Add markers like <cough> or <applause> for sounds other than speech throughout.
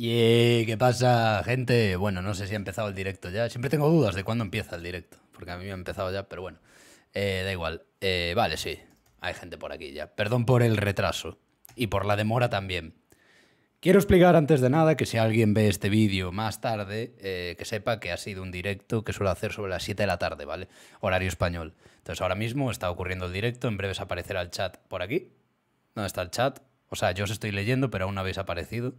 ¿Y qué pasa, gente? Bueno, no sé si ha empezado el directo ya. Siempre tengo dudas de cuándo empieza el directo, porque a mí me ha empezado ya, pero bueno, eh, da igual. Eh, vale, sí, hay gente por aquí ya. Perdón por el retraso y por la demora también. Quiero explicar antes de nada que si alguien ve este vídeo más tarde, eh, que sepa que ha sido un directo que suelo hacer sobre las 7 de la tarde, ¿vale? Horario español. Entonces ahora mismo está ocurriendo el directo, en breves aparecerá el chat por aquí. ¿Dónde está el chat? O sea, yo os estoy leyendo, pero aún no habéis aparecido.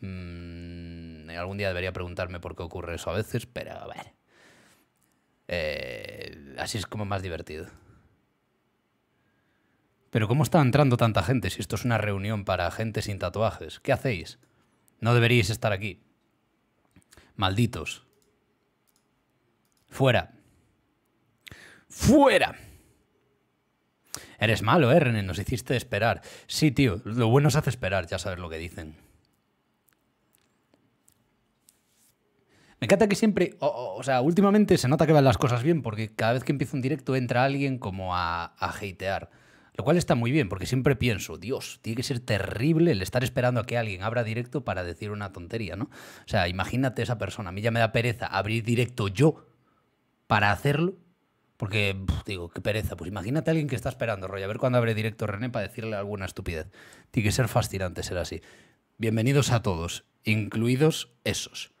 Mm, algún día debería preguntarme por qué ocurre eso a veces, pero a ver. Eh, así es como más divertido. Pero ¿cómo está entrando tanta gente si esto es una reunión para gente sin tatuajes? ¿Qué hacéis? No deberíais estar aquí. Malditos. Fuera. Fuera. Eres malo, ¿eh, René? Nos hiciste esperar. Sí, tío, lo bueno se hace esperar, ya sabes lo que dicen. Me encanta que siempre, o, sea, últimamente se nota que van las cosas bien, porque cada vez que empiezo un directo entra alguien como a, a Lo cual está muy bien, porque siempre pienso, Dios, tiene que ser terrible el estar esperando a que alguien abra directo para decir una tontería, ¿no? O sea, imagínate esa persona. A mí ya me da pereza abrir directo yo para hacerlo, porque digo, qué pereza. Pues imagínate a alguien que está esperando, rollo, a ver cuándo abre directo René para decirle alguna estupidez. Tiene que ser fascinante ser así. Bienvenidos a todos, incluidos esos.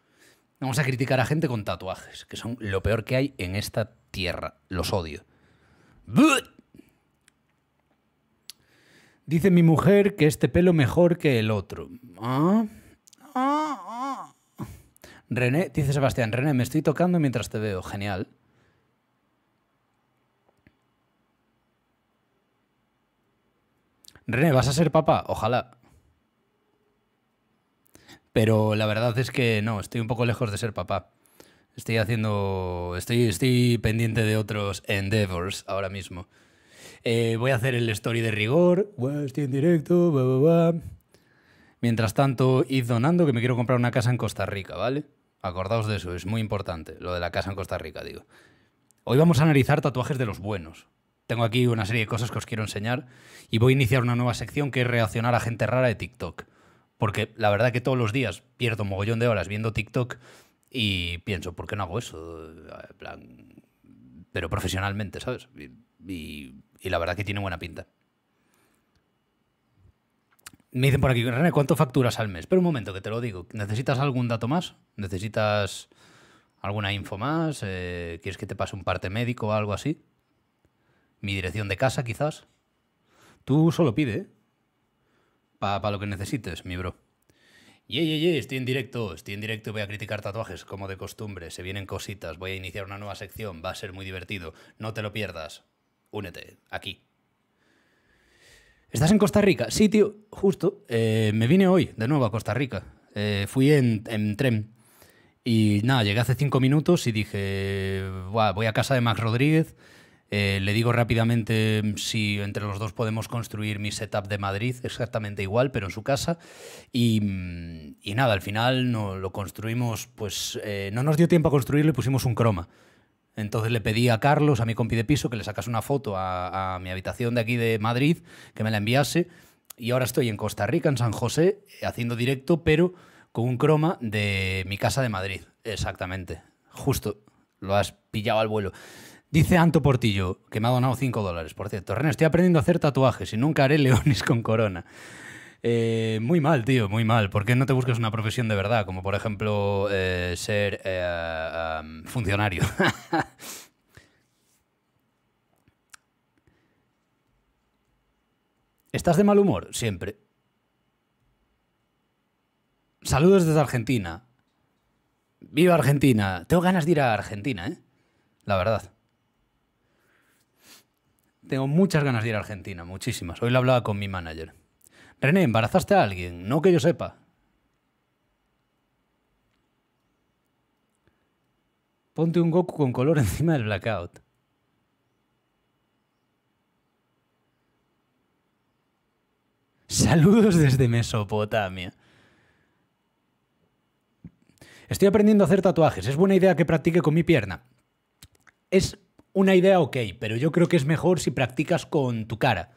Vamos a criticar a gente con tatuajes, que son lo peor que hay en esta tierra. Los odio. Dice mi mujer que este pelo mejor que el otro. Ah, ah, ah. René, dice Sebastián, René, me estoy tocando mientras te veo. Genial. René, ¿vas a ser papá? Ojalá pero la verdad es que no, estoy un poco lejos de ser papá. Estoy haciendo, estoy, estoy pendiente de otros endeavors ahora mismo. Eh, voy a hacer el story de rigor, estoy en directo, Mientras tanto, id donando que me quiero comprar una casa en Costa Rica, ¿vale? Acordaos de eso, es muy importante, lo de la casa en Costa Rica, digo. Hoy vamos a analizar tatuajes de los buenos. Tengo aquí una serie de cosas que os quiero enseñar y voy a iniciar una nueva sección que es reaccionar a gente rara de TikTok. Porque la verdad que todos los días pierdo mogollón de horas viendo TikTok y pienso, ¿por qué no hago eso? plan, pero profesionalmente, ¿sabes? Y, la verdad que tiene buena pinta. Me dicen por aquí, René, ¿cuánto facturas al mes? Pero un momento, que te lo digo. ¿Necesitas algún dato más? ¿Necesitas alguna info más? Eh, ¿Quieres que te pase un parte médico o algo así? ¿Mi dirección de casa, quizás? Tú solo pide, ¿eh? Para lo que necesites, mi bro. Ye, ye, ye, estoy en directo, estoy en directo, voy a criticar tatuajes como de costumbre, se vienen cositas, voy a iniciar una nueva sección, va a ser muy divertido, no te lo pierdas, únete, aquí. ¿Estás en Costa Rica? Sí, tío, justo, eh, me vine hoy de nuevo a Costa Rica, eh, fui en, tren y nada, llegué hace cinco minutos y dije, voy a casa de Max Rodríguez, eh, le digo rápidamente mm, si entre los dos podemos construir mi setup de Madrid, exactamente igual, pero en su casa. Y, mm, nada, al final no, lo construimos, pues eh, no nos dio tiempo a construirlo y pusimos un croma. Entonces le pedí a Carlos, a mi compi de piso, que le sacase una foto a, a mi habitación de aquí de Madrid, que me la enviase. Y ahora estoy en Costa Rica, en San José, eh, haciendo directo, pero con un croma de mi casa de Madrid. Exactamente. Justo. Lo has pillado al vuelo. Dice Anto Portillo, que me ha donado 5 dólares, por cierto. René, estoy aprendiendo a hacer tatuajes y nunca haré leones con corona. Eh, muy mal, tío, muy mal. ¿Por qué no te buscas una profesión de verdad? Como por ejemplo eh, ser eh, funcionario. <laughs> ¿Estás de mal humor? Siempre. Saludos desde Argentina. Viva Argentina. Tengo ganas de ir a Argentina, ¿eh? La verdad. Tengo muchas ganas de ir a Argentina, muchísimas. Hoy lo hablaba con mi manager. René, ¿embarazaste a alguien? No que yo sepa. Ponte un Goku con color <laughs> encima del blackout. Saludos desde Mesopotamia. Estoy aprendiendo a hacer tatuajes. Es buena idea que practique con mi pierna. Es una idea, ok, pero yo creo que es mejor si practicas con tu cara.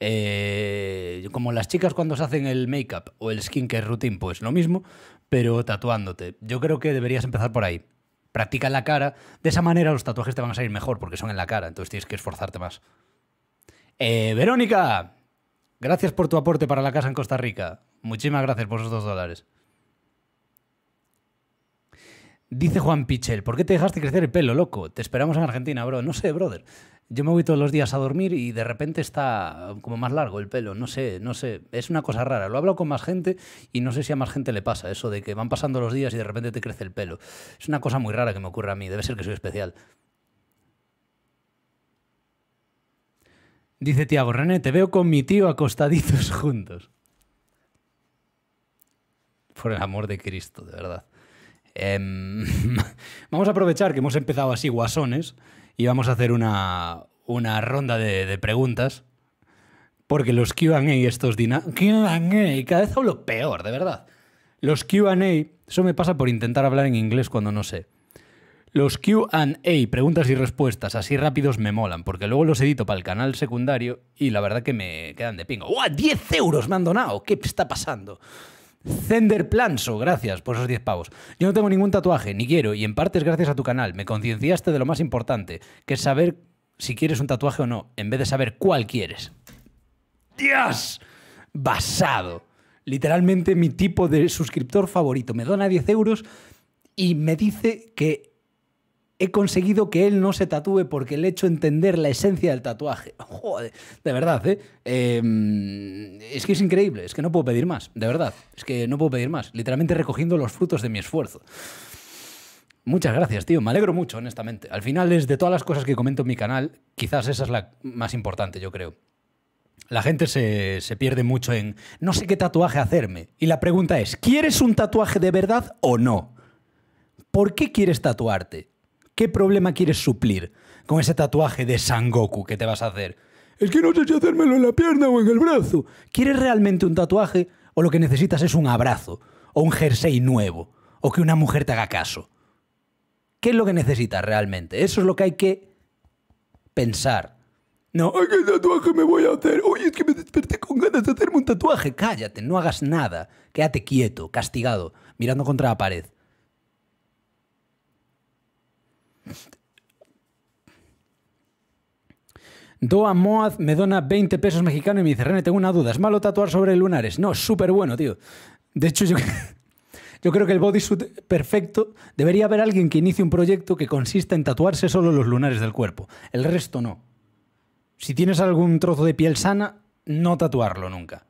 Eh, como las chicas cuando se hacen el make-up o el skincare routine, pues lo mismo, pero tatuándote. Yo creo que deberías empezar por ahí. Practica en la cara. De esa manera los tatuajes te van a salir mejor porque son en la cara, entonces tienes que esforzarte más. Eh, Verónica, gracias por tu aporte para la casa en Costa Rica. Muchísimas gracias por esos dos dólares. Dice Juan Pichel, ¿por qué te dejaste crecer el pelo, loco? Te esperamos en Argentina, bro. No sé, brother. Yo me voy todos los días a dormir y de repente está como más largo el pelo. No sé, no sé. Es una cosa rara. Lo hablo con más gente y no sé si a más gente le pasa eso de que van pasando los días y de repente te crece el pelo. Es una cosa muy rara que me ocurre a mí. Debe ser que soy especial. Dice Tiago, René, te veo con mi tío acostaditos <laughs> juntos. Por el amor de Cristo, de verdad. Em, <laughs> vamos a aprovechar que hemos empezado así guasones y vamos a hacer una, una ronda de, preguntas. Porque los QA estos dinámicos. cada vez hablo peor, de verdad. Los QA, eso me pasa por intentar hablar en inglés cuando no sé. Los QA, preguntas y respuestas, así rápidos me molan, porque luego los edito para el canal secundario y la verdad que me quedan de pingo. ¡Guau! ¡10 euros me han donado! ¿Qué está pasando? Zenderplanso, gracias por esos 10 pavos. Yo no tengo ningún tatuaje, ni quiero, y en parte es gracias a tu canal. Me concienciaste de lo más importante, que es saber si quieres un tatuaje o no, en vez de saber cuál quieres. ¡Dios! Basado. Literalmente mi tipo de suscriptor favorito. Me dona 10 euros y me dice que he conseguido que él no se tatúe porque le he hecho entender la esencia del tatuaje. <laughs> Joder, de verdad, ¿eh? Em, es que es increíble, es que no puedo pedir más, de verdad. Es que no puedo pedir más, literalmente recogiendo los frutos de mi esfuerzo. Muchas gracias, tío. Me alegro mucho, honestamente. Al final es de todas las cosas que comento en mi canal, quizás esa es la más importante, yo creo. La gente se, se, pierde mucho en no sé qué tatuaje hacerme. Y la pregunta es, ¿quieres un tatuaje de verdad o no? ¿Por qué quieres tatuarte? ¿Qué problema quieres suplir con ese tatuaje de Sangoku que te vas a hacer? Es que no sé si hacérmelo en la pierna o en el brazo. ¿Quieres realmente un tatuaje o lo que necesitas es un abrazo o un jersey nuevo o que una mujer te haga caso? ¿Qué es lo que necesitas realmente? Eso es lo que hay que pensar. No, ¿a qué tatuaje me voy a hacer? Oye, es que me desperté con ganas de hacerme un tatuaje. Cállate, no hagas nada. Quédate quieto, castigado, mirando contra la pared. Doa Moaz me dona 20 pesos mexicanos y me dice, René, tengo una duda, ¿es malo tatuar sobre lunares? No, súper bueno, tío. De hecho, <laughs> yo, creo que el bodysuit perfecto debería haber alguien que inicie un proyecto que consista en tatuarse solo los lunares del cuerpo. El resto no. Si tienes algún trozo de piel sana, no tatuarlo nunca.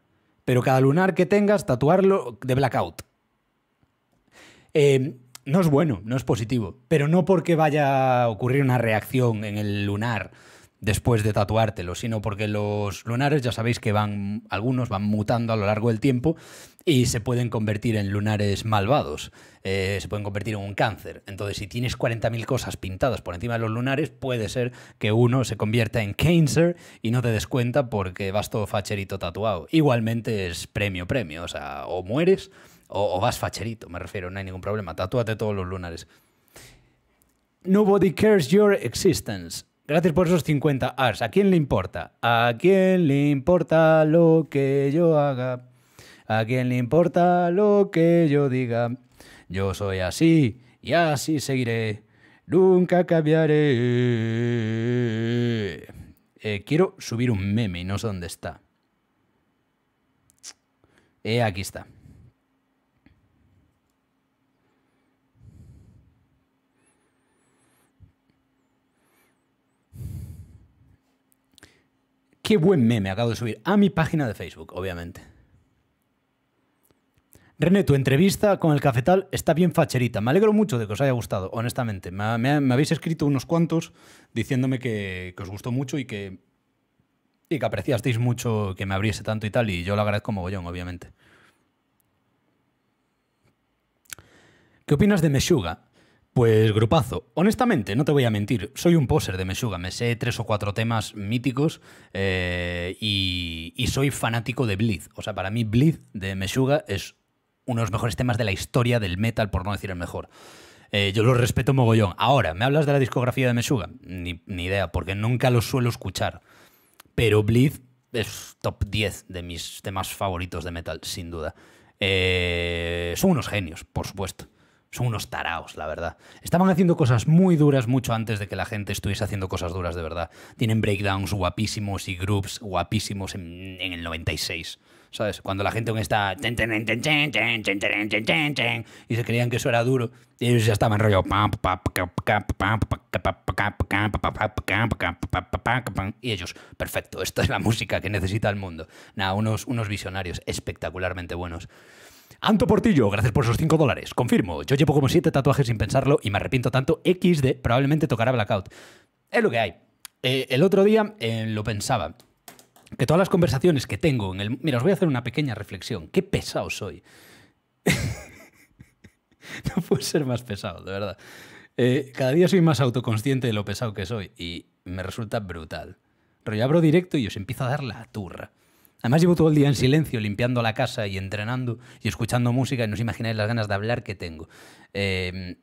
Pero cada lunar que tengas, tatuarlo de blackout. Eh, no es bueno, no es positivo. Pero no porque vaya a ocurrir una reacción en el lunar después de tatuártelo, sino porque los lunares ya sabéis que van, algunos van mutando a lo largo del tiempo y se pueden convertir en lunares malvados, eh, se pueden convertir en un cáncer. Entonces, si tienes 40.000 cosas pintadas por encima de los lunares, puede ser que uno se convierta en cáncer y no te des cuenta porque vas todo facherito tatuado. Igualmente es premio, premio, o sea, o mueres o, vas facherito, me refiero, no hay ningún problema. Tatúate todos los lunares. Nobody cares your existence. Gracias por esos 50 ars. ¿A quién le importa? ¿A quién le importa lo que yo haga? ¿A quién le importa lo que yo diga? Yo soy así y así seguiré. Nunca cambiaré. Eh, quiero subir un meme y no sé dónde está. Eh, aquí está. Qué buen meme acabo de subir a mi página de Facebook, obviamente. René, tu entrevista con el cafetal está bien facherita. Me alegro mucho de que os haya gustado, honestamente. Me, habéis escrito unos cuantos diciéndome que, os gustó mucho y que, y que apreciasteis mucho que me abriese tanto y tal, y yo lo agradezco mogollón, obviamente. ¿Qué opinas de Meshuga? Pues grupazo. Honestamente, no te voy a mentir, soy un poser de Meshuga. Me sé tres o cuatro temas míticos eh, y, soy fanático de blitz O sea, para mí Bleed de Meshuga es uno de los mejores temas de la historia del metal, por no decir el mejor. Eh, yo lo respeto mogollón. Ahora, ¿me hablas de la discografía de Meshuga? Ni, idea, porque nunca lo suelo escuchar. Pero blitz es top 10 de mis temas favoritos de metal, sin duda. Eh, son unos genios, por supuesto. Son unos taraos, la verdad. Estaban haciendo cosas muy duras mucho antes de que la gente estuviese haciendo cosas duras, de verdad. Tienen breakdowns guapísimos y groups guapísimos en, el 96. ¿Sabes? Cuando la gente aún está... Y se creían que eso era duro. Y ellos ya estaban rollo... Y ellos, perfecto, esta es la música que necesita el mundo. Nada, unos, unos visionarios espectacularmente buenos. Anto Portillo, gracias por esos 5 dólares. Confirmo, yo llevo como siete tatuajes sin pensarlo y me arrepiento tanto. XD probablemente tocará Blackout. Es lo que hay. Eh, el otro día eh, lo pensaba. Que todas las conversaciones que tengo en el. Mira, os voy a hacer una pequeña reflexión. Qué pesado soy. <laughs> no puedo ser más pesado, de verdad. Eh, cada día soy más autoconsciente de lo pesado que soy y me resulta brutal. Pero directo y os empiezo a dar la turra. Además llevo todo el día en silencio, limpiando la casa y entrenando y escuchando música y no os imagináis las ganas de hablar que tengo. Eso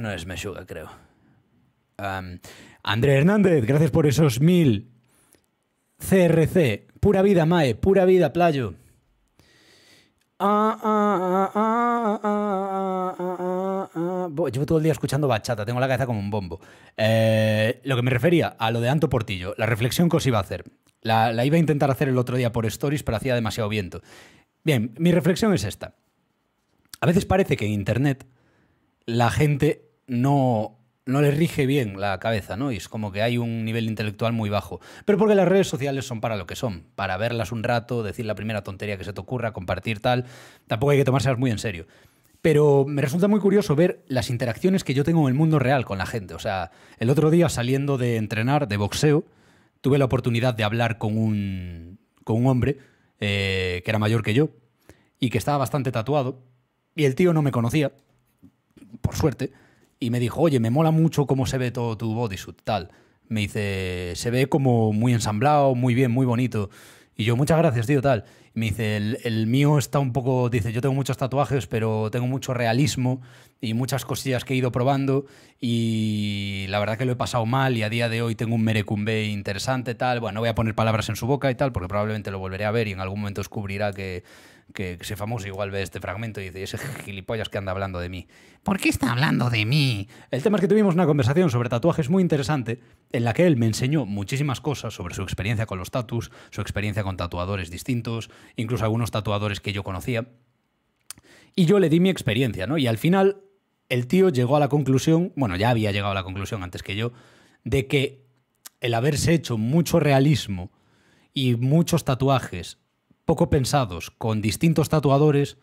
no es Meshuga, creo. André Hernández, gracias por esos mil. CRC, pura vida, Mae, pura vida, Playo. Ah, Llevo todo el día escuchando bachata, tengo la cabeza como un bombo. Eh, lo que me refería a lo de Anto Portillo, la reflexión que os iba a hacer. la iba a intentar hacer el otro día por stories, pero hacía demasiado viento. Bien, mi reflexión es esta. A veces parece que en Internet la gente no no les rige bien la cabeza, ¿no? Y es como que hay un nivel intelectual muy bajo. Pero porque las redes sociales son para lo que son, para verlas un rato, decir la primera tontería que se te ocurra, compartir tal, tampoco hay que tomárselas muy en serio. Pero me resulta muy curioso ver las interacciones que yo tengo en el mundo real con la gente. O sea, el otro día saliendo de entrenar, de boxeo, tuve la oportunidad de hablar con un, hombre eh, que era mayor que yo y que estaba bastante tatuado. Y el tío no me conocía, por suerte y me dijo, oye, me mola mucho cómo se ve todo tu bodysuit, tal. Me dice, se ve como muy ensamblado, muy bien, muy bonito. Y yo, muchas gracias, tío, tal. Y me dice, el, el mío está un poco, dice, yo tengo muchos tatuajes, pero tengo mucho realismo y muchas cosillas que he ido probando y la verdad que lo he pasado mal y a día de hoy tengo un merecumbe interesante, tal. Bueno, no voy a poner palabras en su boca y tal, porque probablemente lo volveré a ver y en algún momento descubrirá que que se famoso igual ve este fragmento y dice, ese gilipollas que anda hablando de mí. ¿Por qué está hablando de mí? El tema es que tuvimos una conversación sobre tatuajes muy interesante en la que él me enseñó muchísimas cosas sobre su experiencia con los tatus, su experiencia con tatuadores distintos, incluso algunos tatuadores que yo conocía. Y yo le di mi experiencia, ¿no? Y al final el tío llegó a la conclusión, bueno, ya había llegado a la conclusión antes que yo, de que el haberse hecho mucho realismo y muchos tatuajes poco pensados, con distintos tatuadores,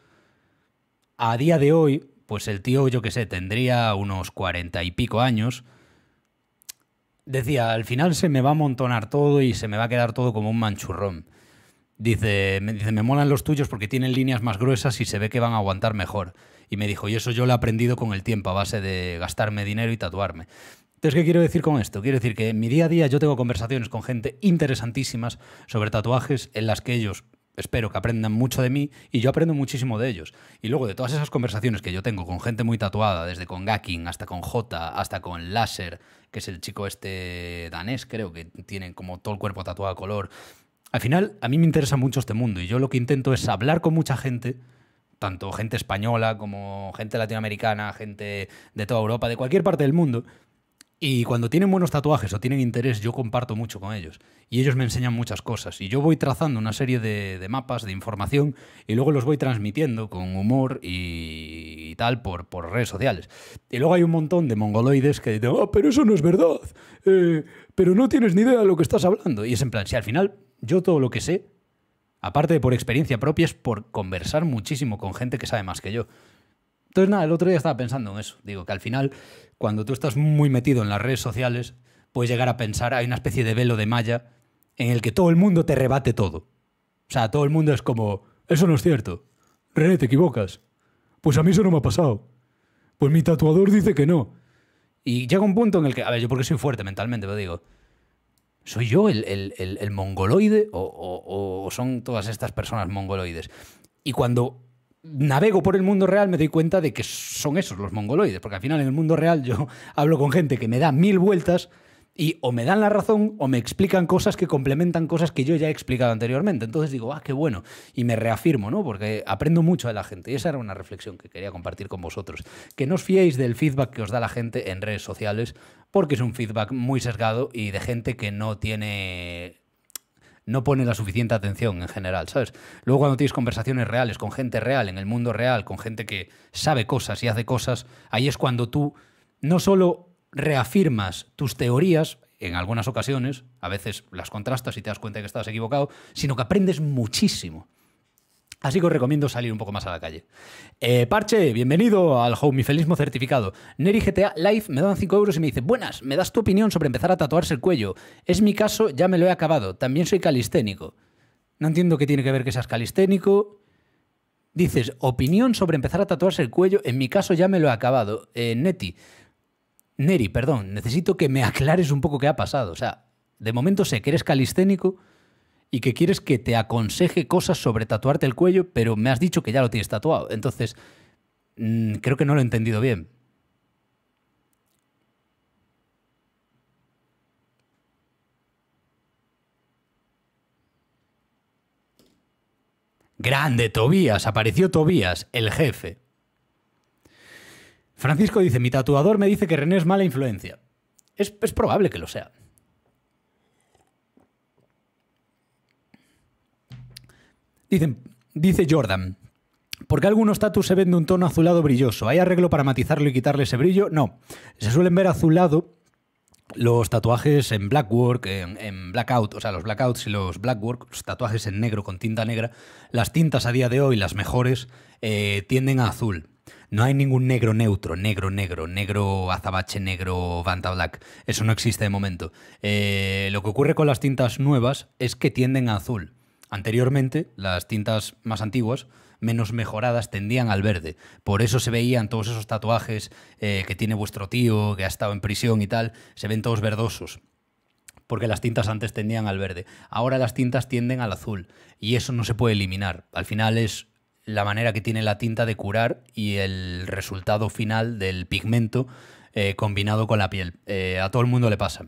a día de hoy, pues el tío, yo que sé, tendría unos cuarenta y pico años. Decía, al final se me va a amontonar todo y se me va a quedar todo como un manchurrón. Dice me, dice, me molan los tuyos porque tienen líneas más gruesas y se ve que van a aguantar mejor. Y me dijo, y eso yo lo he aprendido con el tiempo, a base de gastarme dinero y tatuarme. Entonces, ¿qué quiero decir con esto? Quiero decir que en mi día a día yo tengo conversaciones con gente interesantísimas sobre tatuajes en las que ellos espero que aprendan mucho de mí y yo aprendo muchísimo de ellos. Y luego de todas esas conversaciones que yo tengo con gente muy tatuada, desde con Gakin hasta con Jota, hasta con Láser, que es el chico este danés, creo, que tiene como todo el cuerpo tatuado a color. Al final, a mí me interesa mucho este mundo y yo lo que intento es hablar con mucha gente, tanto gente española como gente latinoamericana, gente de toda Europa, de cualquier parte del mundo, y cuando tienen buenos tatuajes o tienen interés, yo comparto mucho con ellos. Y ellos me enseñan muchas cosas. Y yo voy trazando una serie de, mapas, de información, y luego los voy transmitiendo con humor y, tal por, redes sociales. Y luego hay un montón de mongoloides que dicen, oh, pero eso no es verdad. Eh, pero no tienes ni idea de lo que estás hablando. Y es en plan, si al final yo todo lo que sé, aparte de por experiencia propia, es por conversar muchísimo con gente que sabe más que yo. Entonces, nada, el otro día estaba pensando en eso. Digo, que al final, cuando tú estás muy metido en las redes sociales, puedes llegar a pensar, hay una especie de velo de malla en el que todo el mundo te rebate todo. O sea, todo el mundo es como, eso no es cierto. René, te equivocas. Pues a mí eso no me ha pasado. Pues mi tatuador dice que no. Y llega un punto en el que, a ver, yo porque soy fuerte mentalmente, lo digo, ¿soy yo el, mongoloide o, son todas estas personas mongoloides? Y cuando navego por el mundo real me doy cuenta de que son esos los mongoloides, porque al final en el mundo real yo <laughs> hablo con gente que me da mil vueltas y o me dan la razón o me explican cosas que complementan cosas que yo ya he explicado anteriormente. Entonces digo, ah, qué bueno. Y me reafirmo, ¿no? Porque aprendo mucho de la gente. Y esa era una reflexión que quería compartir con vosotros. Que no os fiéis del feedback que os da la gente en redes sociales, porque es un feedback muy sesgado y de gente que no tiene no pone la suficiente atención en general, ¿sabes? Luego cuando tienes conversaciones reales con gente real, en el mundo real, con gente que sabe cosas y hace cosas, ahí es cuando tú no solo reafirmas tus teorías, en algunas ocasiones, a veces las contrastas y te das cuenta de que estás equivocado, sino que aprendes muchísimo. Así que os recomiendo salir un poco más a la calle. Eh, Parche, bienvenido al Felismo certificado. Neri GTA Live me dan 5 euros y me dice, buenas, me das tu opinión sobre empezar a tatuarse el cuello. Es mi caso, ya me lo he acabado. También soy calisténico. No entiendo qué tiene que ver que seas calisténico. Dices, opinión sobre empezar a tatuarse el cuello. En mi caso ya me lo he acabado. Eh, Neti. Neri, perdón, necesito que me <laughs> aclares un poco qué ha pasado. O sea, de momento sé que eres calisténico y que quieres que te aconseje cosas sobre tatuarte el cuello, pero me has dicho que ya lo tienes tatuado. Entonces, mm, creo que no lo he entendido bien. Grande, Tobías, apareció Tobías, el jefe. Francisco dice, mi tatuador me dice que René es mala influencia. es probable que lo sea. Dicen, dice Jordan. ¿Por qué algunos tatuajes se ven de un tono azulado brilloso? ¿Hay arreglo para matizarlo y quitarle ese brillo? No. Se suelen ver azulado los tatuajes en blackwork, en, en, blackout, o sea, los blackouts y los blackwork, los tatuajes en negro con tinta negra, las tintas a día de hoy, las mejores, eh, tienden a azul. No hay ningún negro neutro, negro, negro, negro azabache, negro Vanta Black. Eso no existe de momento. Eh, lo que ocurre con las tintas nuevas es que tienden a azul. Anteriormente, las tintas más antiguas, menos mejoradas, tendían al verde. Por eso se veían todos esos tatuajes eh, que tiene vuestro tío, que ha estado en prisión y tal, se ven todos verdosos. Porque las tintas antes tendían al verde. Ahora las tintas tienden al azul. Y eso no se puede eliminar. Al final es la manera que tiene la tinta de curar y el resultado final del pigmento eh, combinado con la piel. Eh, a todo el mundo le pasa.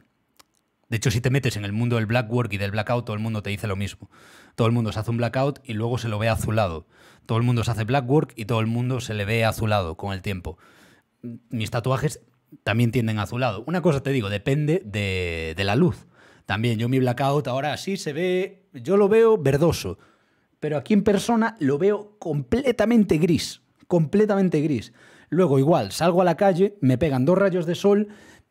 De hecho, si te metes en el mundo del black work y del blackout, todo el mundo te dice lo mismo todo el mundo se hace un blackout y luego se lo ve azulado. Todo el mundo se hace black work y todo el mundo se le ve azulado con el tiempo. Mis tatuajes también tienden a azulado. Una cosa te digo, depende de, de la luz. También yo mi blackout ahora sí se ve, yo lo veo verdoso, pero aquí en persona lo veo completamente gris, completamente gris. Luego igual, salgo a la calle, me pegan dos rayos de sol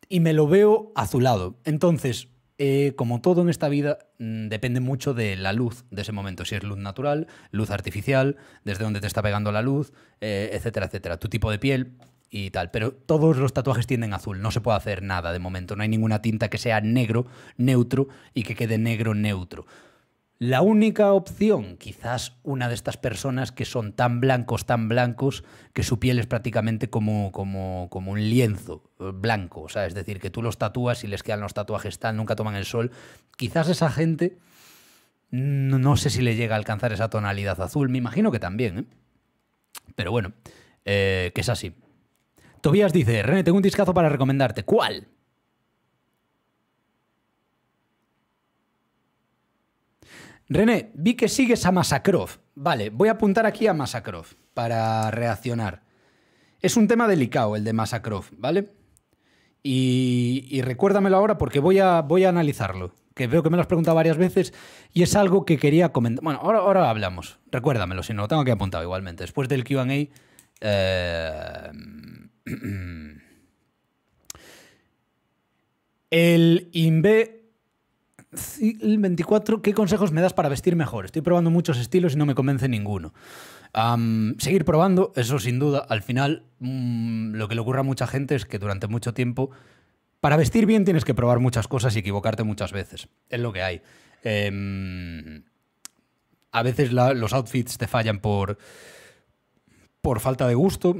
y me lo veo azulado. Entonces, eh, como todo en esta vida, mm, depende mucho de la luz de ese momento. Si es luz natural, luz artificial, desde dónde te está pegando la luz, eh, etcétera, etcétera. Tu tipo de piel y tal. Pero todos los tatuajes tienden azul. No se puede hacer nada de momento. No hay ninguna tinta que sea negro, neutro y que quede negro, neutro. La única opción, quizás una de estas personas que son tan blancos, tan blancos, que su piel es prácticamente como, como, como un lienzo blanco, o sea, es decir, que tú los tatúas y les quedan los tatuajes tal, nunca toman el sol. Quizás esa gente, no, sé si le llega a alcanzar esa tonalidad azul, me imagino que también, ¿eh? pero bueno, eh, que es así. Tobías dice, René, tengo un discazo para recomendarte. ¿Cuál? René, vi que sigues a Massacroft. Vale, voy a apuntar aquí a Massacroft para reaccionar. Es un tema delicado el de Massacroft, ¿vale? Y, recuérdamelo ahora porque voy a, voy a analizarlo. Que veo que me lo has preguntado varias veces y es algo que quería comentar. Bueno, ahora, hablamos. Recuérdamelo, si no lo tengo que apuntado igualmente. Después del QA. Eh, <clears throat> el INVE 24, ¿qué consejos me das para vestir mejor? Estoy probando muchos estilos y no me convence ninguno. seguir probando, eso sin duda. Al final, mm, lo que le ocurre a mucha gente es que durante mucho tiempo, para vestir bien tienes que probar muchas cosas y equivocarte muchas veces. Es lo que hay. Em, a veces los outfits te fallan por, por falta de gusto,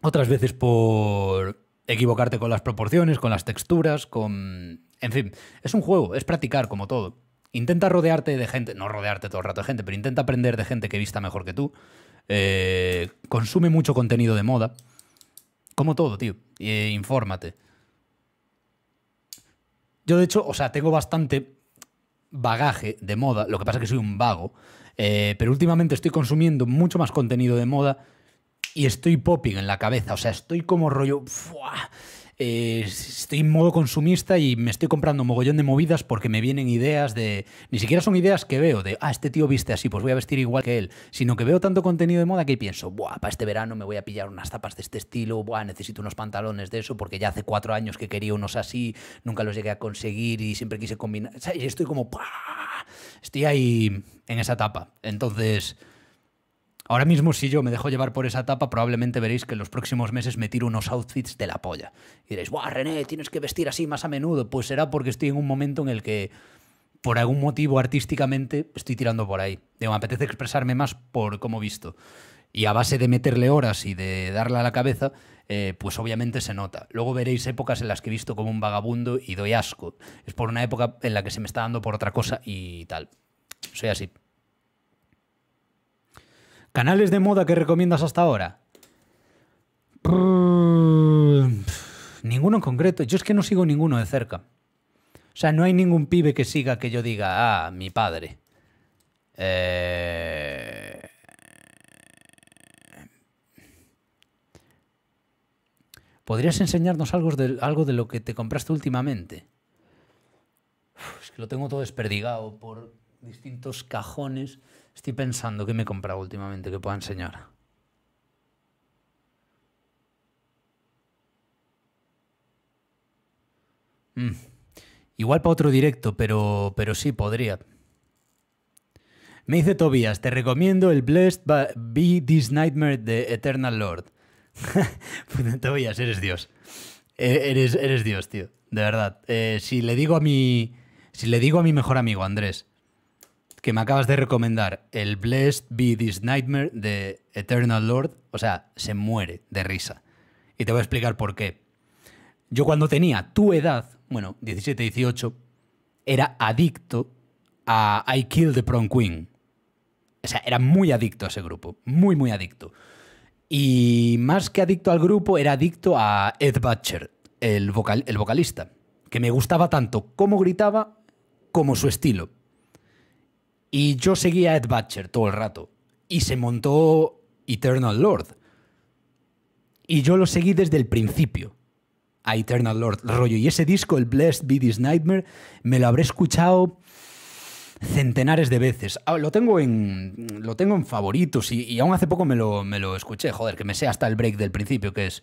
otras veces por equivocarte con las proporciones, con las texturas, con... En fin, es un juego, es practicar como todo. Intenta rodearte de gente, no rodearte todo el rato de gente, pero intenta aprender de gente que vista mejor que tú. Eh, consume mucho contenido de moda. Como todo, tío. Eh, infórmate. Yo, de hecho, o sea, tengo bastante bagaje de moda. Lo que pasa es que soy un vago. Eh, pero últimamente estoy consumiendo mucho más contenido de moda y estoy popping en la cabeza. O sea, estoy como rollo. Eh, estoy en modo consumista y me estoy comprando un mogollón de movidas porque me vienen ideas de. Ni siquiera son ideas que veo de, ah, este tío viste así, pues voy a vestir igual que él. Sino que veo tanto contenido de moda que pienso, buah, para este verano me voy a pillar unas tapas de este estilo, buah, necesito unos pantalones de eso porque ya hace cuatro años que quería unos así, nunca los llegué a conseguir y siempre quise combinar. O sea, y estoy como, Estoy ahí en esa etapa. Entonces. Ahora mismo, si yo me dejo llevar por esa etapa, probablemente veréis que en los próximos meses me tiro unos outfits de la polla. Y diréis, ¡buah, René, tienes que vestir así más a menudo! Pues será porque estoy en un momento en el que, por algún motivo artísticamente, estoy tirando por ahí. Digo, me apetece expresarme más por cómo visto. Y a base de meterle horas y de darle a la cabeza, eh, pues obviamente se nota. Luego veréis épocas en las que he visto como un vagabundo y doy asco. Es por una época en la que se me está dando por otra cosa y tal. Soy así. ¿Canales de moda que recomiendas hasta ahora? ninguno en concreto. Yo es que no sigo ninguno de cerca. O sea, no hay ningún pibe que siga que yo diga, ah, mi padre. Eh, ¿Podrías enseñarnos algo de, algo de lo que te compraste últimamente? es que lo tengo todo desperdigado por distintos cajones. Estoy pensando que me he comprado últimamente que pueda enseñar. Mm. Igual para otro directo, pero, pero sí podría. Me dice Tobias, te recomiendo el Blessed Be This Nightmare de Eternal Lord. <laughs> Tobias, eres Dios. E, eres, eres Dios, tío. De verdad. Eh, si le digo a mi. Si le digo a mi mejor amigo, Andrés, que me acabas de recomendar, el Blessed Be This Nightmare de Eternal Lord, o sea, se muere de risa. Y te voy a explicar por qué. Yo cuando tenía tu edad, bueno, 17, 18, era adicto a I Kill the Prom Queen. O sea, era muy adicto a ese grupo, muy, muy adicto. Y más que adicto al grupo, era adicto a Ed Butcher, el, vocal, el vocalista, que me gustaba tanto cómo gritaba como su estilo. Y yo seguía a Ed Butcher todo el rato. Y se montó Eternal Lord. Y yo lo seguí desde el principio. A Eternal Lord. Rollo. Y ese disco, el Blessed Be This Nightmare, me lo habré escuchado centenares de veces. Ah, lo tengo en, lo tengo en favoritos y, aún hace poco me lo, me lo escuché. Joder, que me sé hasta el break del principio, que es...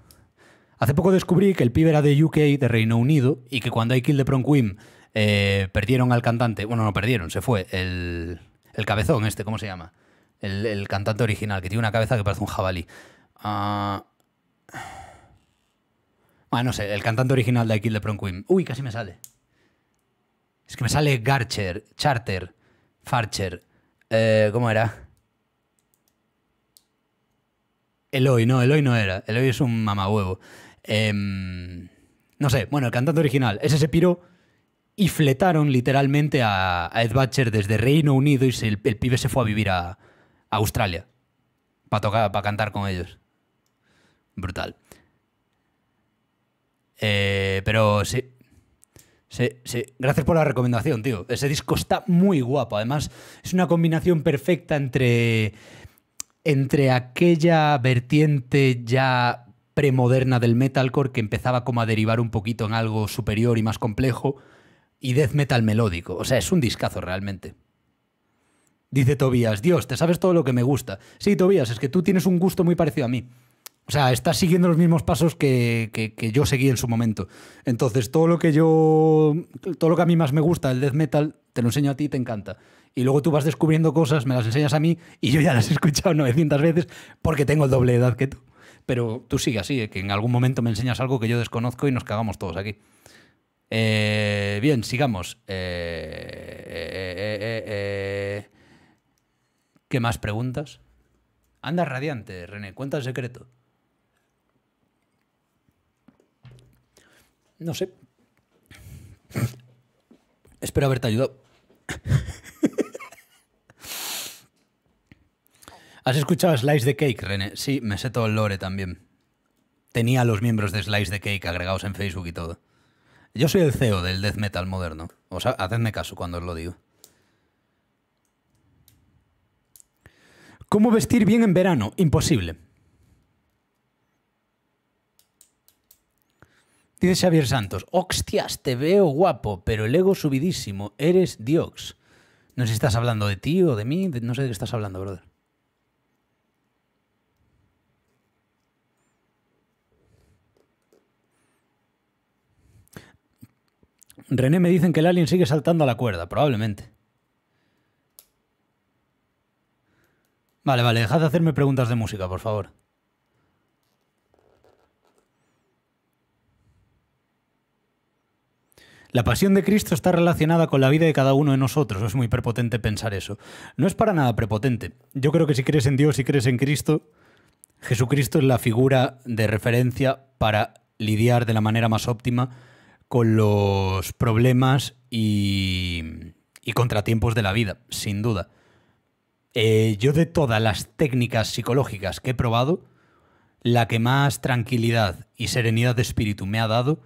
Hace poco descubrí que el pibe era de UK, de Reino Unido, y que cuando hay Kill the Prom Queen eh, perdieron al cantante. Bueno, no perdieron, se fue. El, el cabezón, este, ¿cómo se llama? El, cantante original, que tiene una cabeza que parece un jabalí. Ah, ah, no sé, el cantante original de I Kill the Prom Queen. Uy, casi me sale. Es que me sale Garcher, Charter, Farcher. Eh, ¿Cómo era? Eloy, no, Eloy no era. Eloy es un mamahuevo. Em, no sé, bueno, el cantante original es ese piro y fletaron literalmente a, Ed Butcher desde Reino Unido y el, pibe se fue a vivir a, Australia para tocar, para cantar con ellos. Brutal. Eh, pero sí, Gracias por la recomendación, tío. Ese disco está muy guapo. Además, es una combinación perfecta entre. entre aquella vertiente ya premoderna del metalcore que empezaba como a derivar un poquito en algo superior y más complejo y death metal melódico. O sea, es un discazo realmente. Dice Tobías, Dios, te sabes todo lo que me gusta. Sí, Tobías, es que tú tienes un gusto muy parecido a mí. O sea, estás siguiendo los mismos pasos que, yo seguí en su momento. Entonces, todo lo que yo. Todo lo que a mí más me gusta, el death metal, te lo enseño a ti y te encanta. Y luego tú vas descubriendo cosas, me las enseñas a mí y yo ya las he escuchado 900 veces porque tengo el doble edad que tú pero tú sigue así, ¿eh? que en algún momento me enseñas algo que yo desconozco y nos cagamos todos aquí. Eh, bien, sigamos. Eh, ¿Qué más preguntas? Anda radiante, René, cuenta el secreto. No sé. Espero haberte ayudado. ¿Has escuchado Slice the Cake, René? Sí, me sé todo el lore también. Tenía a los miembros de Slice the Cake agregados en Facebook y todo. Yo soy el CEO del death metal moderno. O sea, hacedme caso cuando os lo digo. ¿Cómo vestir bien en verano? Imposible. Dice Xavier Santos, hostias, te veo guapo, pero el ego subidísimo, eres Diox. No sé si estás hablando de ti o de mí, no sé de qué estás hablando, brother. René me dicen que el alien sigue saltando a la cuerda, probablemente. Vale, vale, dejad de hacerme preguntas de música, por favor. La pasión de Cristo está relacionada con la vida de cada uno de nosotros. Es muy prepotente pensar eso. No es para nada prepotente. Yo creo que si crees en Dios y crees en Cristo, Jesucristo es la figura de referencia para lidiar de la manera más óptima con los problemas y, contratiempos de la vida, sin duda. Eh, yo de todas las técnicas psicológicas que he probado, la que más tranquilidad y serenidad de espíritu me ha dado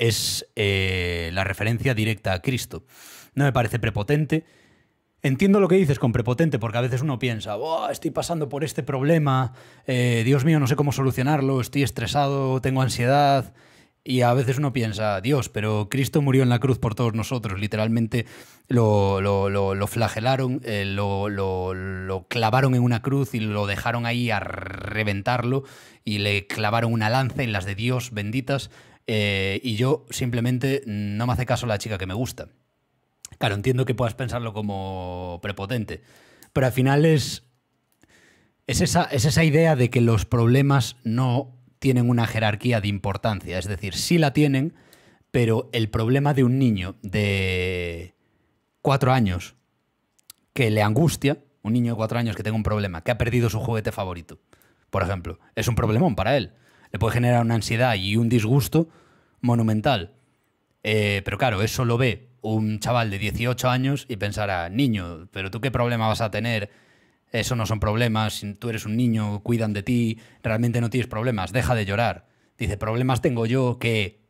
es eh, la referencia directa a Cristo. No me parece prepotente. Entiendo lo que dices con prepotente, porque a veces uno piensa, estoy pasando por este problema, eh, Dios mío, no sé cómo solucionarlo, estoy estresado, tengo ansiedad, y a veces uno piensa, Dios, pero Cristo murió en la cruz por todos nosotros. Literalmente lo, lo, flagelaron, eh, lo, clavaron en una cruz y lo dejaron ahí a reventarlo y le clavaron una lanza en las de Dios benditas. Eh, y yo simplemente no me hace caso la chica que me gusta. Claro, entiendo que puedas pensarlo como prepotente, pero al final es, esa, es esa idea de que los problemas no tienen una jerarquía de importancia. Es decir, sí la tienen, pero el problema de un niño de cuatro años que le angustia, un niño de cuatro años que tenga un problema, que ha perdido su juguete favorito, por ejemplo, es un problemón para él. Le puede generar una ansiedad y un disgusto monumental. Eh, pero claro, eso lo ve un chaval de 18 años y pensará, niño, pero tú qué problema vas a tener eso no son problemas, tú eres un niño, cuidan de ti, realmente no tienes problemas, deja de llorar. Dice, problemas tengo yo que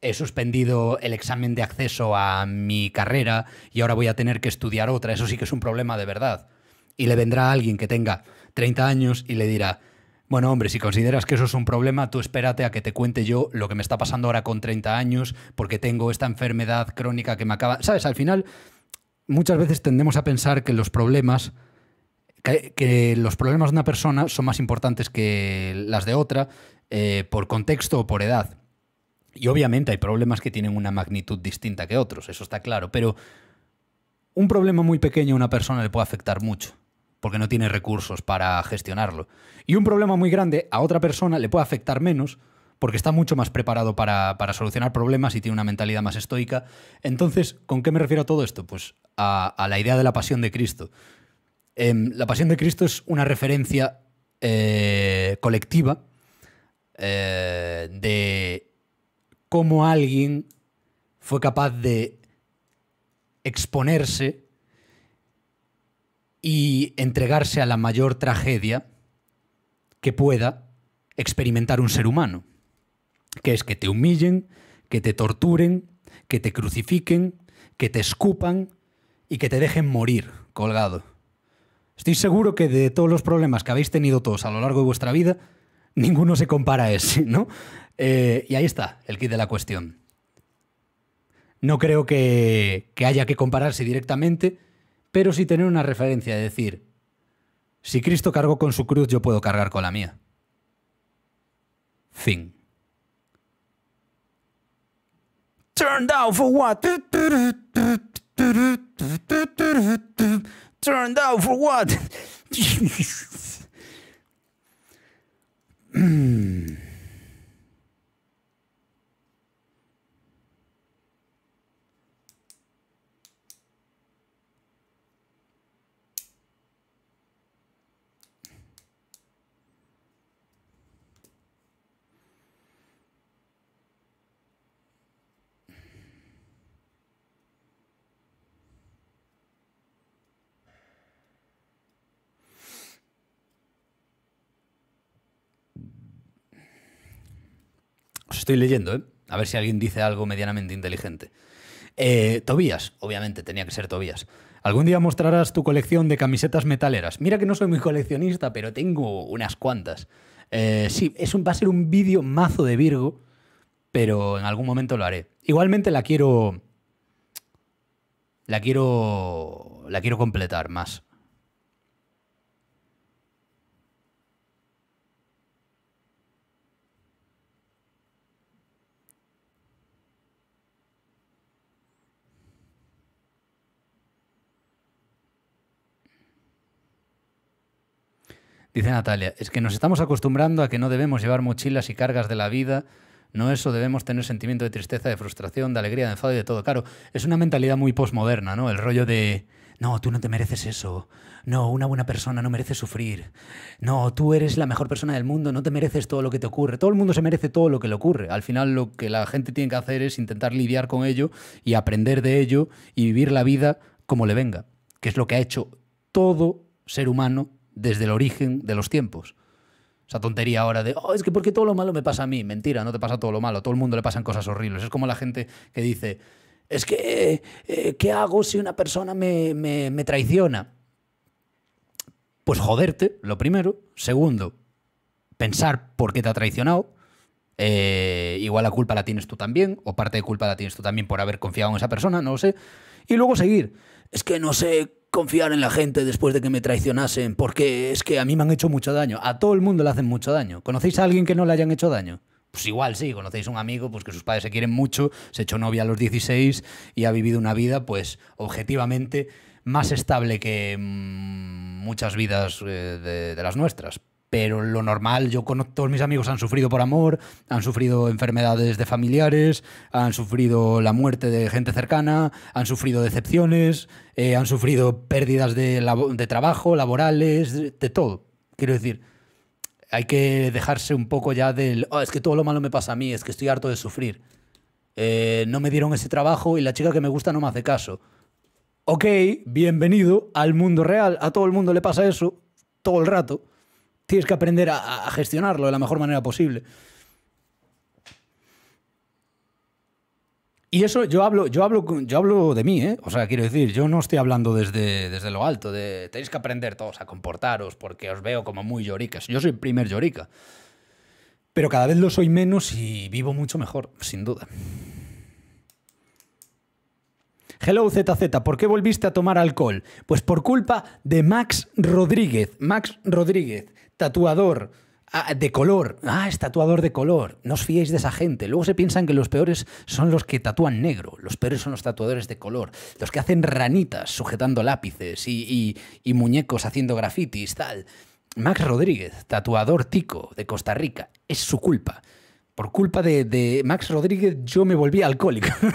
he suspendido el examen de acceso a mi carrera y ahora voy a tener que estudiar otra, eso sí que es un problema de verdad. Y le vendrá alguien que tenga 30 años y le dirá, bueno, hombre, si consideras que eso es un problema, tú espérate a que te cuente yo lo que me está pasando ahora con 30 años, porque tengo esta enfermedad crónica que me acaba... ¿Sabes? Al final, muchas veces tendemos a pensar que los problemas que, los problemas de una persona son más importantes que las de otra eh, por contexto o por edad. Y obviamente hay problemas que tienen una magnitud distinta que otros, eso está claro, pero un problema muy pequeño a una persona le puede afectar mucho, porque no tiene recursos para gestionarlo. Y un problema muy grande a otra persona le puede afectar menos, porque está mucho más preparado para, solucionar problemas y tiene una mentalidad más estoica. Entonces, ¿con qué me refiero a todo esto? Pues a, a, la idea de la pasión de Cristo. Em, la Pasión de Cristo es una referencia eh, colectiva eh, de cómo alguien fue capaz de exponerse y entregarse a la mayor tragedia que pueda experimentar un ser humano, que es que te humillen, que te torturen, que te crucifiquen, que te escupan y que te dejen morir colgado. Estoy seguro que de todos los problemas que habéis tenido todos a lo largo de vuestra vida, ninguno se compara a ese, ¿no? Eh, y ahí está el kit de la cuestión. No creo que, haya que compararse directamente, pero sí tener una referencia de decir, si Cristo cargó con su cruz, yo puedo cargar con la mía. Fin. for what? Turned out for what? <laughs> Hmm. Os estoy leyendo, ¿eh? A ver si alguien dice algo medianamente inteligente. Eh, Tobías, obviamente tenía que ser Tobías. Algún día mostrarás tu colección de camisetas metaleras. Mira que no soy muy coleccionista, pero tengo unas cuantas. Eh, sí, es va a ser un vídeo mazo de Virgo, pero en algún momento lo haré. Igualmente la quiero. La quiero. La quiero completar más. Dice Natalia, es que nos estamos acostumbrando a que no debemos llevar mochilas y cargas de la vida. No eso, debemos tener sentimiento de tristeza, de frustración, de alegría, de enfado y de todo. Claro, es una mentalidad muy posmoderna, ¿no? El rollo de, no, tú no te mereces eso. No, una buena persona no merece sufrir. No, tú eres la mejor persona del mundo, no te mereces todo lo que te ocurre. Todo el mundo se merece todo lo que le ocurre. Al final lo que la gente tiene que hacer es intentar lidiar con ello y aprender de ello y vivir la vida como le venga, que es lo que ha hecho todo ser humano desde el origen de los tiempos. Esa tontería ahora de, oh, es que porque todo lo malo me pasa a mí. Mentira, no te pasa todo lo malo. A todo el mundo le pasan cosas horribles. Es como la gente que dice, es que, eh, ¿qué hago si una persona me, me, traiciona? Pues joderte, lo primero. Segundo, pensar por qué te ha traicionado. Eh, igual la culpa la tienes tú también, o parte de culpa la tienes tú también por haber confiado en esa persona, no lo sé. Y luego seguir. Es que no sé confiar en la gente después de que me traicionasen, porque es que a mí me han hecho mucho daño. A todo el mundo le hacen mucho daño. ¿Conocéis a alguien que no le hayan hecho daño? Pues igual sí, conocéis a un amigo pues que sus padres se quieren mucho, se echó novia a los 16 y ha vivido una vida pues objetivamente más estable que mm, muchas vidas eh, de las nuestras pero lo normal, yo conozco todos mis amigos han sufrido por amor, han sufrido enfermedades de familiares, han sufrido la muerte de gente cercana, han sufrido decepciones, eh, han sufrido pérdidas de, trabajo, laborales, de, todo. Quiero decir, hay que dejarse un poco ya del, oh, es que todo lo malo me pasa a mí, es que estoy harto de sufrir. Eh, no me dieron ese trabajo y la chica que me gusta no me hace caso. Ok, bienvenido al mundo real, a todo el mundo le pasa eso todo el rato tienes que aprender a, gestionarlo de la mejor manera posible. Y eso yo hablo, yo hablo, yo hablo de mí, ¿eh? O sea, quiero decir, yo no estoy hablando desde, desde lo alto, de tenéis que aprender todos a comportaros porque os veo como muy lloricas. Yo soy primer llorica. Pero cada vez lo soy menos y vivo mucho mejor, sin duda. Hello ZZ, ¿por qué volviste a tomar alcohol? Pues por culpa de Max Rodríguez. Max Rodríguez, tatuador ah, de color. Ah, es tatuador de color. No os fiéis de esa gente. Luego se piensan que los peores son los que tatúan negro. Los peores son los tatuadores de color. Los que hacen ranitas sujetando lápices y, muñecos haciendo grafitis, tal. Max Rodríguez, tatuador tico de Costa Rica. Es su culpa. Por culpa de, de Max Rodríguez yo me volví alcohólico. <laughs>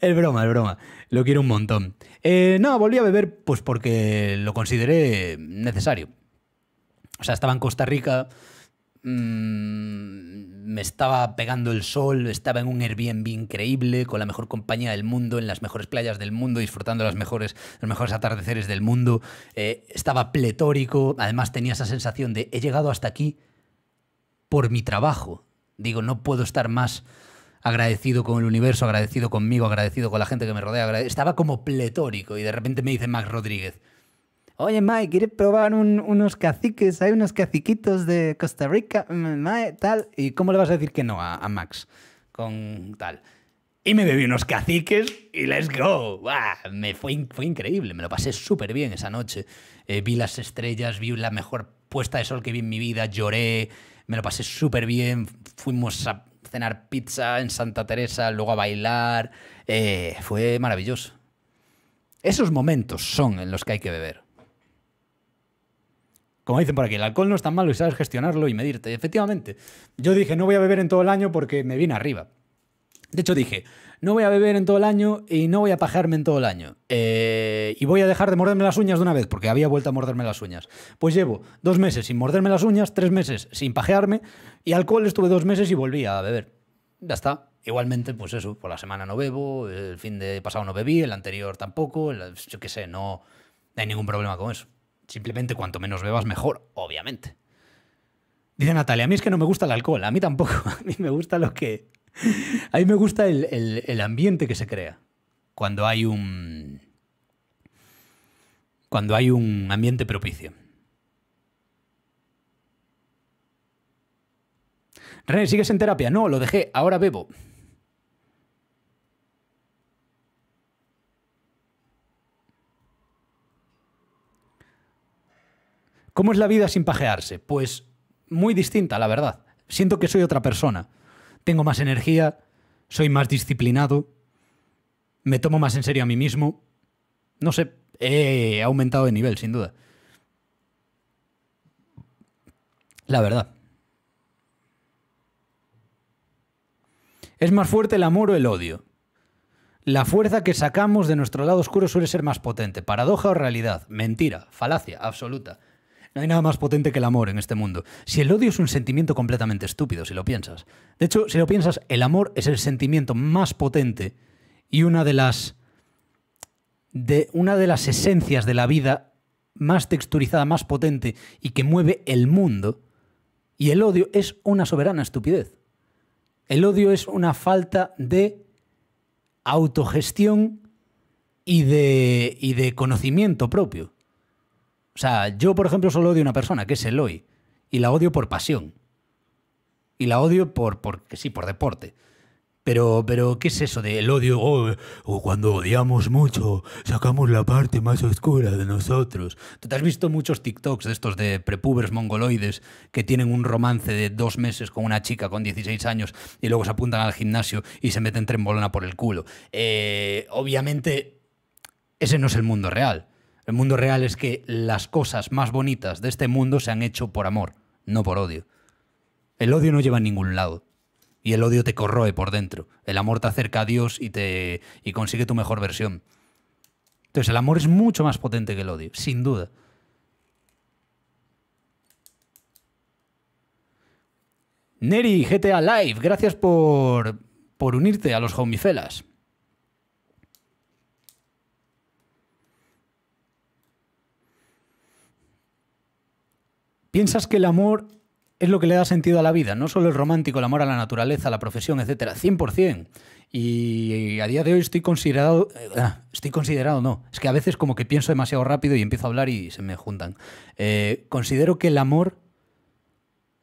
Es broma, es broma. Lo quiero un montón. Eh, no, volví a beber pues porque lo consideré necesario. O sea, estaba en Costa Rica, mm, me estaba pegando el sol, estaba en un Airbnb increíble, con la mejor compañía del mundo, en las mejores playas del mundo, disfrutando las mejores, los mejores atardeceres del mundo. Eh, estaba pletórico, además tenía esa sensación de he llegado hasta aquí por mi trabajo. Digo, no puedo estar más agradecido con el universo, agradecido conmigo, agradecido con la gente que me rodea. Estaba como pletórico y de repente me dice Max Rodríguez. Oye, Mike, ¿quieres probar unos caciques? Hay unos caciquitos de Costa Rica, mm, tal. ¿Y cómo le vas a decir que no a, Max? Con tal. Y me bebí unos caciques y let's go. Me fue, fue increíble, me lo pasé súper bien esa noche. Eh, vi las estrellas, vi la mejor puesta de sol que vi en mi vida, lloré, me lo pasé súper bien. Fuimos a cenar pizza en Santa Teresa, luego a bailar. Eh, fue maravilloso. Esos momentos son en los que hay que beber. Como dicen por aquí, el alcohol no es tan malo y sabes gestionarlo y medirte. Efectivamente, yo dije, no voy a beber en todo el año porque me vine arriba. De hecho, dije, no voy a beber en todo el año y no voy a pajearme en todo el año. Eh, y voy a dejar de morderme las uñas de una vez, porque había vuelto a morderme las uñas. Pues llevo dos meses sin morderme las uñas, tres meses sin pajearme, y alcohol estuve dos meses y volví a beber. Ya está. Igualmente, pues eso, por la semana no bebo, el fin de pasado no bebí, el anterior tampoco, yo qué sé, no, no hay ningún problema con eso. Simplemente cuanto menos bebas, mejor, obviamente. Dice Natalia, a mí es que no me gusta el alcohol, a mí tampoco, <laughs> a mí me gusta lo que, <laughs> A mí me gusta el, ambiente que se crea cuando hay un. Cuando hay un ambiente propicio. René, ¿sigues en terapia? No, lo dejé, ahora bebo. ¿Cómo es la vida sin pajearse? Pues muy distinta, la verdad. Siento que soy otra persona tengo más energía, soy más disciplinado, me tomo más en serio a mí mismo. No sé, he aumentado de nivel, sin duda. La verdad. ¿Es más fuerte el amor o el odio? La fuerza que sacamos de nuestro lado oscuro suele ser más potente. Paradoja o realidad. Mentira. Falacia. Absoluta. No hay nada más potente que el amor en este mundo. Si el odio es un sentimiento completamente estúpido, si lo piensas. De hecho, si lo piensas, el amor es el sentimiento más potente y una de las. De una de las esencias de la vida más texturizada, más potente y que mueve el mundo. Y el odio es una soberana estupidez. El odio es una falta de autogestión y de, y de conocimiento propio. O sea, yo, por ejemplo, solo odio a una persona, que es Eloy. Y la odio por pasión. Y la odio por, sí, por deporte. Pero, pero, ¿qué es eso de el odio? O oh, oh, cuando odiamos mucho, sacamos la parte más oscura de nosotros. ¿Tú te has visto muchos TikToks de estos de prepubers mongoloides que tienen un romance de dos meses con una chica con 16 años y luego se apuntan al gimnasio y se meten trembolona por el culo? Eh, obviamente, ese no es el mundo real. El mundo real es que las cosas más bonitas de este mundo se han hecho por amor, no por odio. El odio no lleva a ningún lado. Y el odio te corroe por dentro. El amor te acerca a Dios y te. consigue tu mejor versión. Entonces, el amor es mucho más potente que el odio, sin duda. Neri, GTA Live, gracias por, por unirte a los homifelas. Piensas que el amor es lo que le da sentido a la vida, no solo el romántico, el amor a la naturaleza, a la profesión, etcétera, 100%. Y a día de hoy estoy considerado, eh, ah, estoy considerado, no, es que a veces como que pienso demasiado rápido y empiezo a hablar y se me juntan. Eh, considero que el amor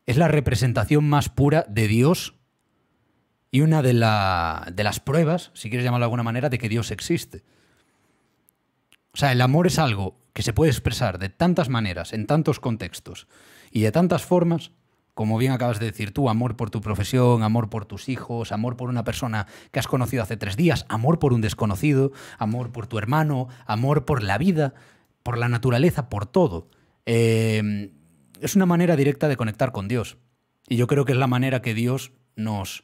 es la representación más pura de Dios y una de, de las pruebas, si quieres llamarlo de alguna manera, de que Dios existe. O sea, el amor es algo que se puede expresar de tantas maneras, en tantos contextos y de tantas formas, como bien acabas de decir tú, amor por tu profesión, amor por tus hijos, amor por una persona que has conocido hace tres días, amor por un desconocido, amor por tu hermano, amor por la vida, por la naturaleza, por todo. Em, es una manera directa de conectar con Dios. Y yo creo que es la manera que Dios nos...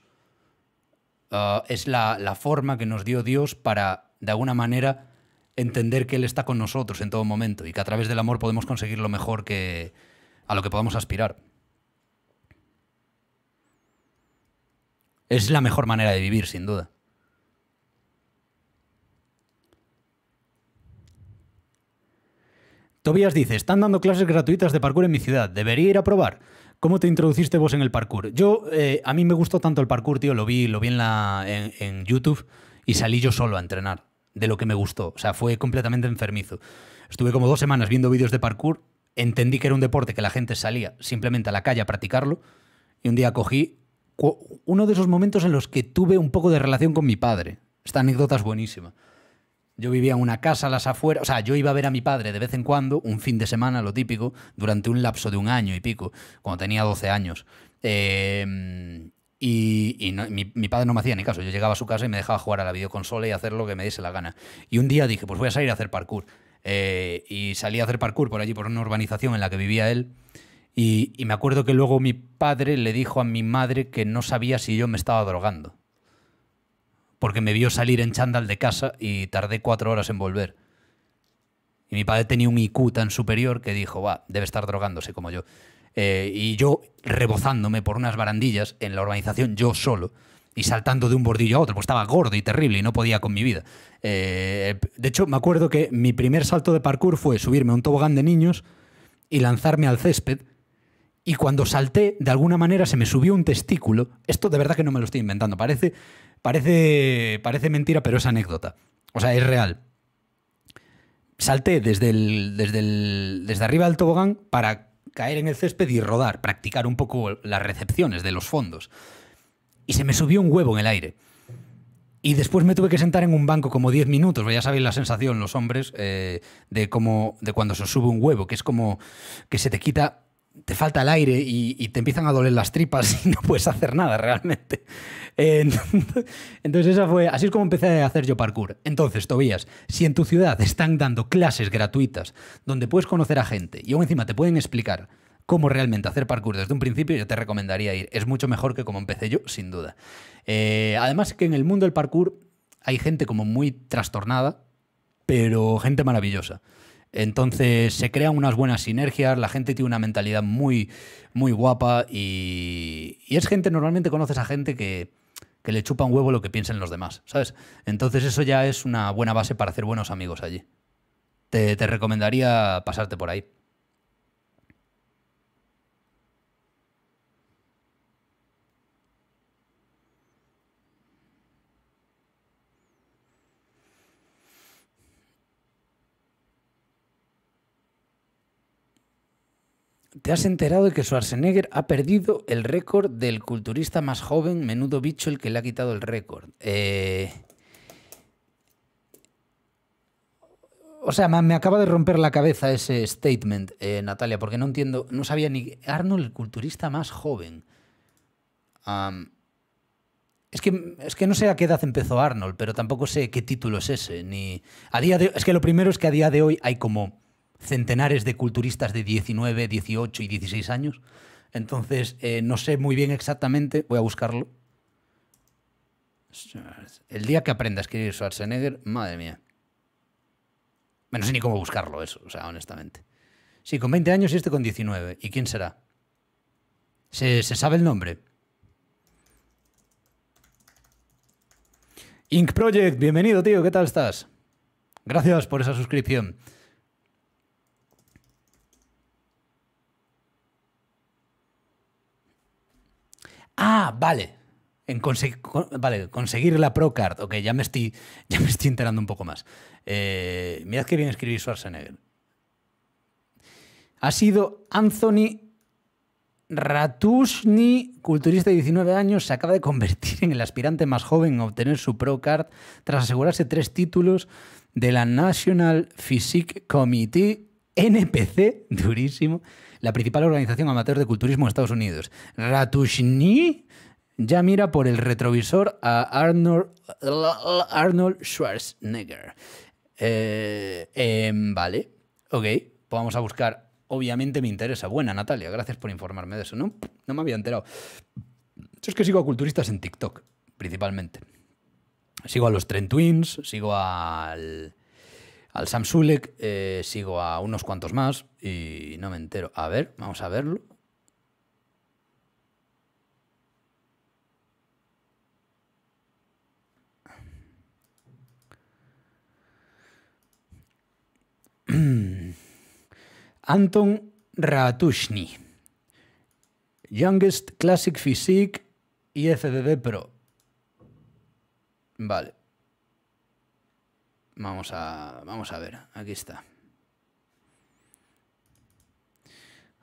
Ah, es la, la forma que nos dio Dios para, de alguna manera, entender que Él está con nosotros en todo momento y que a través del amor podemos conseguir lo mejor que, a lo que podamos aspirar. Es la mejor manera de vivir, sin duda. Tobias dice, están dando clases gratuitas de parkour en mi ciudad, debería ir a probar. ¿Cómo te introduciste vos en el parkour? Yo, eh, a mí me gustó tanto el parkour, tío, lo vi, lo vi en, en YouTube y salí yo solo a entrenar de lo que me gustó. O sea, fue completamente enfermizo. Estuve como dos semanas viendo vídeos de parkour, entendí que era un deporte que la gente salía simplemente a la calle a practicarlo, y un día cogí uno de esos momentos en los que tuve un poco de relación con mi padre. Esta anécdota es buenísima. Yo vivía en una casa a las afueras, o sea, yo iba a ver a mi padre de vez en cuando, un fin de semana, lo típico, durante un lapso de un año y pico, cuando tenía 12 años. Eh, y, mi, padre no me hacía ni caso. Yo llegaba a su casa y me dejaba jugar a la videoconsola y hacer lo que me diese la gana. Y un día dije, pues voy a salir a hacer parkour. Eh, y salí a hacer parkour por allí, por una urbanización en la que vivía él. Y, y, me acuerdo que luego mi padre le dijo a mi madre que no sabía si yo me estaba drogando. Porque me vio salir en chándal de casa y tardé cuatro horas en volver. Y mi padre tenía un IQ tan superior que dijo, va, debe estar drogándose como yo. Eh, y yo rebozándome por unas barandillas en la urbanización yo solo y saltando de un bordillo a otro, pues estaba gordo y terrible y no podía con mi vida. Eh, de hecho, me acuerdo que mi primer salto de parkour fue subirme a un tobogán de niños y lanzarme al césped. Y cuando salté, de alguna manera se me subió un testículo. Esto de verdad que no me lo estoy inventando. Parece, parece, parece mentira, pero es anécdota. O sea, es real. Salté desde, el, desde, el, desde arriba del tobogán para caer en el césped y rodar, practicar un poco las recepciones de los fondos. Y se me subió un huevo en el aire. Y después me tuve que sentar en un banco como 10 minutos, ya sabéis la sensación los hombres eh, de, como, de cuando se sube un huevo, que es como que se te quita te falta el aire y, te empiezan a doler las tripas <laughs> y no puedes hacer nada realmente. <laughs> entonces, esa fue, así es como empecé a hacer yo parkour. Entonces, Tobías, si en tu ciudad están dando clases gratuitas donde puedes conocer a gente y aún encima te pueden explicar cómo realmente hacer parkour desde un principio, yo te recomendaría ir. Es mucho mejor que como empecé yo, sin duda. Eh, además que en el mundo del parkour hay gente como muy trastornada, pero gente maravillosa. Entonces se crean unas buenas sinergias, la gente tiene una mentalidad muy, muy guapa y, es gente, normalmente conoces a gente que, le chupa un huevo lo que piensen los demás, ¿sabes? Entonces eso ya es una buena base para hacer buenos amigos allí. Te, te recomendaría pasarte por ahí. ¿Te has enterado de que Schwarzenegger ha perdido el récord del culturista más joven, menudo bicho el que le ha quitado el récord? Eh, o sea, me acaba de romper la cabeza ese statement, eh, Natalia, porque no entiendo, no sabía ni Arnold, el culturista más joven. Es que, es que no sé a qué edad empezó Arnold, pero tampoco sé qué título es ese. Ni... A día Es que lo primero es que a día de hoy hay como centenares de culturistas de 19, 18 y 16 años. Entonces, eh, no sé muy bien exactamente, voy a buscarlo. El día que aprenda a escribir Schwarzenegger, madre mía. menos no sé ni cómo buscarlo eso, o sea, honestamente. Sí, con 20 años y este con 19. ¿Y quién será? ¿Se, se sabe el nombre? Ink Project, bienvenido, tío, ¿qué tal estás? Gracias por esa suscripción. Ah, vale. En vale, conseguir la pro card. Ok, ya me estoy, <laughs> ya me estoy enterando un poco más. Eh, mirad que bien escribir Schwarzenegger. Ha sido Anthony Ratushny, culturista de 19 años, se acaba de convertir en el aspirante más joven en obtener su Pro Card tras asegurarse tres títulos de la National Physique Committee, NPC, durísimo, la principal organización amateur de culturismo de Estados Unidos. Ratushni ya mira por el retrovisor a Arnold, Schwarzenegger. Eh, em, vale, ok, pues vamos a buscar. Obviamente me interesa. Buena, Natalia, gracias por informarme de eso. No, no me había enterado. eso es que sigo a culturistas en TikTok, principalmente. Sigo a los Trent Twins, sigo al al Samsulek eh, sigo a unos cuantos más y no me entero. A ver, vamos a verlo. <clears throat> Anton Ratushny, Youngest Classic Physique y FBB Pro. Vale. Vamos a, vamos a ver, aquí está.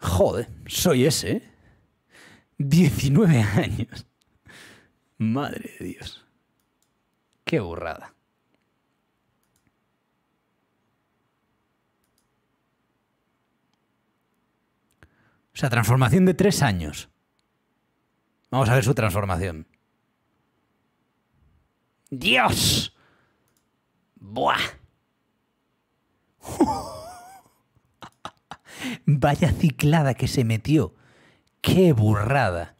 Joder, soy ese. 19 ¿eh? años. Madre de Dios. Qué burrada. O sea, transformación de tres años. Vamos a ver su transformación. ¡Dios! ¡Buah! <laughs> Vaya ciclada que se metió. ¡Qué burrada!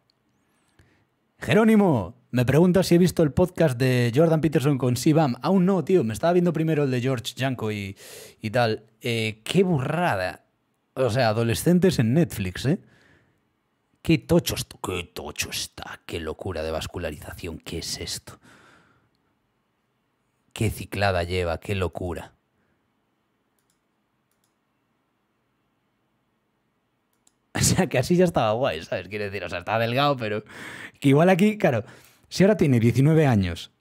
Jerónimo, me pregunta si he visto el podcast de Jordan Peterson con Sibam. Aún no, tío. Me estaba viendo primero el de George Janko y, tal. Eh, ¡Qué burrada! O sea, adolescentes en Netflix, ¿eh? ¡Qué tocho, qué tocho está! ¡Qué locura de vascularización! ¿Qué es esto? qué ciclada lleva, qué locura. <laughs> O sea, que así ya estaba guay, ¿sabes? Quiero decir, o sea, estaba delgado, pero que igual aquí, claro, si ahora tiene 19 años,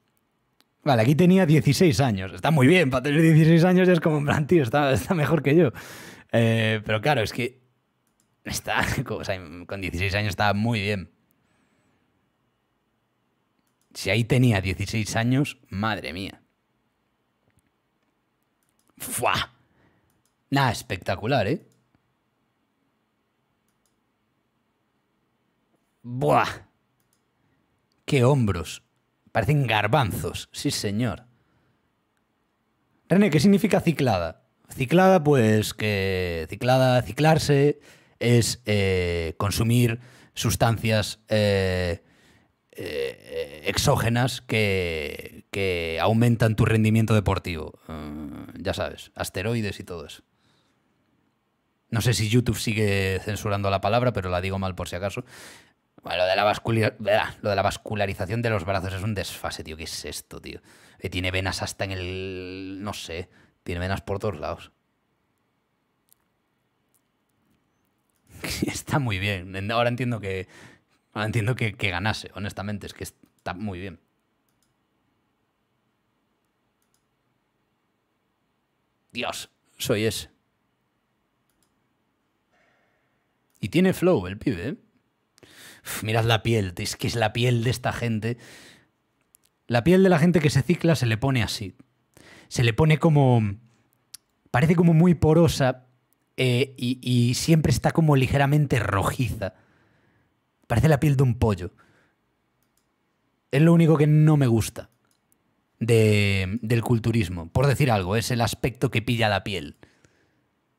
vale, aquí tenía 16 años, está muy bien, para tener 16 años ya es como, en plan, tío, está, mejor que yo. Eh, pero claro, es que está, <laughs> o sea, con 16 años estaba muy bien. Si ahí tenía 16 años, madre mía. ¡Fua! Nada, espectacular, ¿eh? ¡Buah! ¡Qué hombros! Parecen garbanzos, sí señor. René, ¿qué significa ciclada? Ciclada, pues que ciclada, ciclarse es eh, consumir sustancias eh, eh, exógenas que, que aumentan tu rendimiento deportivo. Eh, ya sabes, asteroides y todo eso. No sé si YouTube sigue censurando la palabra, pero la digo mal por si acaso. lo, de la vascularización de los brazos es un desfase, tío. ¿Qué es esto, tío? Eh, tiene venas hasta en el... no sé. Tiene venas por todos lados. <laughs> Está muy bien. Ahora entiendo que... entiendo que ganase, honestamente. Es que está muy bien. Dios, soy ese. Y tiene flow el pibe, ¿eh? mirad la piel, es que es la piel de esta gente. La piel de la gente que se cicla se le pone así. Se le pone como... Parece como muy porosa eh, y siempre está como ligeramente rojiza. Parece la piel de un pollo. Es lo único que no me gusta del culturismo. Por decir algo, es el aspecto que pilla la piel.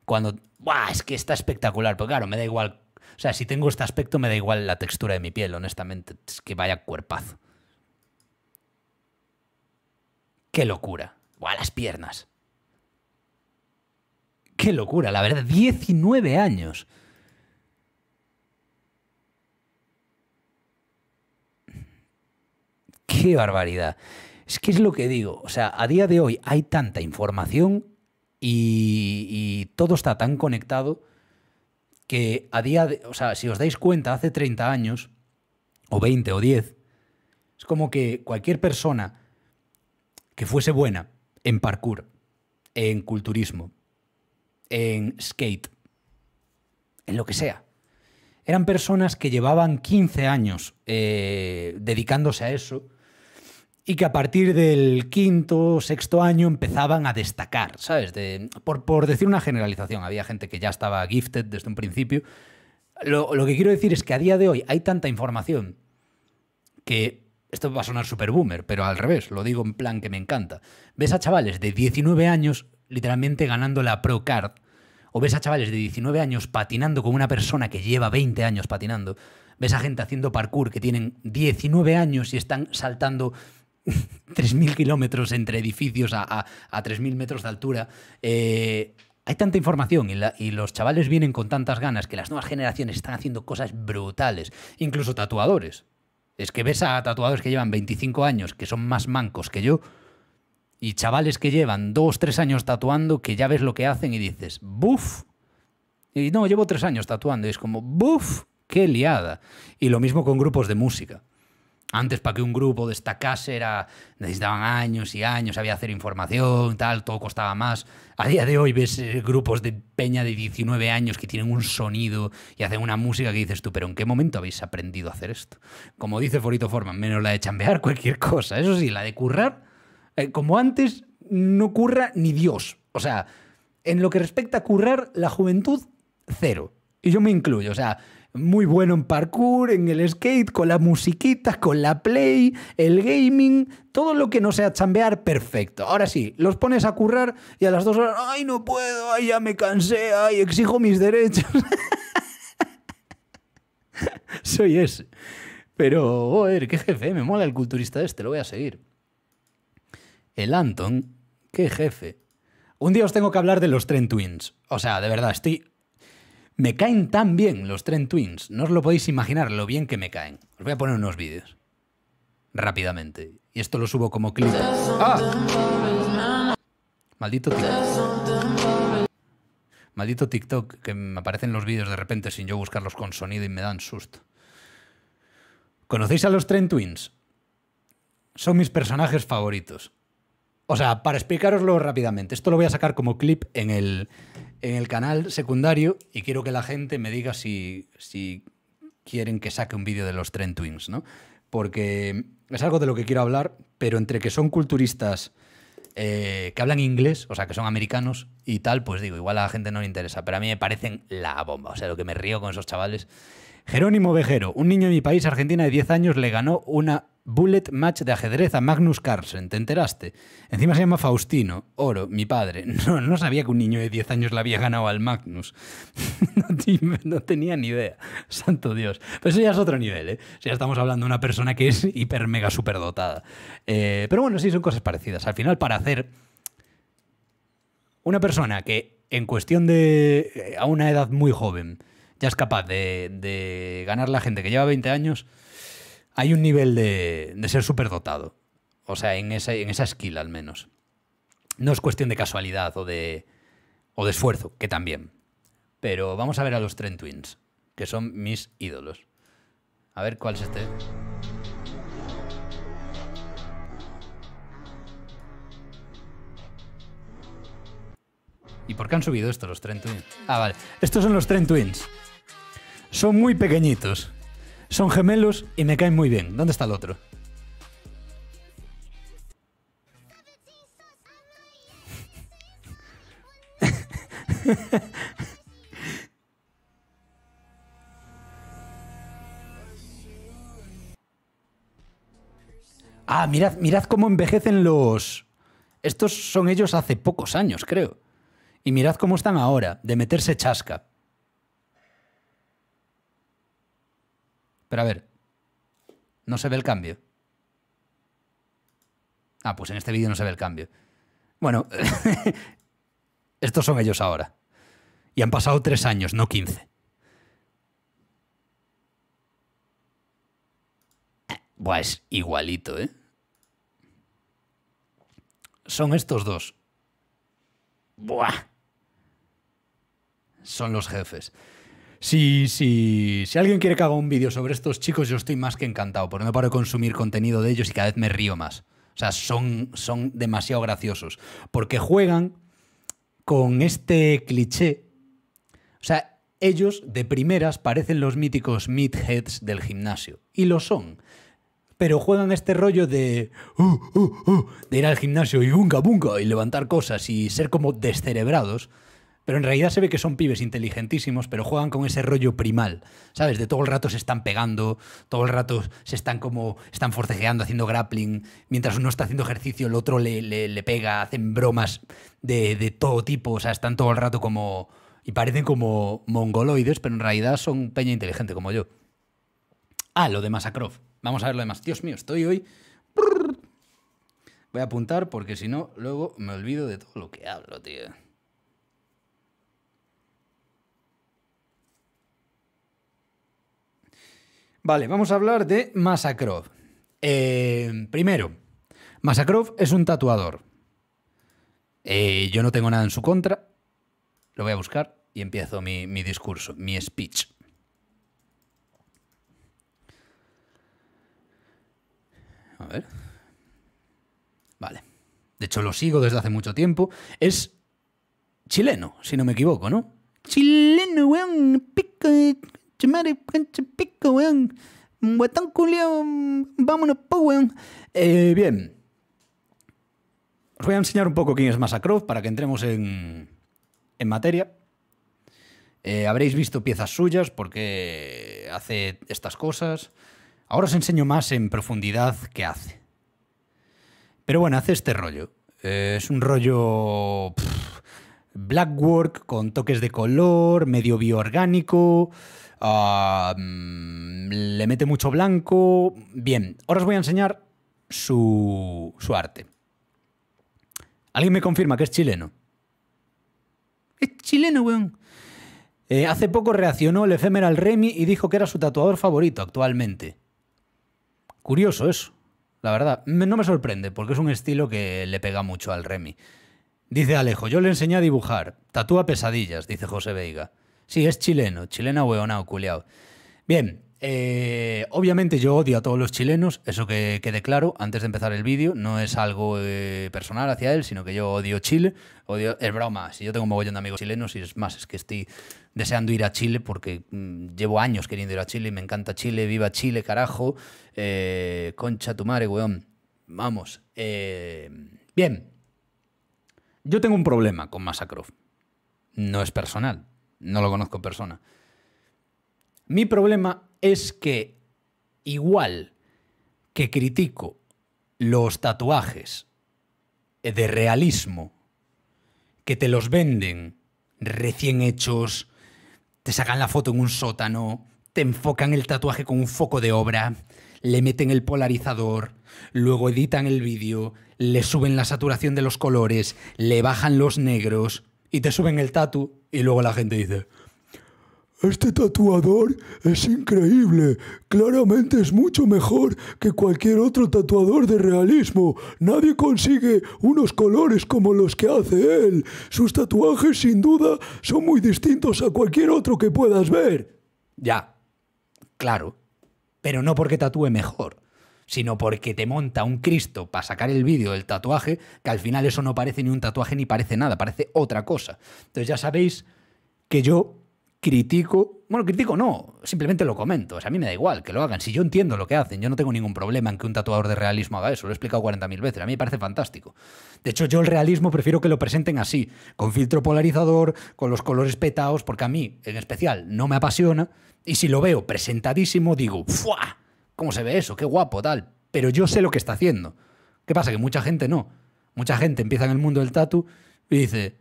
Cuando, ¡buah! Es que está espectacular. porque claro, me da igual. O sea, si tengo este aspecto, me da igual la textura de mi piel, honestamente. Es que vaya cuerpazo. ¡Qué locura! ¡Buah! Las piernas. ¡Qué locura! La verdad, 19 años. ¡Qué barbaridad! Es que es lo que digo. O sea, a día de hoy hay tanta información y, todo está tan conectado que a día de. O sea, si os dais cuenta, hace 30 años, o 20 o 10, es como que cualquier persona que fuese buena en parkour, en culturismo, en skate, en lo que sea. Eran personas que llevaban 15 años eh, dedicándose a eso y que a partir del quinto, sexto año empezaban a destacar, ¿sabes? por, decir una generalización, había gente que ya estaba gifted desde un principio. Lo, lo, que quiero decir es que a día de hoy hay tanta información que esto va a sonar super boomer, pero al revés, lo digo en plan que me encanta. Ves a chavales de 19 años literalmente ganando la Pro Card, o ves a chavales de 19 años patinando con una persona que lleva 20 años patinando, ves a gente haciendo parkour que tienen 19 años y están saltando 3.000 <laughs> kilómetros entre edificios a, 3.000 metros de altura. Eh, hay tanta información y, y, los chavales vienen con tantas ganas que las nuevas generaciones están haciendo cosas brutales, incluso tatuadores. Es que ves a tatuadores que llevan 25 años, que son más mancos que yo, y chavales que llevan 2, 3 años tatuando, que ya ves lo que hacen y dices, ¡buf! Y no, llevo 3 años tatuando, y es como, ¡buf! ¡Qué liada! Y lo mismo con grupos de música. Antes, para que un grupo destacase, era, necesitaban años y años, había hacer información, tal, todo costaba más. A día de hoy ves eh, grupos de peña de 19 años que tienen un sonido y hacen una música que dices tú, pero ¿en qué momento habéis aprendido a hacer esto? Como dice Forito Forman, menos la de chambear, cualquier cosa. Eso sí, la de currar, eh, como antes, no curra ni Dios. O sea, en lo que respecta a currar, la juventud, cero. Y yo me incluyo, o sea, muy bueno en parkour, en el skate, con la musiquita, con la play, el gaming, todo lo que no sea chambear, perfecto. Ahora sí, los pones a currar y a las dos horas, ay, no puedo, ay, ya me cansé, ay, exijo mis derechos. <laughs> Soy ese. Pero, joder, qué jefe, me mola el culturista este, lo voy a seguir. El Anton, qué jefe. Un día os tengo que hablar de los Trent Twins. O sea, de verdad, estoy me caen tan bien los Tren Twins, no os lo podéis imaginar lo bien que me caen. Os voy a poner unos vídeos. Rápidamente. Y esto lo subo como clip. ¡Ah! Maldito TikTok. Maldito TikTok, que me aparecen los vídeos de repente sin yo buscarlos con sonido y me dan susto. ¿Conocéis a los Tren Twins? Son mis personajes favoritos. O sea, para explicaroslo rápidamente, esto lo voy a sacar como clip en el, en el canal secundario y quiero que la gente me diga si, si quieren que saque un vídeo de los Trend Twins, ¿no? Porque es algo de lo que quiero hablar, pero entre que son culturistas eh, que hablan inglés, o sea, que son americanos y tal, pues digo, igual a la gente no le interesa, pero a mí me parecen la bomba, o sea, lo que me río con esos chavales Jerónimo Vejero, un niño de mi país, Argentina, de 10 años, le ganó una bullet match de ajedrez a Magnus Carlsen, ¿te enteraste? Encima se llama Faustino, oro, mi padre. <laughs> No, sabía que un niño de 10 años le había ganado al Magnus. <laughs> no, tenía ni idea, santo Dios. Pero eso ya es otro nivel, ¿eh? Si ya estamos hablando de una persona que es hiper mega superdotada. dotada. Eh, pero bueno, sí, son cosas parecidas. Al final, para hacer una persona que en cuestión de... Eh, a una edad muy joven ya es capaz de, ganar la gente que lleva 20 años, hay un nivel de, de ser superdotado. O sea, en esa, en skill al menos. No es cuestión de casualidad o de, o de esfuerzo, que también. Pero vamos a ver a los Trent Twins, que son mis ídolos. A ver cuál es este. ¿Y por qué han subido esto los Trent Twins? Ah, vale. Estos son los Trent Twins. Son muy pequeñitos. Son gemelos y me caen muy bien. ¿Dónde está el otro? <laughs> ah, mirad, mirad cómo envejecen los... Estos son ellos hace pocos años, creo. Y mirad cómo están ahora, de meterse chasca. Pero a ver, no se ve el cambio. Ah, pues en este vídeo no se ve el cambio. Bueno, <laughs> estos son ellos ahora. Y han pasado tres años, no quince. Buah, es igualito, ¿eh? Son estos dos. Buah. Son los jefes. Si, si, alguien quiere que haga un vídeo sobre estos chicos, yo estoy más que encantado, porque no paro de consumir contenido de ellos y cada vez me río más. O sea, son, son demasiado graciosos. Porque juegan con este cliché. O sea, ellos de primeras parecen los míticos midheads del gimnasio. Y lo son. Pero juegan este rollo de. Uh, uh, uh, de ir al gimnasio y bunka, bunga y levantar cosas y ser como descerebrados pero en realidad se ve que son pibes inteligentísimos, pero juegan con ese rollo primal, ¿sabes? De todo el rato se están pegando, todo el rato se están como, están forcejeando, haciendo grappling, mientras uno está haciendo ejercicio, el otro le, pega, hacen bromas de, de todo tipo, o sea, están todo el rato como... Y parecen como mongoloides, pero en realidad son peña inteligente como yo. Ah, lo de Masakrov. Vamos a ver lo demás. Dios mío, estoy hoy... Voy a apuntar porque si no, luego me olvido de todo lo que hablo, tío. Vale, vamos a hablar de Masakrov. Eh, primero, Masakrov es un tatuador. Eh, yo no tengo nada en su contra. Lo voy a buscar y empiezo mi, discurso, mi speech. A ver. Vale. De hecho, lo sigo desde hace mucho tiempo. Es chileno, si no me equivoco, ¿no? Chileno, weón. Pico. Chimari, cancha pico, weón. culiao, vámonos po, weón. Eh, bien. Os voy a enseñar un poco quién es Massacroft para que entremos en, materia. Eh, habréis visto piezas suyas porque hace estas cosas. Ahora os enseño más en profundidad qué hace. Pero bueno, hace este rollo. Eh, es un rollo... Blackwork black con toques de color, medio bioorgánico... Ah, mm, le mete mucho blanco. Bien, ahora os voy a enseñar su, su arte. ¿Alguien me confirma que es chileno? Es chileno, weón. Eh, hace poco reaccionó el efemeral Remy y dijo que era su tatuador favorito actualmente. Curioso eso, la verdad. no me sorprende, porque es un estilo que le pega mucho al Remy. Dice Alejo, yo le enseñé a dibujar. Tatúa pesadillas, dice José Veiga. Sí, es chileno, chileno o culiao. Bien, eh, obviamente yo odio a todos los chilenos, eso que quede claro antes de empezar el vídeo, no es algo eh, personal hacia él, sino que yo odio Chile, odio, es broma, si yo tengo un mogollón de amigos chilenos y es más, es que estoy deseando ir a Chile porque mm, llevo años queriendo ir a Chile y me encanta Chile, viva Chile, carajo, eh, concha tu madre, weón, vamos. bien, yo tengo un problema con Massacroft. no es personal, no lo conozco en persona. Mi problema es que igual que critico los tatuajes de realismo que te los venden recién hechos, te sacan la foto en un sótano, te enfocan el tatuaje con un foco de obra, le meten el polarizador, luego editan el vídeo, le suben la saturación de los colores, le bajan los negros y te suben el tatu y luego la gente dice, este tatuador es increíble. Claramente es mucho mejor que cualquier otro tatuador de realismo. Nadie consigue unos colores como los que hace él. Sus tatuajes sin duda son muy distintos a cualquier otro que puedas ver. Ya. Claro. Pero no porque tatúe mejor sino porque te monta un Cristo para sacar el vídeo del tatuaje, que al final eso no parece ni un tatuaje ni parece nada, parece otra cosa. Entonces ya sabéis que yo critico, bueno, critico no, simplemente lo comento, a mí me da igual que lo hagan, si yo entiendo lo que hacen, yo no tengo ningún problema en que un tatuador de realismo haga eso, lo he explicado 40.000 veces, a mí me parece fantástico. De hecho, yo el realismo prefiero que lo presenten así, con filtro polarizador, con los colores petados, porque a mí en especial no me apasiona, y si lo veo presentadísimo digo, ¡fuah! ¿Cómo se ve eso? Qué guapo, tal. Pero yo sé lo que está haciendo. ¿Qué pasa? Que mucha gente no. Mucha gente empieza en el mundo del tatu y dice,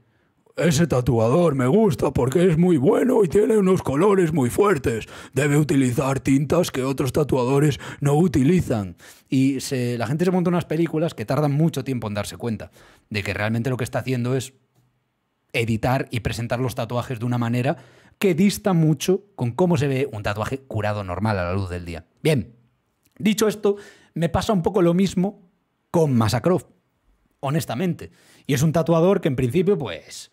ese tatuador me gusta porque es muy bueno y tiene unos colores muy fuertes. Debe utilizar tintas que otros tatuadores no utilizan. Y la gente se monta unas películas que tardan mucho tiempo en darse cuenta de que realmente lo que está haciendo es editar y presentar los tatuajes de una manera que dista mucho con cómo se ve un tatuaje curado normal a la luz del día. Bien, Dicho esto, me pasa un poco lo mismo con Masakrov, honestamente. Y es un tatuador que en principio, pues,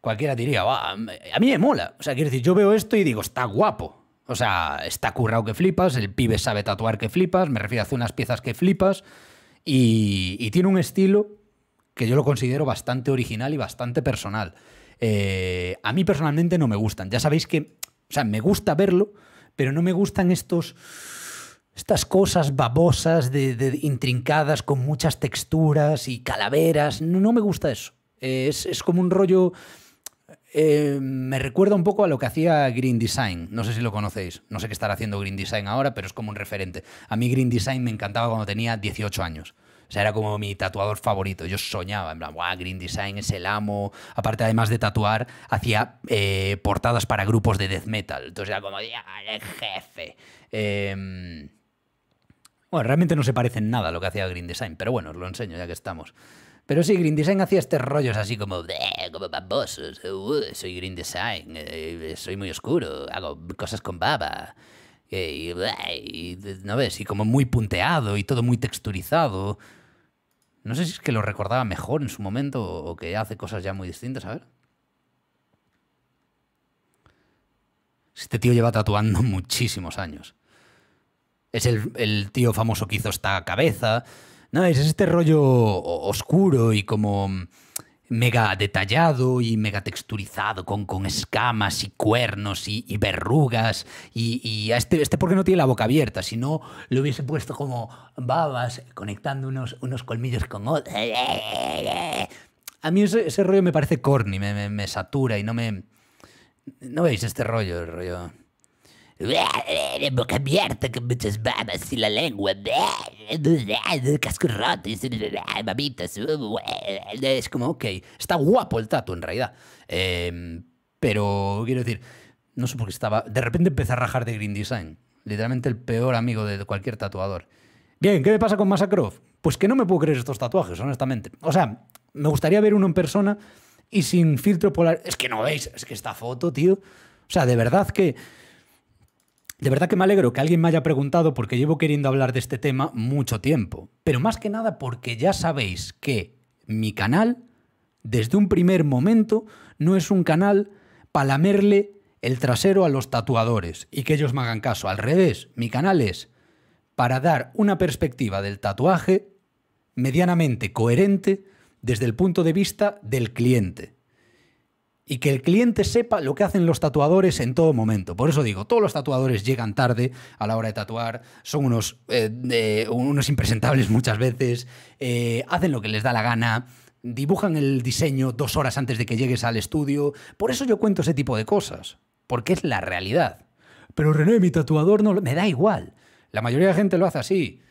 cualquiera diría, a mí me mola. O sea, quiero decir, yo veo esto y digo, está guapo. O sea, está currado que flipas, el pibe sabe tatuar que flipas, me refiero a hacer unas piezas que flipas, y, tiene un estilo que yo lo considero bastante original y bastante personal. Eh, a mí personalmente no me gustan. Ya sabéis que, o sea, me gusta verlo, pero no me gustan estos estas cosas babosas, de, intrincadas, con muchas texturas y calaveras, no, me gusta eso. es, como un rollo... Eh, me recuerda un poco a lo que hacía Green Design. No sé si lo conocéis. No sé qué estará haciendo Green Design ahora, pero es como un referente. A mí Green Design me encantaba cuando tenía 18 años. O sea, era como mi tatuador favorito. Yo soñaba, en plan, wow, Green Design es el amo. Aparte, además de tatuar, hacía eh, portadas para grupos de death metal. Entonces era como, el jefe. Em, realmente no se parece nada a lo que hacía Green Design, pero bueno, os lo enseño ya que estamos. Pero sí, Green Design hacía estos rollos así como, como babosos, soy Green Design, eh, soy muy oscuro, hago cosas con baba. Eh, ¿No ves? Y como muy punteado y todo muy texturizado. No sé si es que lo recordaba mejor en su momento o que hace cosas ya muy distintas, a ver. Este tío lleva tatuando <laughs> muchísimos años es el, tío famoso que hizo esta cabeza. No, es este rollo oscuro y como mega detallado y mega texturizado, con, con escamas y cuernos y, verrugas. Y, este, este porque no tiene la boca abierta, si no le hubiese puesto como babas, conectando unos, unos colmillos con otros. A mí ese, rollo me parece corny, me, me, me satura y no me... ¿No veis este rollo? El rollo boca abierta con muchas babas y la lengua. casco roto uh, uh, uh. Es como, ok, está guapo el tatu en realidad. Em, pero quiero decir, no sé por qué estaba. De repente empecé a rajar de Green Design. Literalmente el peor amigo de cualquier tatuador. Bien, ¿qué me pasa con Massacroft? Pues que no me puedo creer estos tatuajes, honestamente. O sea, me gustaría ver uno en persona y sin filtro polar. Es que no veis, es que esta foto, tío. O sea, de verdad que de verdad que me alegro que alguien me haya preguntado porque llevo queriendo hablar de este tema mucho tiempo, pero más que nada porque ya sabéis que mi canal, desde un primer momento, no es un canal para lamerle el trasero a los tatuadores y que ellos me hagan caso. Al revés, mi canal es para dar una perspectiva del tatuaje medianamente coherente desde el punto de vista del cliente y que el cliente sepa lo que hacen los tatuadores en todo momento. Por eso digo, todos los tatuadores llegan tarde a la hora de tatuar, son unos, eh, impresentables muchas veces, eh, hacen lo que les da la gana, dibujan el diseño dos horas antes de que llegues al estudio. Por eso yo cuento ese tipo de cosas, porque es la realidad. Pero René, mi tatuador no Me da igual. La mayoría de gente lo hace así.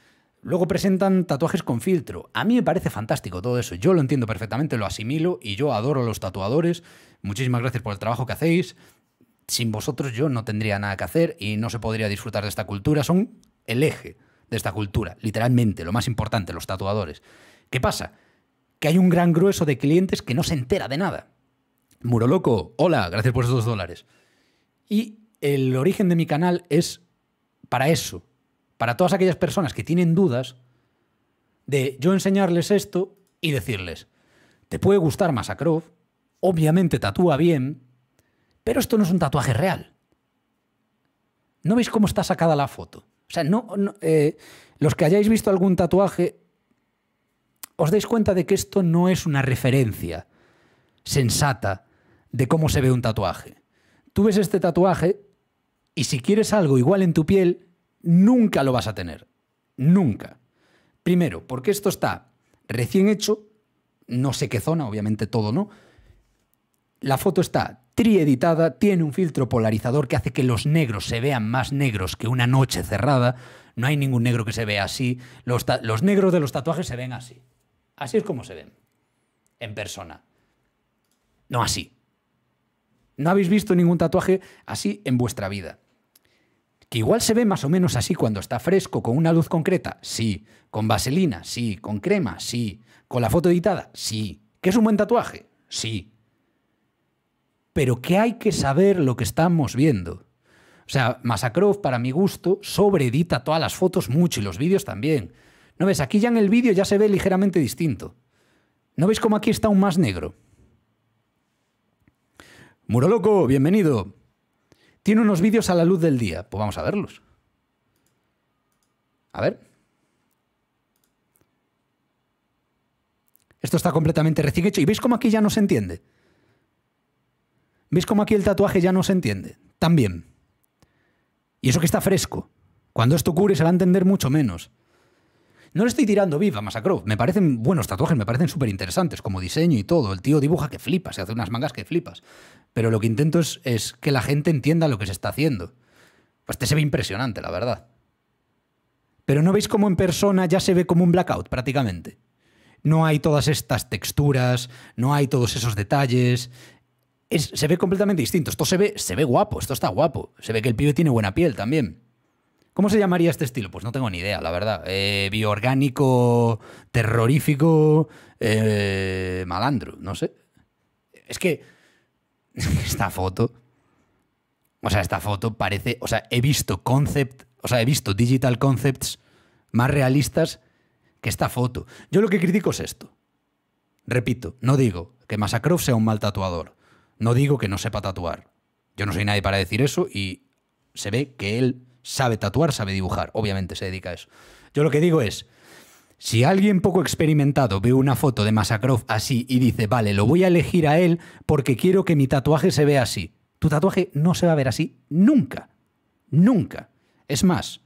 Luego presentan tatuajes con filtro. A mí me parece fantástico todo eso. Yo lo entiendo perfectamente, lo asimilo y yo adoro a los tatuadores Muchísimas gracias por el trabajo que hacéis. Sin vosotros yo no tendría nada que hacer y no se podría disfrutar de esta cultura. Son el eje de esta cultura, literalmente, lo más importante, los tatuadores. ¿Qué pasa? Que hay un gran grueso de clientes que no se entera de nada. Muro loco, hola, gracias por esos dos dólares. Y el origen de mi canal es para eso, para todas aquellas personas que tienen dudas de yo enseñarles esto y decirles, te puede gustar Masacroft, obviamente tatúa bien, pero esto no es un tatuaje real. ¿No veis cómo está sacada la foto? O sea, no, eh, los que hayáis visto algún tatuaje, os dais cuenta de que esto no es una referencia sensata de cómo se ve un tatuaje. Tú ves este tatuaje y si quieres algo igual en tu piel, nunca lo vas a tener. Nunca. Primero, porque esto está recién hecho, no sé qué zona, obviamente todo no, la foto está trieditada, tiene un filtro polarizador que hace que los negros se vean más negros que una noche cerrada. No hay ningún negro que se vea así. Los, negros de los tatuajes se ven así. Así es como se ven. En persona. No así. No habéis visto ningún tatuaje así en vuestra vida. Que igual se ve más o menos así cuando está fresco, con una luz concreta, sí. Con vaselina, sí. Con crema, sí. Con la foto editada, sí. ¿Que es un buen tatuaje? Sí pero que hay que saber lo que estamos viendo. O sea, Masakrov, para mi gusto, sobreedita todas las fotos mucho y los vídeos también. ¿No ves? Aquí ya en el vídeo ya se ve ligeramente distinto. ¿No veis cómo aquí está un más negro? Muro loco, bienvenido. Tiene unos vídeos a la luz del día. Pues vamos a verlos. A ver. Esto está completamente recién hecho. ¿Y veis cómo aquí ya no se entiende? ¿Veis cómo aquí el tatuaje ya no se entiende? También. Y eso que está fresco. Cuando esto cure se va a entender mucho menos. No le estoy tirando viva masacró. Me parecen buenos tatuajes, me parecen súper interesantes, como diseño y todo. El tío dibuja que flipas, se hace unas mangas que flipas. Pero lo que intento es, es que la gente entienda lo que se está haciendo. Pues este se ve impresionante, la verdad. Pero no veis cómo en persona ya se ve como un blackout, prácticamente. No hay todas estas texturas, no hay todos esos detalles, se ve completamente distinto. Esto se ve, se ve guapo, esto está guapo. Se ve que el pibe tiene buena piel también. ¿Cómo se llamaría este estilo? Pues no tengo ni idea, la verdad. Eh, bioorgánico, terrorífico, eh, malandro, no sé. Es que <laughs> esta foto, o sea, esta foto parece, o sea, he visto concept, o sea, he visto digital concepts más realistas que esta foto. Yo lo que critico es esto. Repito, no digo que Masakrov sea un mal tatuador. No digo que no sepa tatuar. Yo no soy nadie para decir eso y se ve que él sabe tatuar, sabe dibujar. Obviamente se dedica a eso. Yo lo que digo es, si alguien poco experimentado ve una foto de Masakrov así y dice, vale, lo voy a elegir a él porque quiero que mi tatuaje se vea así. Tu tatuaje no se va a ver así nunca. Nunca. Es más,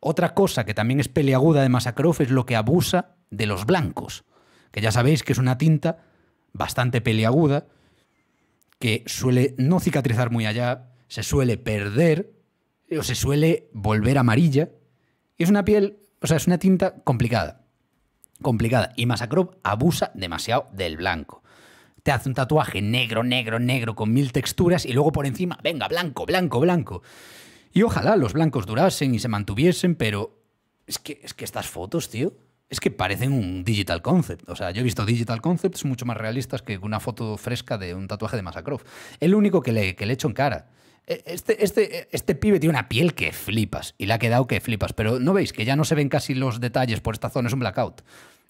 otra cosa que también es peleaguda de Masakrov es lo que abusa de los blancos, que ya sabéis que es una tinta bastante peleaguda, que suele no cicatrizar muy allá, se suele perder o se suele volver amarilla. Y es una piel, o sea, es una tinta complicada. Complicada. Y Masacrop abusa demasiado del blanco. Te hace un tatuaje negro, negro, negro con mil texturas y luego por encima, venga, blanco, blanco, blanco. Y ojalá los blancos durasen y se mantuviesen, pero es que, es que estas fotos, tío, es que parecen un digital concept. O sea, yo he visto digital concepts mucho más realistas que una foto fresca de un tatuaje de Es El único que le, he echo en cara. E, este, este, este, pibe tiene una piel que flipas y le ha quedado que flipas, pero no veis que ya no se ven casi los detalles por esta zona, es un blackout.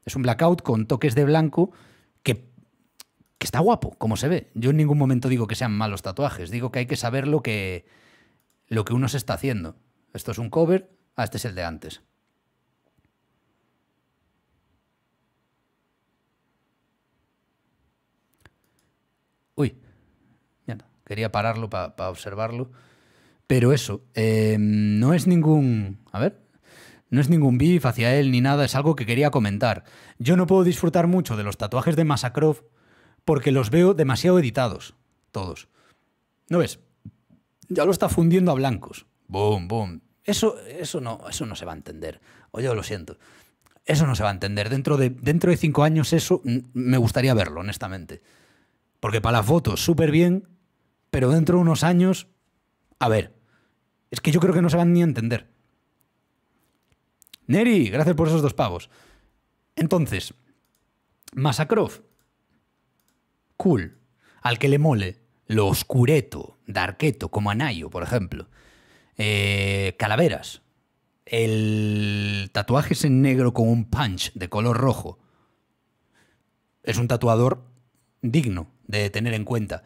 Es un blackout con toques de blanco que, está guapo, como se ve. Yo en ningún momento digo que sean malos tatuajes, digo que hay que saber lo que, lo que uno se está haciendo. Esto es un cover, ah, este es el de antes. Uy, quería pararlo para observarlo. Pero eso, em, no es ningún... A ver, no es ningún beef hacia él ni nada, es algo que quería comentar. Yo no puedo disfrutar mucho de los tatuajes de Masakrov porque los veo demasiado editados, todos. ¿No ves? Ya lo está fundiendo a blancos. Boom, boom. Eso, eso, no, eso no se va a entender. O yo lo siento. Eso no se va a entender. Dentro de, dentro de cinco años eso me gustaría verlo, honestamente. Porque para las foto, súper bien, pero dentro de unos años, a ver, es que yo creo que no se van ni a entender. Neri, gracias por esos dos pavos. Entonces, Masakrov, cool. Al que le mole, lo oscureto, darketo, como Anayo, por ejemplo. Eh, calaveras, el tatuaje es en negro con un punch de color rojo. Es un tatuador digno, de tener en cuenta.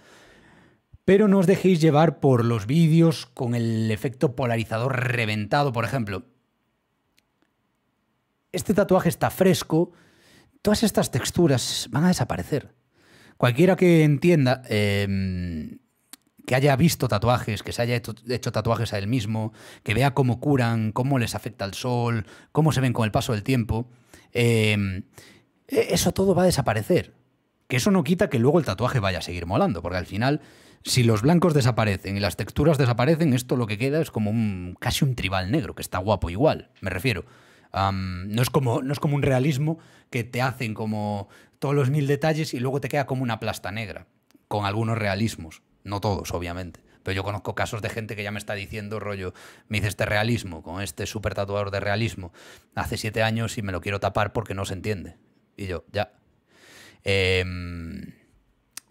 Pero no os dejéis llevar por los vídeos con el efecto polarizador reventado, por ejemplo. Este tatuaje está fresco, todas estas texturas van a desaparecer. Cualquiera que entienda, em, que haya visto tatuajes, que se haya hecho, tatuajes a él mismo, que vea cómo curan, cómo les afecta el sol, cómo se ven con el paso del tiempo, em, e-, eso todo va a desaparecer. Que eso no quita que luego el tatuaje vaya a seguir molando, porque al final, si los blancos desaparecen y las texturas desaparecen, esto lo que queda es como un casi un tribal negro, que está guapo igual, me refiero. no, es como, no es como un realismo que te hacen como todos los mil detalles y luego te queda como una plasta negra, con algunos realismos, no todos, obviamente. Pero yo conozco casos de gente que ya me está diciendo, rollo, me hice este realismo con este super tatuador de realismo hace siete años y me lo quiero tapar porque no se entiende. Y yo, ya, Em,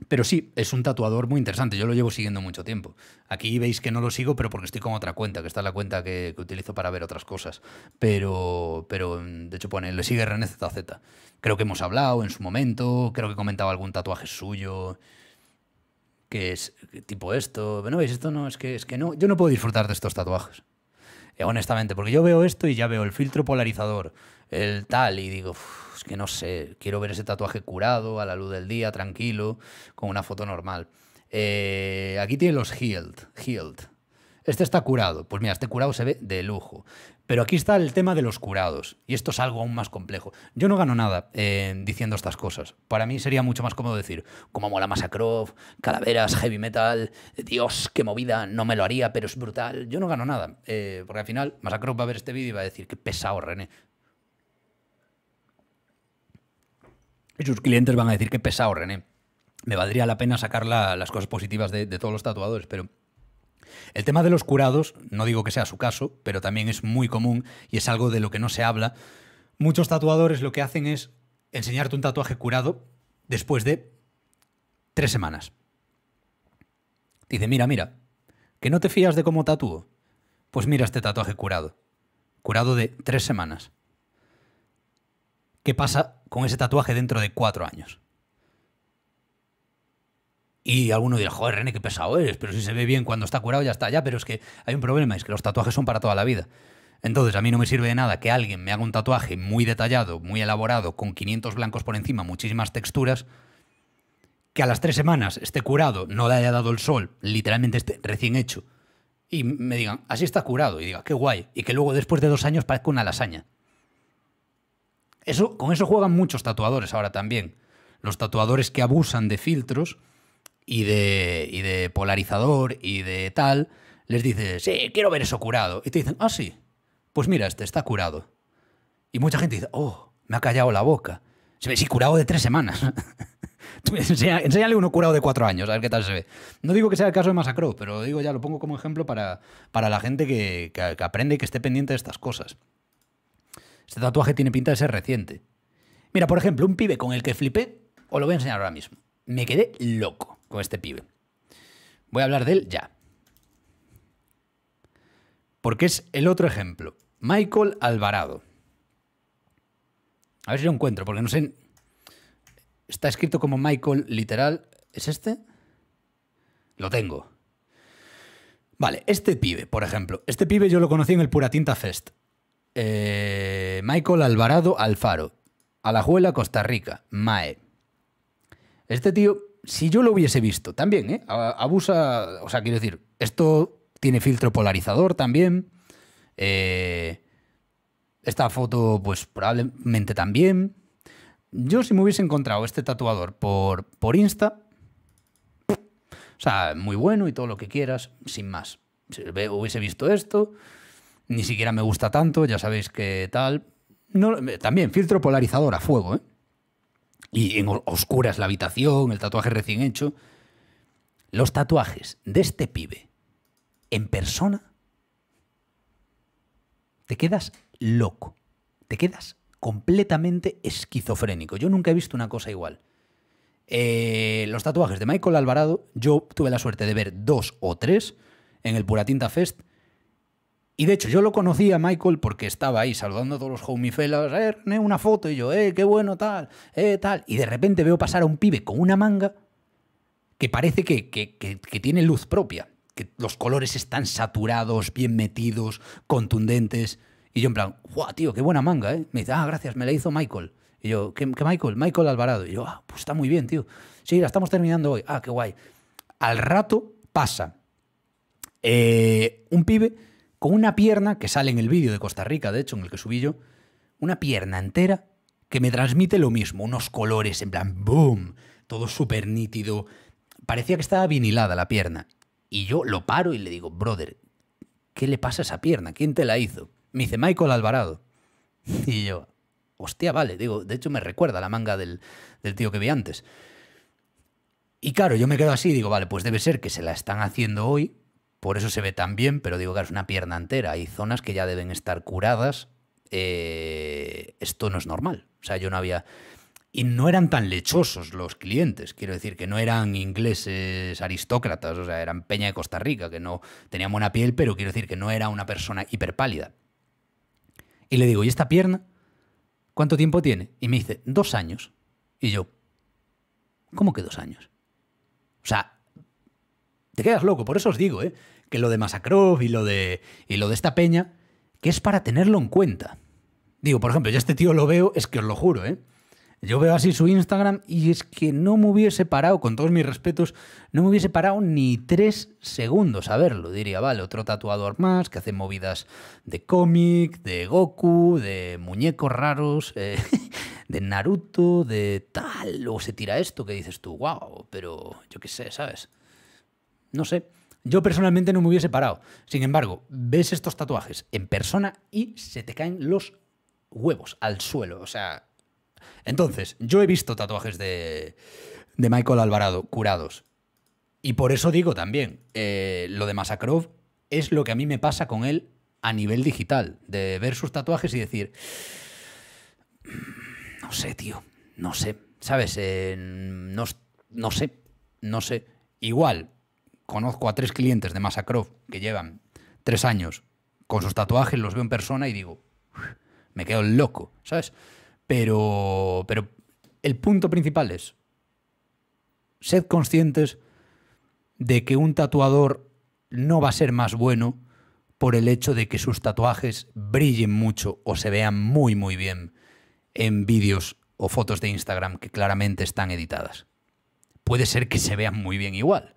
pero sí, es un tatuador muy interesante. Yo lo llevo siguiendo mucho tiempo. Aquí veis que no lo sigo, pero porque estoy con otra cuenta, que está la cuenta que, utilizo para ver otras cosas. Pero, pero de hecho pone, le sigue René ZZ. Creo que hemos hablado en su momento, creo que comentaba algún tatuaje suyo. Que es tipo esto. Bueno, veis, esto no, es que, es que no. Yo no puedo disfrutar de estos tatuajes. Eh, honestamente, porque yo veo esto y ya veo el filtro polarizador, el tal, y digo. Pues que no sé, quiero ver ese tatuaje curado, a la luz del día, tranquilo, con una foto normal. Eh, aquí tiene los healed, healed. Este está curado. Pues mira, este curado se ve de lujo. Pero aquí está el tema de los curados. Y esto es algo aún más complejo. Yo no gano nada eh, diciendo estas cosas. Para mí sería mucho más cómodo decir, como mola Massacroft calaveras, heavy metal, Dios, qué movida, no me lo haría, pero es brutal. Yo no gano nada. Eh, porque al final Massacroft va a ver este vídeo y va a decir, qué pesado, René. Y sus clientes van a decir, que pesado, René. Me valdría la pena sacar las cosas positivas de, todos los tatuadores, pero el tema de los curados, no digo que sea su caso, pero también es muy común y es algo de lo que no se habla. Muchos tatuadores lo que hacen es enseñarte un tatuaje curado después de tres semanas. Dice, mira, mira, que no te fías de cómo tatúo. Pues mira este tatuaje curado. Curado de tres semanas qué pasa con ese tatuaje dentro de cuatro años. Y alguno dirá, joder, René, qué pesado eres, pero si se ve bien cuando está curado ya está, ya, pero es que hay un problema, es que los tatuajes son para toda la vida. Entonces, a mí no me sirve de nada que alguien me haga un tatuaje muy detallado, muy elaborado, con 500 blancos por encima, muchísimas texturas, que a las tres semanas esté curado, no le haya dado el sol, literalmente esté recién hecho, y me digan, así está curado, y diga, qué guay, y que luego después de dos años parezca una lasaña con eso juegan muchos tatuadores ahora también. Los tatuadores que abusan de filtros y de, de polarizador y de tal, les dice, sí, quiero ver eso curado. Y te dicen, ah, sí, pues mira, este está curado. Y mucha gente dice, oh, me ha callado la boca. Se ve, sí, curado de tres semanas. <laughs> enséñale uno curado de cuatro años, a ver qué tal se ve. No digo que sea el caso de Masacro, pero digo ya, lo pongo como ejemplo para, la gente que aprende y que esté pendiente de estas cosas. Este tatuaje tiene pinta de ser reciente. Mira, por ejemplo, un pibe con el que flipé, os lo voy a enseñar ahora mismo. Me quedé loco con este pibe. Voy a hablar de él ya. Porque es el otro ejemplo. Michael Alvarado. A ver si lo encuentro, porque no sé. Está escrito como Michael literal. ¿Es este? Lo tengo. Vale, este pibe, por ejemplo. Este pibe yo lo conocí en el Pura Tinta Fest. Eh, Michael Alvarado Alfaro, Alajuela, Costa Rica, Mae. Este tío, si yo lo hubiese visto, también, ¿eh? Abusa, o sea, quiero decir, esto tiene filtro polarizador también. Eh, esta foto, pues probablemente también. Yo si me hubiese encontrado este tatuador por, por Insta, o sea, muy bueno y todo lo que quieras, sin más. Si hubiese visto esto, ni siquiera me gusta tanto, ya sabéis que tal. también filtro polarizador a fuego, ¿eh? Y en oscuras la habitación, el tatuaje recién hecho. Los tatuajes de este pibe en persona, te quedas loco, te quedas completamente esquizofrénico. Yo nunca he visto una cosa igual. Eh, los tatuajes de Michael Alvarado, yo tuve la suerte de ver dos o tres en el pura tinta Fest y de hecho, yo lo conocí a Michael porque estaba ahí saludando a todos los homifelas, eh, una foto, y yo, eh, qué bueno, tal, eh, tal. Y de repente veo pasar a un pibe con una manga que parece que, tiene luz propia, que los colores están saturados, bien metidos, contundentes. Y yo en plan, guau, tío, qué buena manga, ¿eh? Me dice, ah, gracias, me la hizo Michael. Y yo, ¿qué, Michael? Michael Alvarado. Y yo, ah, pues está muy bien, tío. Sí, la estamos terminando hoy. Ah, qué guay. Al rato pasa eh, un pibe con una pierna que sale en el vídeo de Costa Rica, de hecho, en el que subí yo, una pierna entera que me transmite lo mismo, unos colores en plan boom, todo súper nítido. Parecía que estaba vinilada la pierna. Y yo lo paro y le digo, brother, ¿qué le pasa a esa pierna? ¿Quién te la hizo? Me dice Michael Alvarado. <laughs> Y yo, hostia, vale, digo, de hecho me recuerda la manga del, tío que vi antes. Y claro, yo me quedo así, digo, vale, pues debe ser que se la están haciendo hoy por eso se ve tan bien, pero digo que es una pierna entera. Hay zonas que ya deben estar curadas. Eh, esto no es normal. O sea, yo no había... Y no eran tan lechosos los clientes, quiero decir, que no eran ingleses aristócratas, o sea, eran peña de Costa Rica, que no tenían buena piel, pero quiero decir que no era una persona hiperpálida. Y le digo, ¿y esta pierna? ¿Cuánto tiempo tiene? Y me dice, dos años. Y yo, ¿cómo que dos años? O sea, te quedas loco, por eso os digo, ¿eh? lo de Massacroft y lo de, lo de esta peña, que es para tenerlo en cuenta. Digo, por ejemplo, yo este tío lo veo, es que os lo juro, ¿eh? Yo veo así su Instagram y es que no me hubiese parado, con todos mis respetos, no me hubiese parado ni tres segundos a verlo. Diría, vale, otro tatuador más que hace movidas de cómic, de Goku, de muñecos raros, eh, <laughs> de Naruto, de tal. o se tira esto que dices tú, wow, pero yo qué sé, ¿sabes? No sé. Yo personalmente no me hubiese parado. Sin embargo, ves estos tatuajes en persona y se te caen los huevos al suelo. O sea. Entonces, yo he visto tatuajes de, de Michael Alvarado curados. Y por eso digo también, eh, lo de Masakrov es lo que a mí me pasa con él a nivel digital, de ver sus tatuajes y decir, no sé, tío, no sé, ¿sabes? Eh, no sé, no sé. Igual, conozco a tres clientes de Massacroft que llevan tres años con sus tatuajes, los veo en persona y digo, me quedo loco, ¿sabes? Pero, pero el punto principal es, sed conscientes de que un tatuador no va a ser más bueno por el hecho de que sus tatuajes brillen mucho o se vean muy muy bien en vídeos o fotos de Instagram que claramente están editadas. Puede ser que se vean muy bien igual,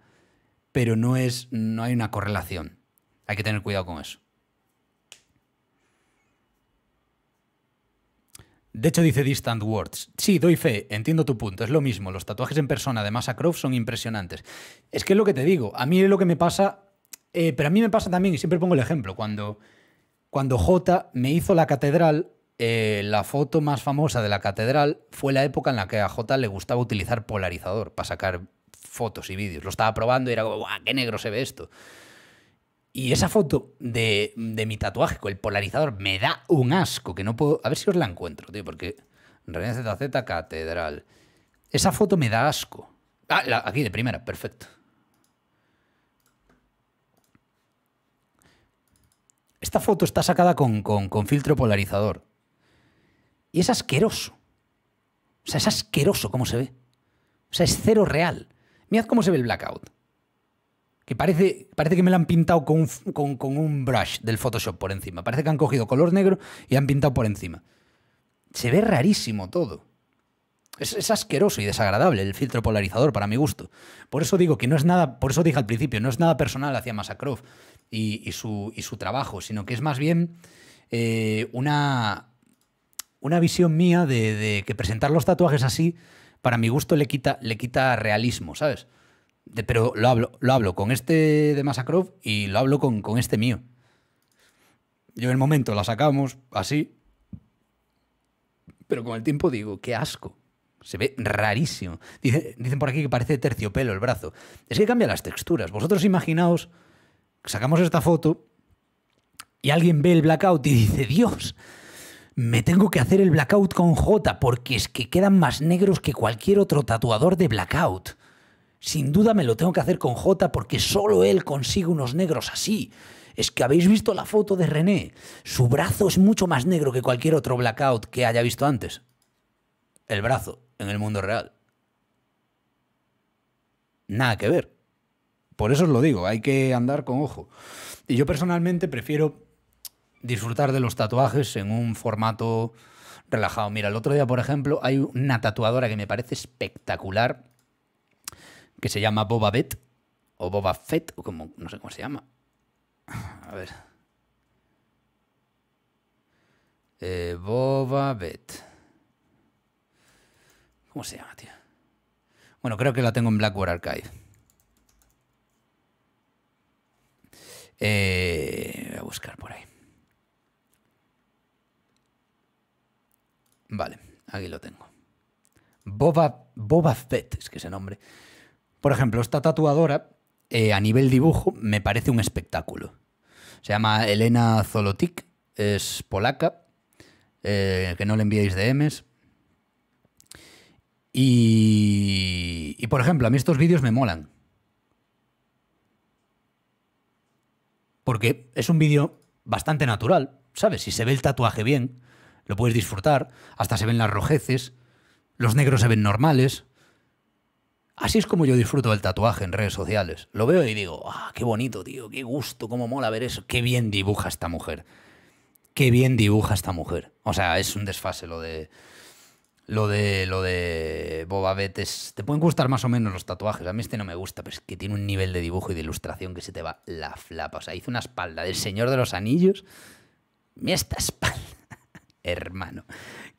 pero no, es, no hay una correlación. Hay que tener cuidado con eso. De hecho, dice Distant Words. Sí, doy fe, entiendo tu punto, es lo mismo. Los tatuajes en persona de Massa Croft son impresionantes. Es que es lo que te digo, a mí es lo que me pasa, eh, pero a mí me pasa también, y siempre pongo el ejemplo, cuando, cuando J me hizo la catedral, eh, la foto más famosa de la catedral fue la época en la que a J le gustaba utilizar polarizador para sacar fotos y vídeos. Lo estaba probando y era como, ¡Qué negro se ve esto! Y esa foto de, mi tatuaje con el polarizador me da un asco que no puedo. A ver si os la encuentro, tío, porque. René ZZ Catedral. Esa foto me da asco. Ah, aquí de primera, perfecto. Esta foto está sacada con, con filtro polarizador. Y es asqueroso. O sea, es asqueroso cómo se ve. O sea, es cero real. Mirad cómo se ve el blackout. Que parece, parece que me lo han pintado con, un brush del Photoshop por encima. Parece que han cogido color negro y han pintado por encima. Se ve rarísimo todo. Es, asqueroso y desagradable el filtro polarizador para mi gusto. Por eso digo que no es nada, por eso dije al principio, no es nada personal hacia Masakrov y, su, trabajo, sino que es más bien eh, una, una visión mía de que presentar los tatuajes así para mi gusto le quita, le quita realismo, ¿sabes? pero lo hablo, lo hablo con este de Masakrov y lo hablo con, este mío. Yo en el momento la sacamos así, pero con el tiempo digo, qué asco. Se ve rarísimo. Dicen, dicen por aquí que parece terciopelo el brazo. Es que cambia las texturas. Vosotros imaginaos, sacamos esta foto y alguien ve el blackout y dice, Dios, me tengo que hacer el blackout con J porque es que quedan más negros que cualquier otro tatuador de blackout. Sin duda me lo tengo que hacer con J porque solo él consigue unos negros así. Es que habéis visto la foto de René. Su brazo es mucho más negro que cualquier otro blackout que haya visto antes. El brazo, en el mundo real. Nada que ver. Por eso os lo digo, hay que andar con ojo. Y yo personalmente prefiero disfrutar de los tatuajes en un formato relajado. Mira, el otro día, por ejemplo, hay una tatuadora que me parece espectacular, que se llama Boba Bet, o Boba Fett, o como, no sé cómo se llama. A ver. Eh, Boba Bet. ¿Cómo se llama, tío? Bueno, creo que la tengo en Blackboard Archive. Eh, voy a buscar por ahí. Vale, aquí lo tengo. Boba, Boba Fett, es que ese nombre. Por ejemplo, esta tatuadora, eh, a nivel dibujo, me parece un espectáculo. Se llama Elena Zolotik, es polaca, eh, que no le enviéis DMs. Y, y, por ejemplo, a mí estos vídeos me molan. Porque es un vídeo bastante natural, ¿sabes? Si se ve el tatuaje bien, lo puedes disfrutar, hasta se ven las rojeces, los negros se ven normales. Así es como yo disfruto del tatuaje en redes sociales. Lo veo y digo, ah, qué bonito, tío, qué gusto, cómo mola ver eso, qué bien dibuja esta mujer. Qué bien dibuja esta mujer. O sea, es un desfase lo de lo de lo de Boba te pueden gustar más o menos los tatuajes, a mí este no me gusta, pero es que tiene un nivel de dibujo y de ilustración que se te va la flapa, o sea, hizo una espalda del Señor de los Anillos. Mira esta espalda hermano.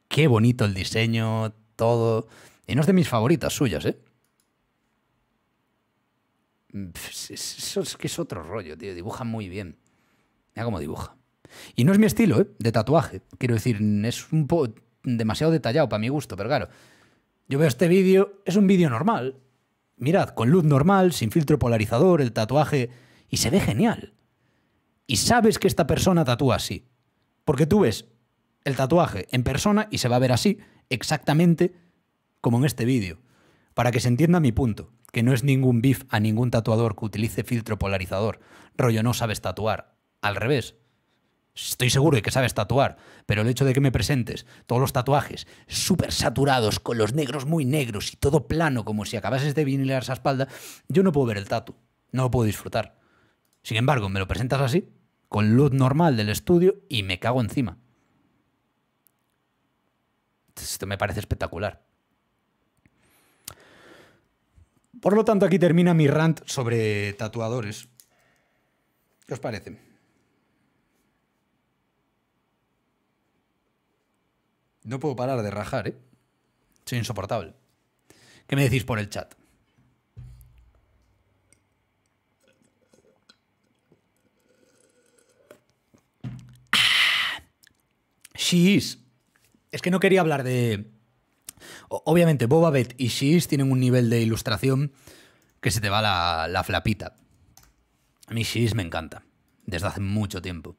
Qué bonito el diseño, todo. Y no es de mis favoritas suyas, ¿eh? Eso es que es otro rollo, tío. Dibuja muy bien. Mira cómo dibuja. Y no es mi estilo, ¿eh? De tatuaje. Quiero decir, es un poco demasiado detallado para mi gusto, pero claro. Yo veo este vídeo, es un vídeo normal. Mirad, con luz normal, sin filtro polarizador, el tatuaje. Y se ve genial. Y sabes que esta persona tatúa así. Porque tú ves el tatuaje en persona y se va a ver así, exactamente como en este vídeo. Para que se entienda mi punto, que no es ningún bif a ningún tatuador que utilice filtro polarizador. Rollo, no sabes tatuar. Al revés. Estoy seguro de que sabes tatuar, pero el hecho de que me presentes todos los tatuajes súper saturados, con los negros muy negros y todo plano, como si acabases de vinilar esa espalda, yo no puedo ver el tatu, no lo puedo disfrutar. Sin embargo, me lo presentas así, con luz normal del estudio y me cago encima. Esto me parece espectacular. Por lo tanto, aquí termina mi rant sobre tatuadores. ¿Qué os parece? No puedo parar de rajar, ¿eh? Soy insoportable. ¿Qué me decís por el chat? Ah, she is. Es que no quería hablar de... Obviamente, Boba y Sis tienen un nivel de ilustración que se te va la, la flapita. A mí She's me encanta, desde hace mucho tiempo.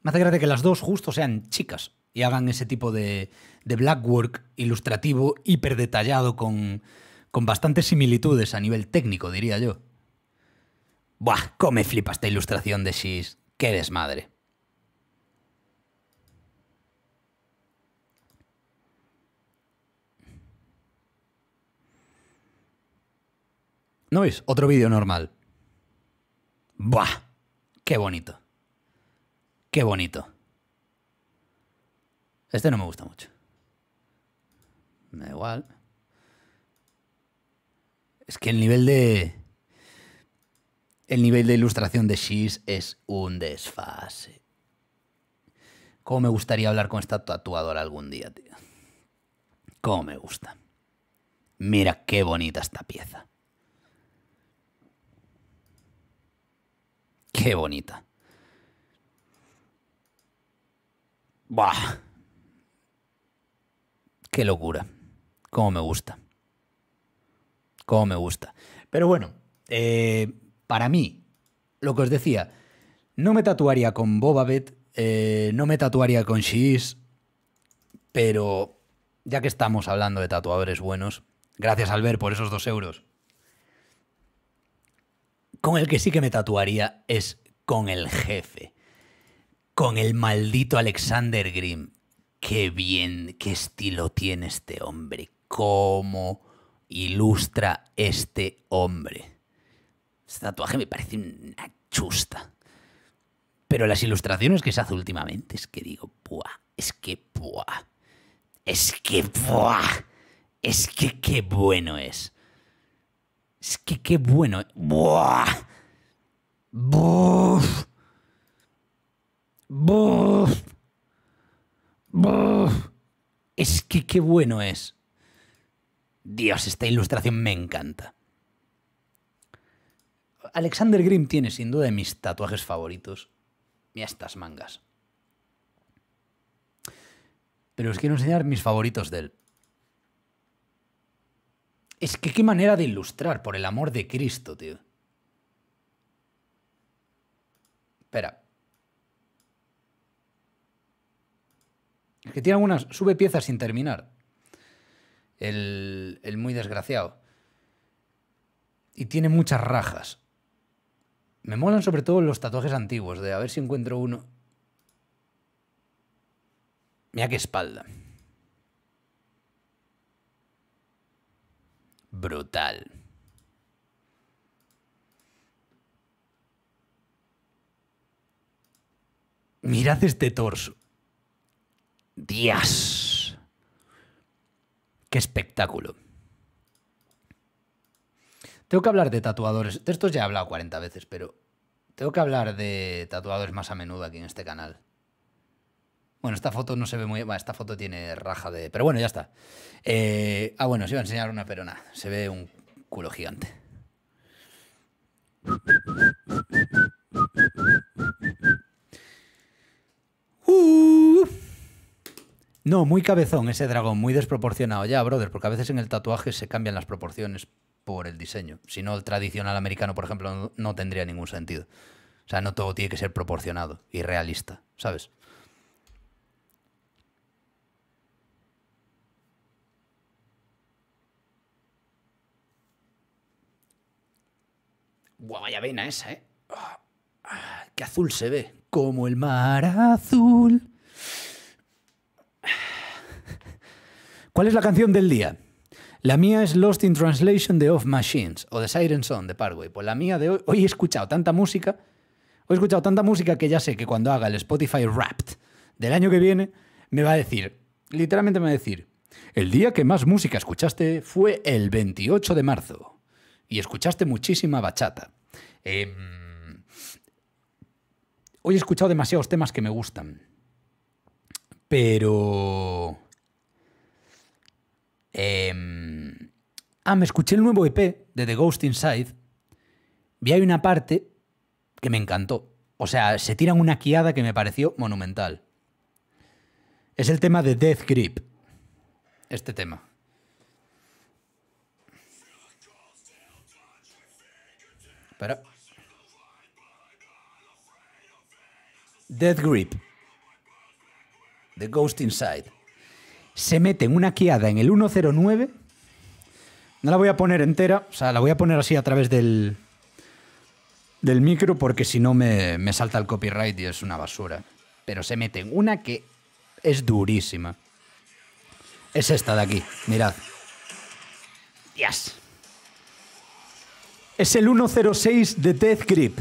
Me hace gracia que las dos justo sean chicas y hagan ese tipo de, black work ilustrativo, hiper detallado, con, bastantes similitudes a nivel técnico, diría yo. Buah, come flipa esta ilustración de She's! Qué desmadre. ¿No veis? Otro vídeo normal. ¡Buah! ¡Qué bonito! ¡Qué bonito! Este no me gusta mucho. Me da igual. Es que el nivel de. El nivel de ilustración de Xis es un desfase. ¿Cómo me gustaría hablar con esta tatuadora algún día, tío? ¿Cómo me gusta? Mira qué bonita esta pieza. Qué bonita. ¡Bah! Qué locura. Cómo me gusta. Cómo me gusta. Pero bueno, eh, para mí, lo que os decía, no me tatuaría con Boba eh, no me tatuaría con Shees, pero ya que estamos hablando de tatuadores buenos, gracias Albert por esos dos euros con el que sí que me tatuaría es con el jefe, con el maldito Alexander Grimm. Qué bien, qué estilo tiene este hombre, cómo ilustra este hombre. Este tatuaje me parece una chusta. Pero las ilustraciones que se hace últimamente es que digo, buah, es que buah, es que buah, es que qué bueno es. Es que qué bueno. Buah. Buf. Buf. Es que qué bueno es. Dios, esta ilustración me encanta. Alexander Grimm tiene sin duda mis tatuajes favoritos. Mira estas mangas. Pero os quiero enseñar mis favoritos de él. Es que qué manera de ilustrar, por el amor de Cristo, tío. Espera. Es que tiene algunas... Sube piezas sin terminar. El, el muy desgraciado. Y tiene muchas rajas. Me molan sobre todo los tatuajes antiguos, de a ver si encuentro uno. Mira qué espalda. brutal. Mirad este torso. Días. Qué espectáculo. Tengo que hablar de tatuadores. De estos ya he hablado 40 veces, pero tengo que hablar de tatuadores más a menudo aquí en este canal. Bueno, esta foto no se ve muy bien. Esta foto tiene raja de. Pero bueno, ya está. Eh, ah, bueno, os iba a enseñar una perona. Se ve un culo gigante. Uh. No, muy cabezón ese dragón, muy desproporcionado ya, brother, porque a veces en el tatuaje se cambian las proporciones por el diseño. Si no, el tradicional americano, por ejemplo, no tendría ningún sentido. O sea, no todo tiene que ser proporcionado y realista, ¿sabes? Guau, vaya vena esa, ¿eh? ¡Qué azul se ve! Como el mar azul. ¿Cuál es la canción del día? La mía es Lost in Translation de Off Machines o The Siren Song de Parway. Pues la mía de hoy, hoy he escuchado tanta música, hoy he escuchado tanta música que ya sé que cuando haga el Spotify Wrapped del año que viene, me va a decir, literalmente me va a decir, el día que más música escuchaste fue el 28 de marzo y escuchaste muchísima bachata. Em, hoy he escuchado demasiados temas que me gustan, pero... Em, ah, me escuché el nuevo EP de The Ghost Inside Vi hay una parte que me encantó. O sea, se tiran una quiada que me pareció monumental. Es el tema de Death Grip. Este tema. Dead Grip. The Ghost Inside. Se mete en una quiada en el 109. No la voy a poner entera, o sea, la voy a poner así a través del, del micro porque si no me, me salta el copyright y es una basura. Pero se mete en una que es durísima. Es esta de aquí, mirad. ¡Yas! Es el 106 de Death Grip.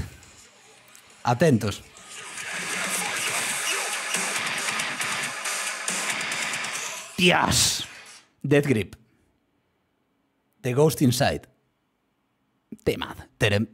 Atentos. Dios. Death Grip. The Ghost Inside. Temad. Terem.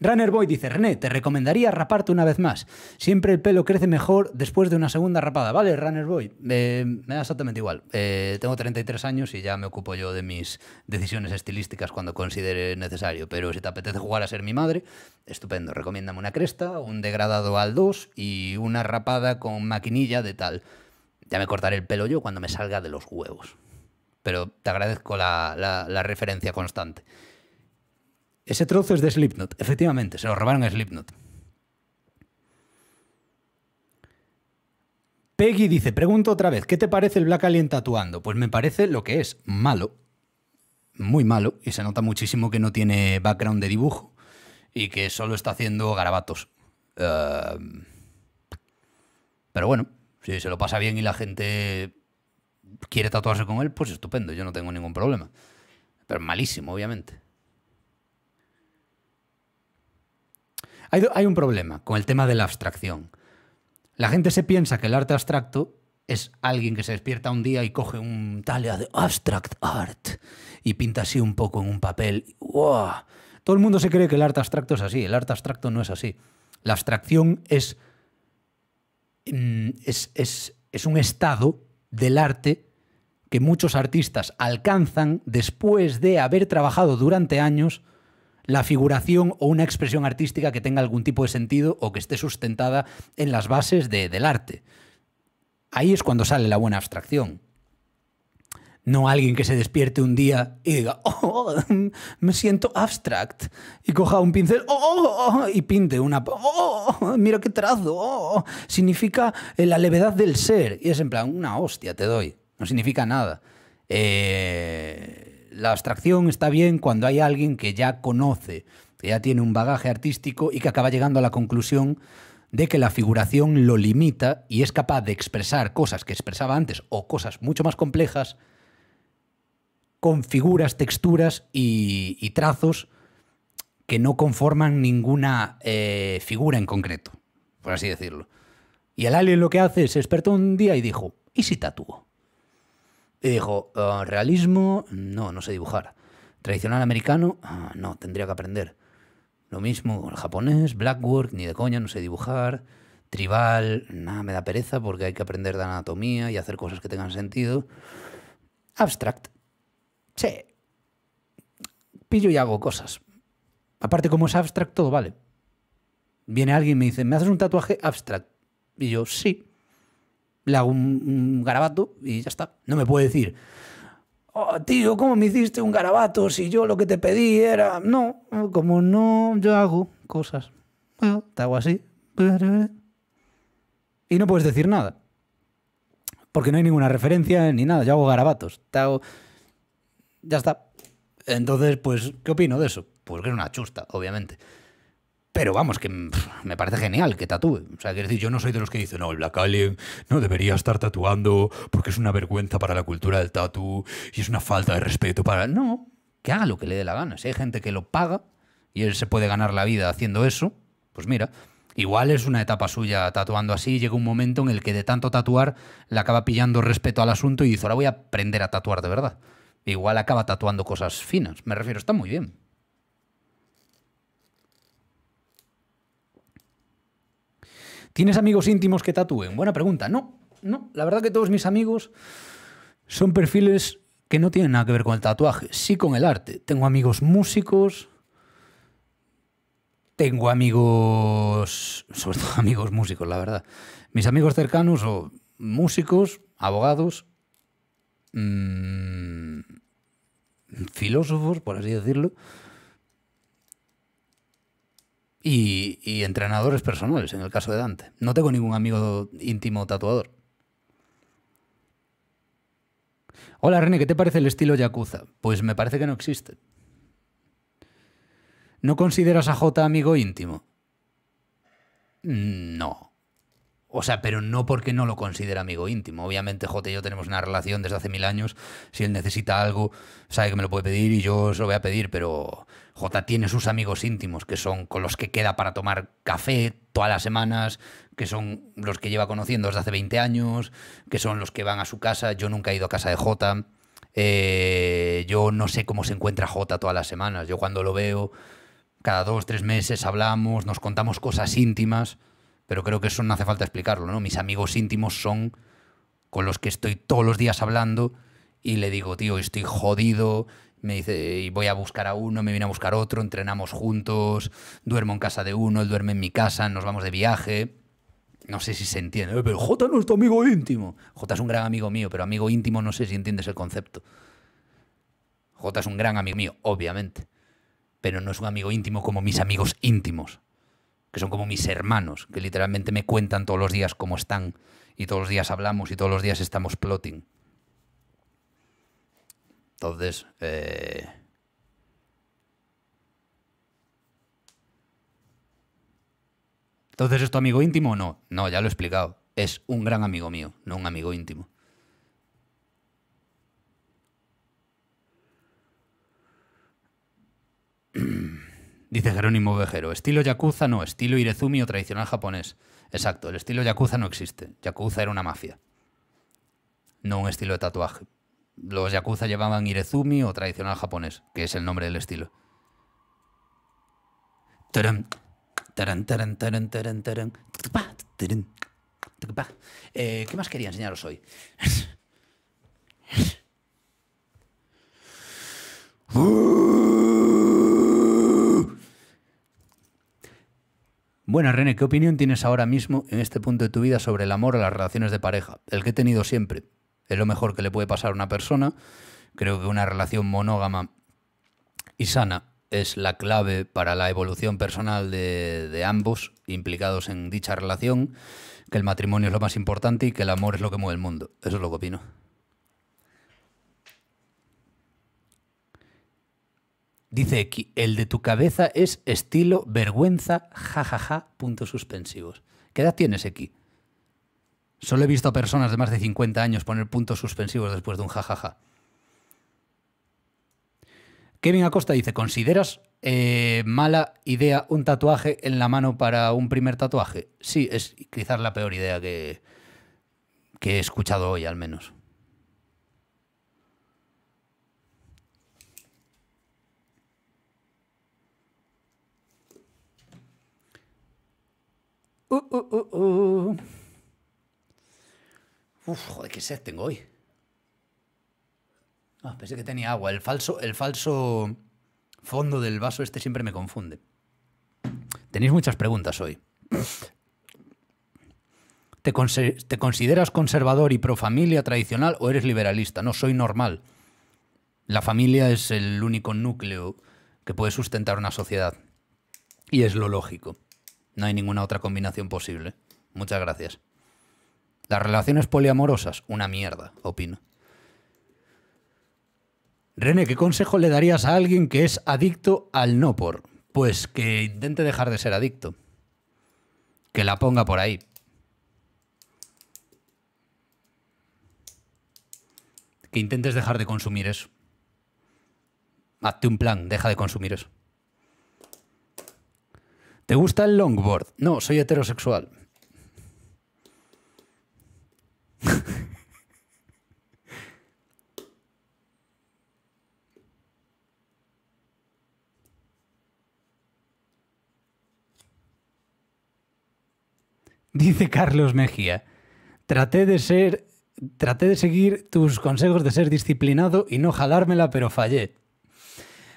Runner Boy dice, René, te recomendaría raparte una vez más. Siempre el pelo crece mejor después de una segunda rapada. Vale, Runner Boy, eh, me da exactamente igual. Eh, tengo 33 años y ya me ocupo yo de mis decisiones estilísticas cuando considere necesario. Pero si te apetece jugar a ser mi madre, estupendo. Recomiéndame una cresta, un degradado al 2 y una rapada con maquinilla de tal. Ya me cortaré el pelo yo cuando me salga de los huevos. Pero te agradezco la referencia constante. Ese trozo es de Slipknot, efectivamente, se lo robaron a Slipknot. Peggy dice, pregunto otra vez, ¿qué te parece el Black Alien tatuando? Pues me parece lo que es, malo, muy malo, y se nota muchísimo que no tiene background de dibujo y que solo está haciendo garabatos. Em, pero bueno, si se lo pasa bien y la gente quiere tatuarse con él, pues estupendo, yo no tengo ningún problema. Pero malísimo, obviamente. Hay, un problema con el tema de la abstracción. La gente se piensa que el arte abstracto es alguien que se despierta un día y coge un tal de abstract art y pinta así un poco en un papel. Todo el mundo se cree que el arte abstracto es así. El arte abstracto no es así. La abstracción es, mm, es, es un estado del arte que muchos artistas alcanzan después de haber trabajado durante años la figuración o una expresión artística que tenga algún tipo de sentido o que esté sustentada en las bases del arte. Ahí es cuando sale la buena abstracción. No alguien que se despierte un día y diga, oh, oh <laughs> me siento abstract. Y coja un pincel, oh, oh, y pinte una, oh, mira qué trazo, Significa eh, la levedad del ser. Y es en plan, una hostia te doy. No significa nada. Eh, la abstracción está bien cuando hay alguien que ya conoce, que ya tiene un bagaje artístico y que acaba llegando a la conclusión de que la figuración lo limita y es capaz de expresar cosas que expresaba antes o cosas mucho más complejas con figuras, texturas y, trazos que no conforman ninguna eh, figura en concreto, por así decirlo. Y el alien lo que hace es despertó un día y dijo, ¿y si tatúo? Y dijo, ah, realismo, no, no sé dibujar. Tradicional americano, ah, no, tendría que aprender. Lo mismo el japonés, blackwork, ni de coña, no sé dibujar. Tribal, nada, me da pereza porque hay que aprender de anatomía y hacer cosas que tengan sentido. Abstract, Che Pillo y hago cosas. Aparte, como es abstract, todo vale. Viene alguien y me dice, ¿me haces un tatuaje abstract? Y yo, sí le hago un, garabato y ya está. No me puede decir, oh, tío, ¿cómo me hiciste un garabato si yo lo que te pedí era... No, como no, yo hago cosas. te hago así. Y no puedes decir nada. Porque no hay ninguna referencia ni nada. Yo hago garabatos. Ya está. Entonces, pues, ¿qué opino de eso? Pues que es una chusta, obviamente. Pero vamos, que mm, me parece genial que tatúe. O sea, decir, yo no soy de los que dicen, no, el Black Alien no debería estar tatuando porque es una vergüenza para la cultura del tatu y es una falta de respeto para. No, que haga lo que le dé la gana. Si hay gente que lo paga y él se puede ganar la vida haciendo eso, pues mira. Igual es una etapa suya tatuando así, llega un momento en el que de tanto tatuar le acaba pillando respeto al asunto y dice, ahora voy a aprender a tatuar de verdad. Igual acaba tatuando cosas finas. Me refiero, está muy bien. ¿Tienes amigos íntimos que tatúen? Buena pregunta. No, no. La verdad que todos mis amigos son perfiles que no tienen nada que ver con el tatuaje, sí con el arte. Tengo amigos músicos, tengo amigos, sobre todo <laughs> amigos músicos, la verdad. Mis amigos cercanos o músicos, abogados, mm, filósofos, por así decirlo y, entrenadores personales, en el caso de Dante. No tengo ningún amigo íntimo tatuador. Hola René, ¿qué te parece el estilo Yakuza? Pues me parece que no existe. ¿No consideras a Jota amigo íntimo? Mm, no. O sea, pero no porque no lo considera amigo íntimo. Obviamente J y yo tenemos una relación desde hace mil años. Si él necesita algo, sabe que me lo puede pedir y yo se lo voy a pedir, pero J tiene sus amigos íntimos, que son con los que queda para tomar café todas las semanas, que son los que lleva conociendo desde hace 20 años, que son los que van a su casa. Yo nunca he ido a casa de J. Eh, yo no sé cómo se encuentra J todas las semanas. Yo cuando lo veo, cada dos, tres meses hablamos, nos contamos cosas íntimas, pero creo que eso no hace falta explicarlo, ¿no? Mis amigos íntimos son con los que estoy todos los días hablando y le digo, tío, estoy jodido, me dice, y voy a buscar a uno, me viene a buscar otro, entrenamos juntos, duermo en casa de uno, él duerme en mi casa, nos vamos de viaje. No sé si se entiende, eh, pero J no es tu amigo íntimo. J es un gran amigo mío, pero amigo íntimo no sé si entiendes el concepto. J es un gran amigo mío, obviamente, pero no es un amigo íntimo como mis amigos íntimos, que son como mis hermanos, que literalmente me cuentan todos los días cómo están y todos los días hablamos y todos los días estamos plotting. Entonces, eh, Entonces, ¿es tu amigo íntimo o no? No, ya lo he explicado. Es un gran amigo mío, no un amigo íntimo. <clears throat> Dice Jerónimo Vejero, estilo yakuza no, estilo irezumi o tradicional japonés. Exacto, el estilo yakuza no existe. Yakuza era una mafia. No un estilo de tatuaje. Los Yakuza llevaban Irezumi o tradicional japonés, que es el nombre del estilo. ¿Qué más quería enseñaros hoy? Bueno, René, ¿qué opinión tienes ahora mismo en este punto de tu vida sobre el amor a las relaciones de pareja? El que he tenido siempre. Es lo mejor que le puede pasar a una persona. Creo que una relación monógama y sana es la clave para la evolución personal de, ambos implicados en dicha relación, que el matrimonio es lo más importante y que el amor es lo que mueve el mundo. Eso es lo que opino. Dice aquí, el de tu cabeza es estilo vergüenza, jajaja, puntos suspensivos. ¿Qué edad tienes aquí? Solo he visto a personas de más de 50 años poner puntos suspensivos después de un jajaja. Kevin Acosta dice, ¿consideras eh, mala idea un tatuaje en la mano para un primer tatuaje? Sí, es quizás la peor idea que, he escuchado hoy al menos. uh, uh, uh, uh. Uf, joder, qué sed tengo hoy. Ah, pensé que tenía agua. El falso, el falso fondo del vaso este siempre me confunde. Tenéis muchas preguntas hoy. ¿Te, ¿Te, consideras conservador y pro familia tradicional o eres liberalista? No, soy normal. La familia es el único núcleo que puede sustentar una sociedad. Y es lo lógico. No hay ninguna otra combinación posible. Muchas gracias. Las relaciones poliamorosas, una mierda, opino. René, ¿qué consejo le darías a alguien que es adicto al no por? Pues que intente dejar de ser adicto. Que la ponga por ahí. Que intentes dejar de consumir eso. Hazte un plan, deja de consumir eso. ¿Te gusta el longboard? No, soy heterosexual. Dice Carlos Mejía, traté de ser, traté de seguir tus consejos de ser disciplinado y no jalármela, pero fallé.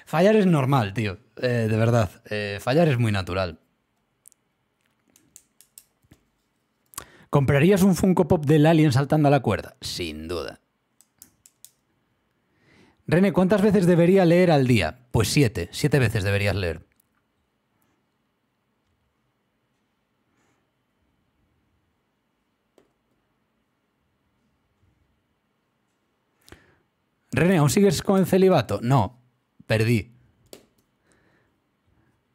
Fallar es normal, tío, eh, de verdad. Eh, fallar es muy natural. ¿Comprarías un Funko Pop del Alien saltando a la cuerda? Sin duda. René, ¿cuántas veces debería leer al día? Pues siete, siete veces deberías leer. René, ¿aún sigues con el celibato? No, perdí.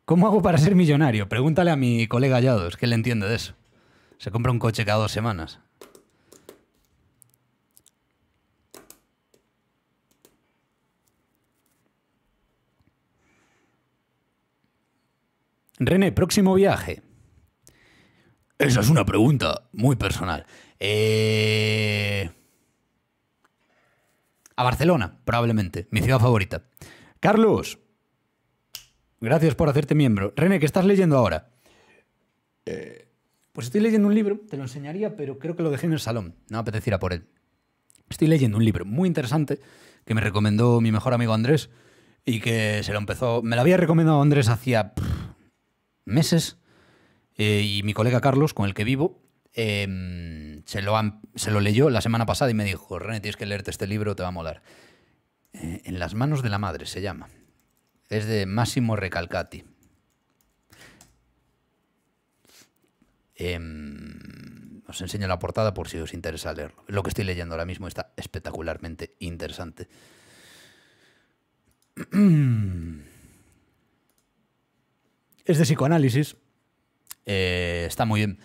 ¿Cómo hago para ser millonario? Pregúntale a mi colega es que él entiende de eso. Se compra un coche cada dos semanas. René, próximo viaje. Esa es una pregunta muy personal. Eh a Barcelona, probablemente, mi ciudad favorita. Carlos, gracias por hacerte miembro. René, ¿qué estás leyendo ahora? Eh, pues estoy leyendo un libro, te lo enseñaría, pero creo que lo dejé en el salón, no apeteciera por él. Estoy leyendo un libro muy interesante que me recomendó mi mejor amigo Andrés y que se lo empezó, me lo había recomendado Andrés hacía meses eh, y mi colega Carlos, con el que vivo, Em, se, lo leyó la semana pasada y me dijo, René, tienes que leerte este libro, te va a molar. Eh, en las manos de la madre se llama. Es de Máximo Recalcati. Em, os enseño la portada por si os interesa leerlo. Lo que estoy leyendo ahora mismo está espectacularmente interesante. <clears throat> Es de psicoanálisis. Eh, está muy bien.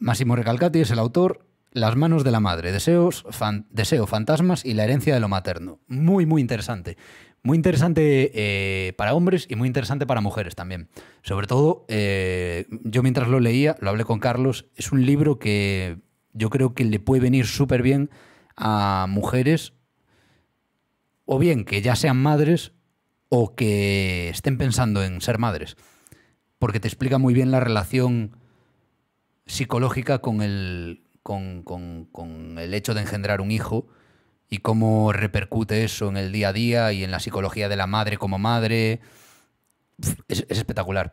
Máximo Recalcati es el autor. Las manos de la madre, deseos, deseo, fantasmas y la herencia de lo materno. Muy, muy interesante. Muy interesante eh, para hombres y muy interesante para mujeres también. Sobre todo, eh, yo mientras lo leía, lo hablé con Carlos, es un libro que yo creo que le puede venir súper bien a mujeres, o bien que ya sean madres o que estén pensando en ser madres, porque te explica muy bien la relación psicológica con el, con, con, el hecho de engendrar un hijo y cómo repercute eso en el día a día y en la psicología de la madre como madre. Es, espectacular.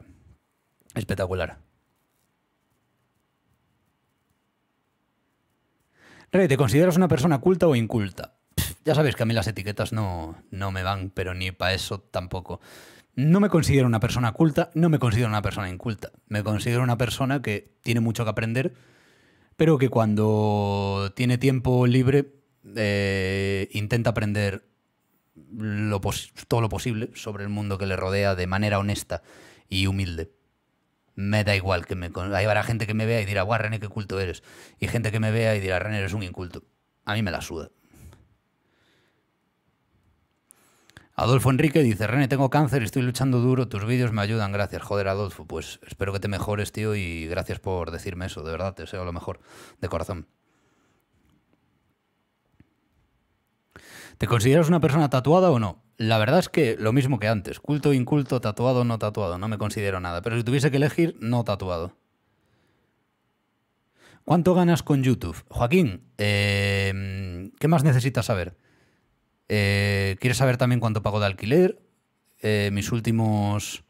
Espectacular. Rey, ¿te consideras una persona culta o inculta? ya sabes que a mí las etiquetas no, no me van, pero ni para eso tampoco. No me considero una persona culta, no me considero una persona inculta. Me considero una persona que tiene mucho que aprender, pero que cuando tiene tiempo libre eh, intenta aprender todo lo posible sobre el mundo que le rodea de manera honesta y humilde. Me da igual que me... Ahí Habrá gente que me vea y dirá, guau, René, qué culto eres. Y gente que me vea y dirá, René, eres un inculto. A mí me la suda. Adolfo Enrique dice, René, tengo cáncer, estoy luchando duro, tus vídeos me ayudan, gracias. Joder, Adolfo, pues espero que te mejores, tío, y gracias por decirme eso, de verdad, te deseo lo mejor, de corazón. ¿Te consideras una persona tatuada o no? La verdad es que lo mismo que antes, culto, inculto, tatuado, no tatuado, no me considero nada, pero si tuviese que elegir, no tatuado. ¿Cuánto ganas con YouTube? Joaquín, eh, ¿qué más necesitas saber? Eh, ¿Quieres saber también cuánto pago de alquiler, eh, mis últimos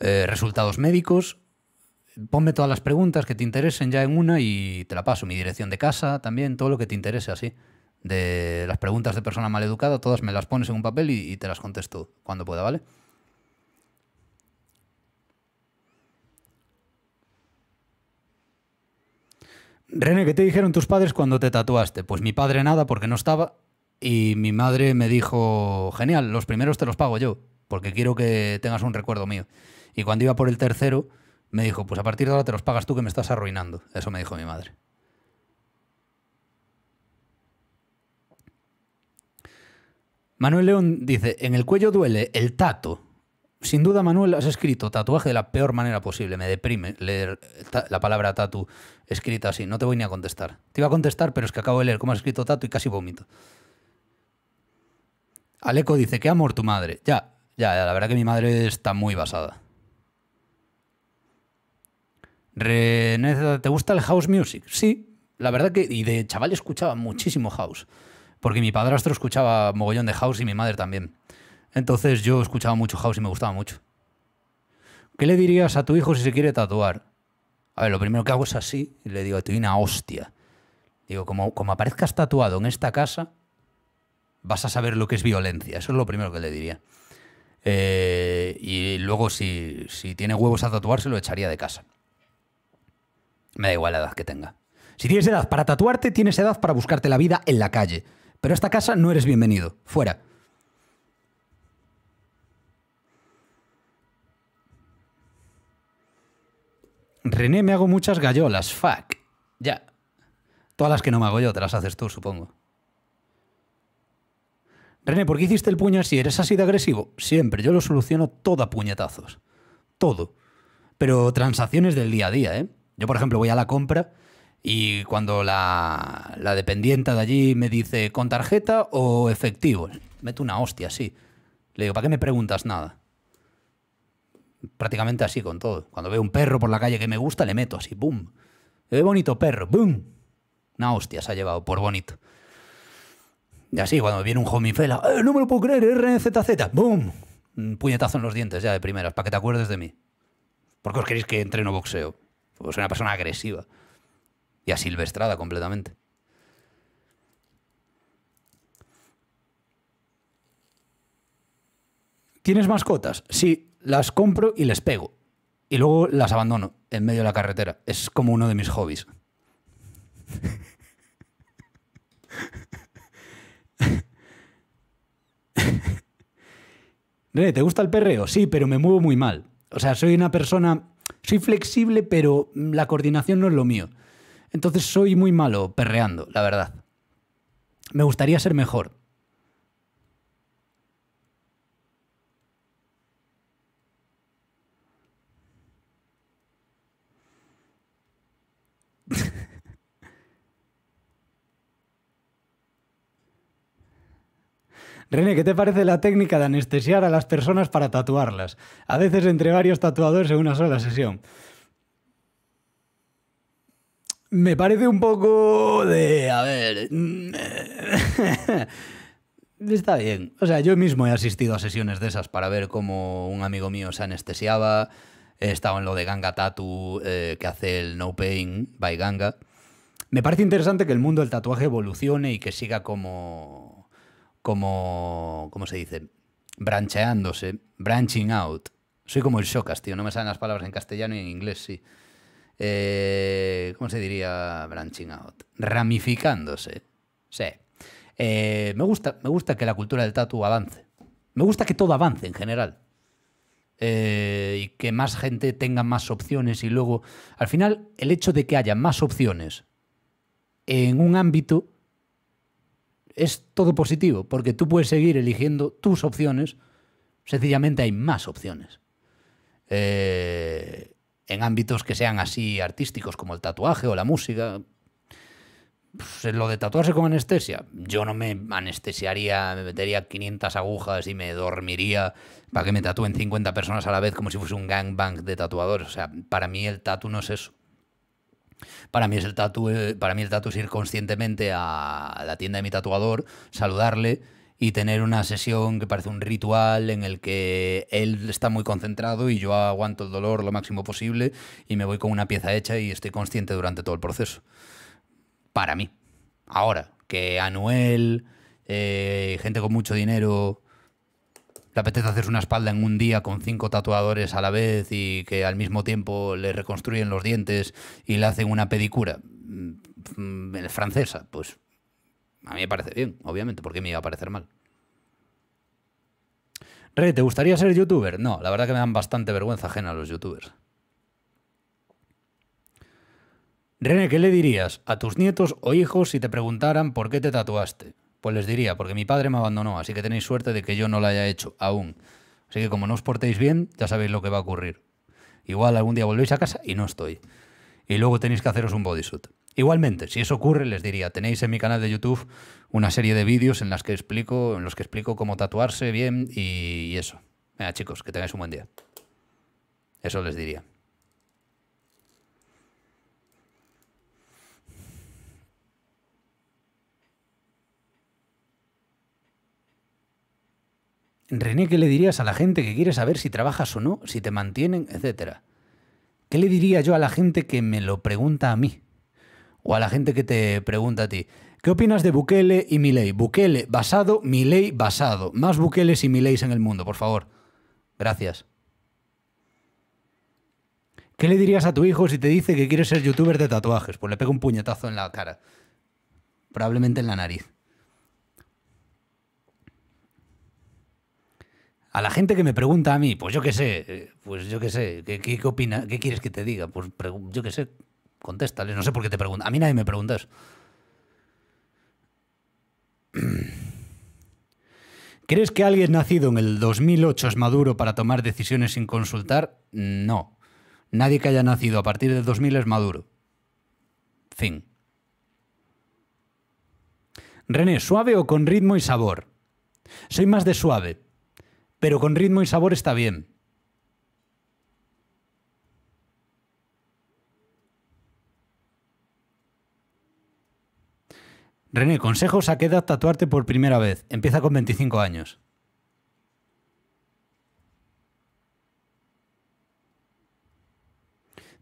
eh, resultados médicos. Ponme todas las preguntas que te interesen ya en una y te la paso. Mi dirección de casa también, todo lo que te interese así. De las preguntas de persona maleducada, todas me las pones en un papel y, y te las contesto cuando pueda, ¿vale? René, ¿qué te dijeron tus padres cuando te tatuaste? Pues mi padre nada porque no estaba y mi madre me dijo, genial, los primeros te los pago yo, porque quiero que tengas un recuerdo mío. Y cuando iba por el tercero, me dijo, pues a partir de ahora te los pagas tú que me estás arruinando. Eso me dijo mi madre. Manuel León dice, en el cuello duele el tato. Sin duda, Manuel, has escrito tatuaje de la peor manera posible. Me deprime leer la palabra tatu escrita así. No te voy ni a contestar. Te iba a contestar, pero es que acabo de leer cómo has escrito tato y casi vomito. Aleco dice, qué amor tu madre. Ya, ya, la verdad que mi madre está muy basada. René, ¿te gusta el house music? Sí, la verdad que... Y de chaval escuchaba muchísimo house. Porque mi padrastro escuchaba mogollón de house y mi madre también. Entonces yo escuchaba mucho house y me gustaba mucho. ¿Qué le dirías a tu hijo si se quiere tatuar? A ver, lo primero que hago es así y le digo, te tu una hostia. Digo, como, como aparezcas tatuado en esta casa, vas a saber lo que es violencia. Eso es lo primero que le diría. Eh, y luego, si, si tiene huevos a tatuarse, lo echaría de casa. Me da igual la edad que tenga. Si tienes edad para tatuarte, tienes edad para buscarte la vida en la calle. Pero a esta casa no eres bienvenido. Fuera. René, me hago muchas gallolas. Fuck. Ya. Todas las que no me hago yo, te las haces tú, supongo. René, ¿por qué hiciste el puño así? ¿Eres así de agresivo? Siempre, yo lo soluciono todo a puñetazos. Todo. Pero transacciones del día a día, ¿eh? Yo, por ejemplo, voy a la compra y cuando la, dependienta de allí me dice, ¿con tarjeta o efectivo? Meto una hostia así. Le digo, ¿para qué me preguntas nada? Prácticamente así con todo. Cuando veo un perro por la calle que me gusta, le meto así, ¡boom! ve bonito perro! ¡Boom! Una hostia se ha llevado por bonito. Y así, cuando viene un homifela, eh, no me lo puedo creer, RNZZ, ¡boom! Un puñetazo en los dientes ya de primeras, para que te acuerdes de mí. ¿Por qué os queréis que entreno boxeo? Pues soy una persona agresiva y asilvestrada completamente. ¿Tienes mascotas? Sí, las compro y les pego. Y luego las abandono en medio de la carretera. Es como uno de mis hobbies. <laughs> ¿te gusta el perreo? Sí, pero me muevo muy mal. O sea, soy una persona, soy flexible, pero mm, la coordinación no es lo mío. Entonces soy muy malo perreando, la verdad. Me gustaría ser mejor. René, ¿qué te parece la técnica de anestesiar a las personas para tatuarlas? A veces entre varios tatuadores en una sola sesión. Me parece un poco de... A ver... Mm, <laughs> está bien. O sea, yo mismo he asistido a sesiones de esas para ver cómo un amigo mío se anestesiaba. He estado en lo de Ganga Tatu, eh, que hace el No Pain by Ganga. Me parece interesante que el mundo del tatuaje evolucione y que siga como como, ¿cómo se dice? Brancheándose, branching out. Soy como el Shocas, tío, no me salen las palabras en castellano y en inglés, sí. Eh, ¿Cómo se diría branching out? Ramificándose, sí. Eh, me, gusta, me gusta que la cultura del tatu avance. Me gusta que todo avance en general. Eh, y que más gente tenga más opciones y luego, al final, el hecho de que haya más opciones en un ámbito es todo positivo, porque tú puedes seguir eligiendo tus opciones, sencillamente hay más opciones. Eh, en ámbitos que sean así artísticos como el tatuaje o la música. lo de tatuarse con anestesia, yo no me anestesiaría, me metería 500 agujas y me dormiría para que me tatúen 50 personas a la vez como si fuese un gangbang de tatuadores. O sea, para mí el tatu no es eso. Para mí, es el tatu, eh, para mí el es ir conscientemente a la tienda de mi tatuador, saludarle y tener una sesión que parece un ritual en el que él está muy concentrado y yo aguanto el dolor lo máximo posible y me voy con una pieza hecha y estoy consciente durante todo el proceso. Para mí. Ahora, que Anuel, eh, gente con mucho dinero, te apetece hacer una espalda en un día con cinco tatuadores a la vez y que al mismo tiempo le reconstruyen los dientes y le hacen una pedicura mm, mm, francesa, pues a mí me parece bien, obviamente, porque me iba a parecer mal. Rey, ¿te gustaría ser youtuber? No, la verdad que me dan bastante vergüenza ajena a los youtubers. rené ¿qué le dirías a tus nietos o hijos si te preguntaran por qué te tatuaste? Pues les diría, porque mi padre me abandonó, así que tenéis suerte de que yo no lo haya hecho aún. Así que como no os portéis bien, ya sabéis lo que va a ocurrir. Igual algún día volvéis a casa y no estoy. Y luego tenéis que haceros un bodysuit. Igualmente, si eso ocurre, les diría, tenéis en mi canal de YouTube una serie de vídeos en las que explico, en los que explico cómo tatuarse bien y eso. Venga, chicos, que tengáis un buen día. Eso les diría. René, ¿qué le dirías a la gente que quiere saber si trabajas o no, si te mantienen, etcétera? ¿Qué le diría yo a la gente que me lo pregunta a mí? O a la gente que te pregunta a ti. ¿Qué opinas de Bukele y Milei? Bukele basado, Milei basado. Más Bukeles y Mileis en el mundo, por favor. Gracias. ¿Qué le dirías a tu hijo si te dice que quiere ser youtuber de tatuajes? Pues le pego un puñetazo en la cara. Probablemente en la nariz. a la gente que me pregunta a mí, pues yo qué sé, eh, pues yo qué sé, ¿qué, qué, opina, qué quieres que te diga? Pues yo qué sé, contéstale, no sé por qué te pregunta A mí nadie me pregunta <clears throat> ¿Crees que alguien nacido en el 2008 es maduro para tomar decisiones sin consultar? No. Nadie que haya nacido a partir del 2000 es maduro. Fin. René, ¿suave o con ritmo y sabor? Soy más de suave, pero con ritmo y sabor está bien. René, consejos a qué edad tatuarte por primera vez. Empieza con 25 años.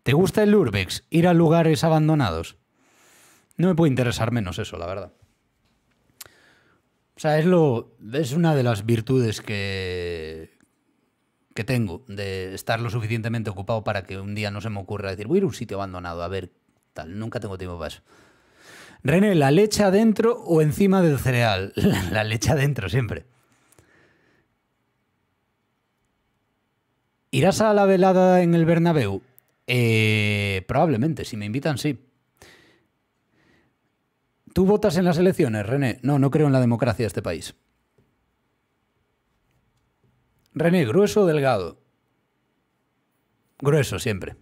¿Te gusta el urbex? Ir a lugares abandonados. No me puede interesar menos eso, la verdad sea, es, lo, es una de las virtudes que, que tengo, de estar lo suficientemente ocupado para que un día no se me ocurra decir, voy a ir a un sitio abandonado, a ver, tal, nunca tengo tiempo para eso. René, ¿la leche adentro o encima del cereal? <laughs> La, leche adentro siempre. ¿Irás a la velada en el Bernabéu? Eh, probablemente, si me invitan, sí. ¿Tú votas en las elecciones, René? No, no creo en la democracia de este país. René, grueso o delgado. Grueso siempre.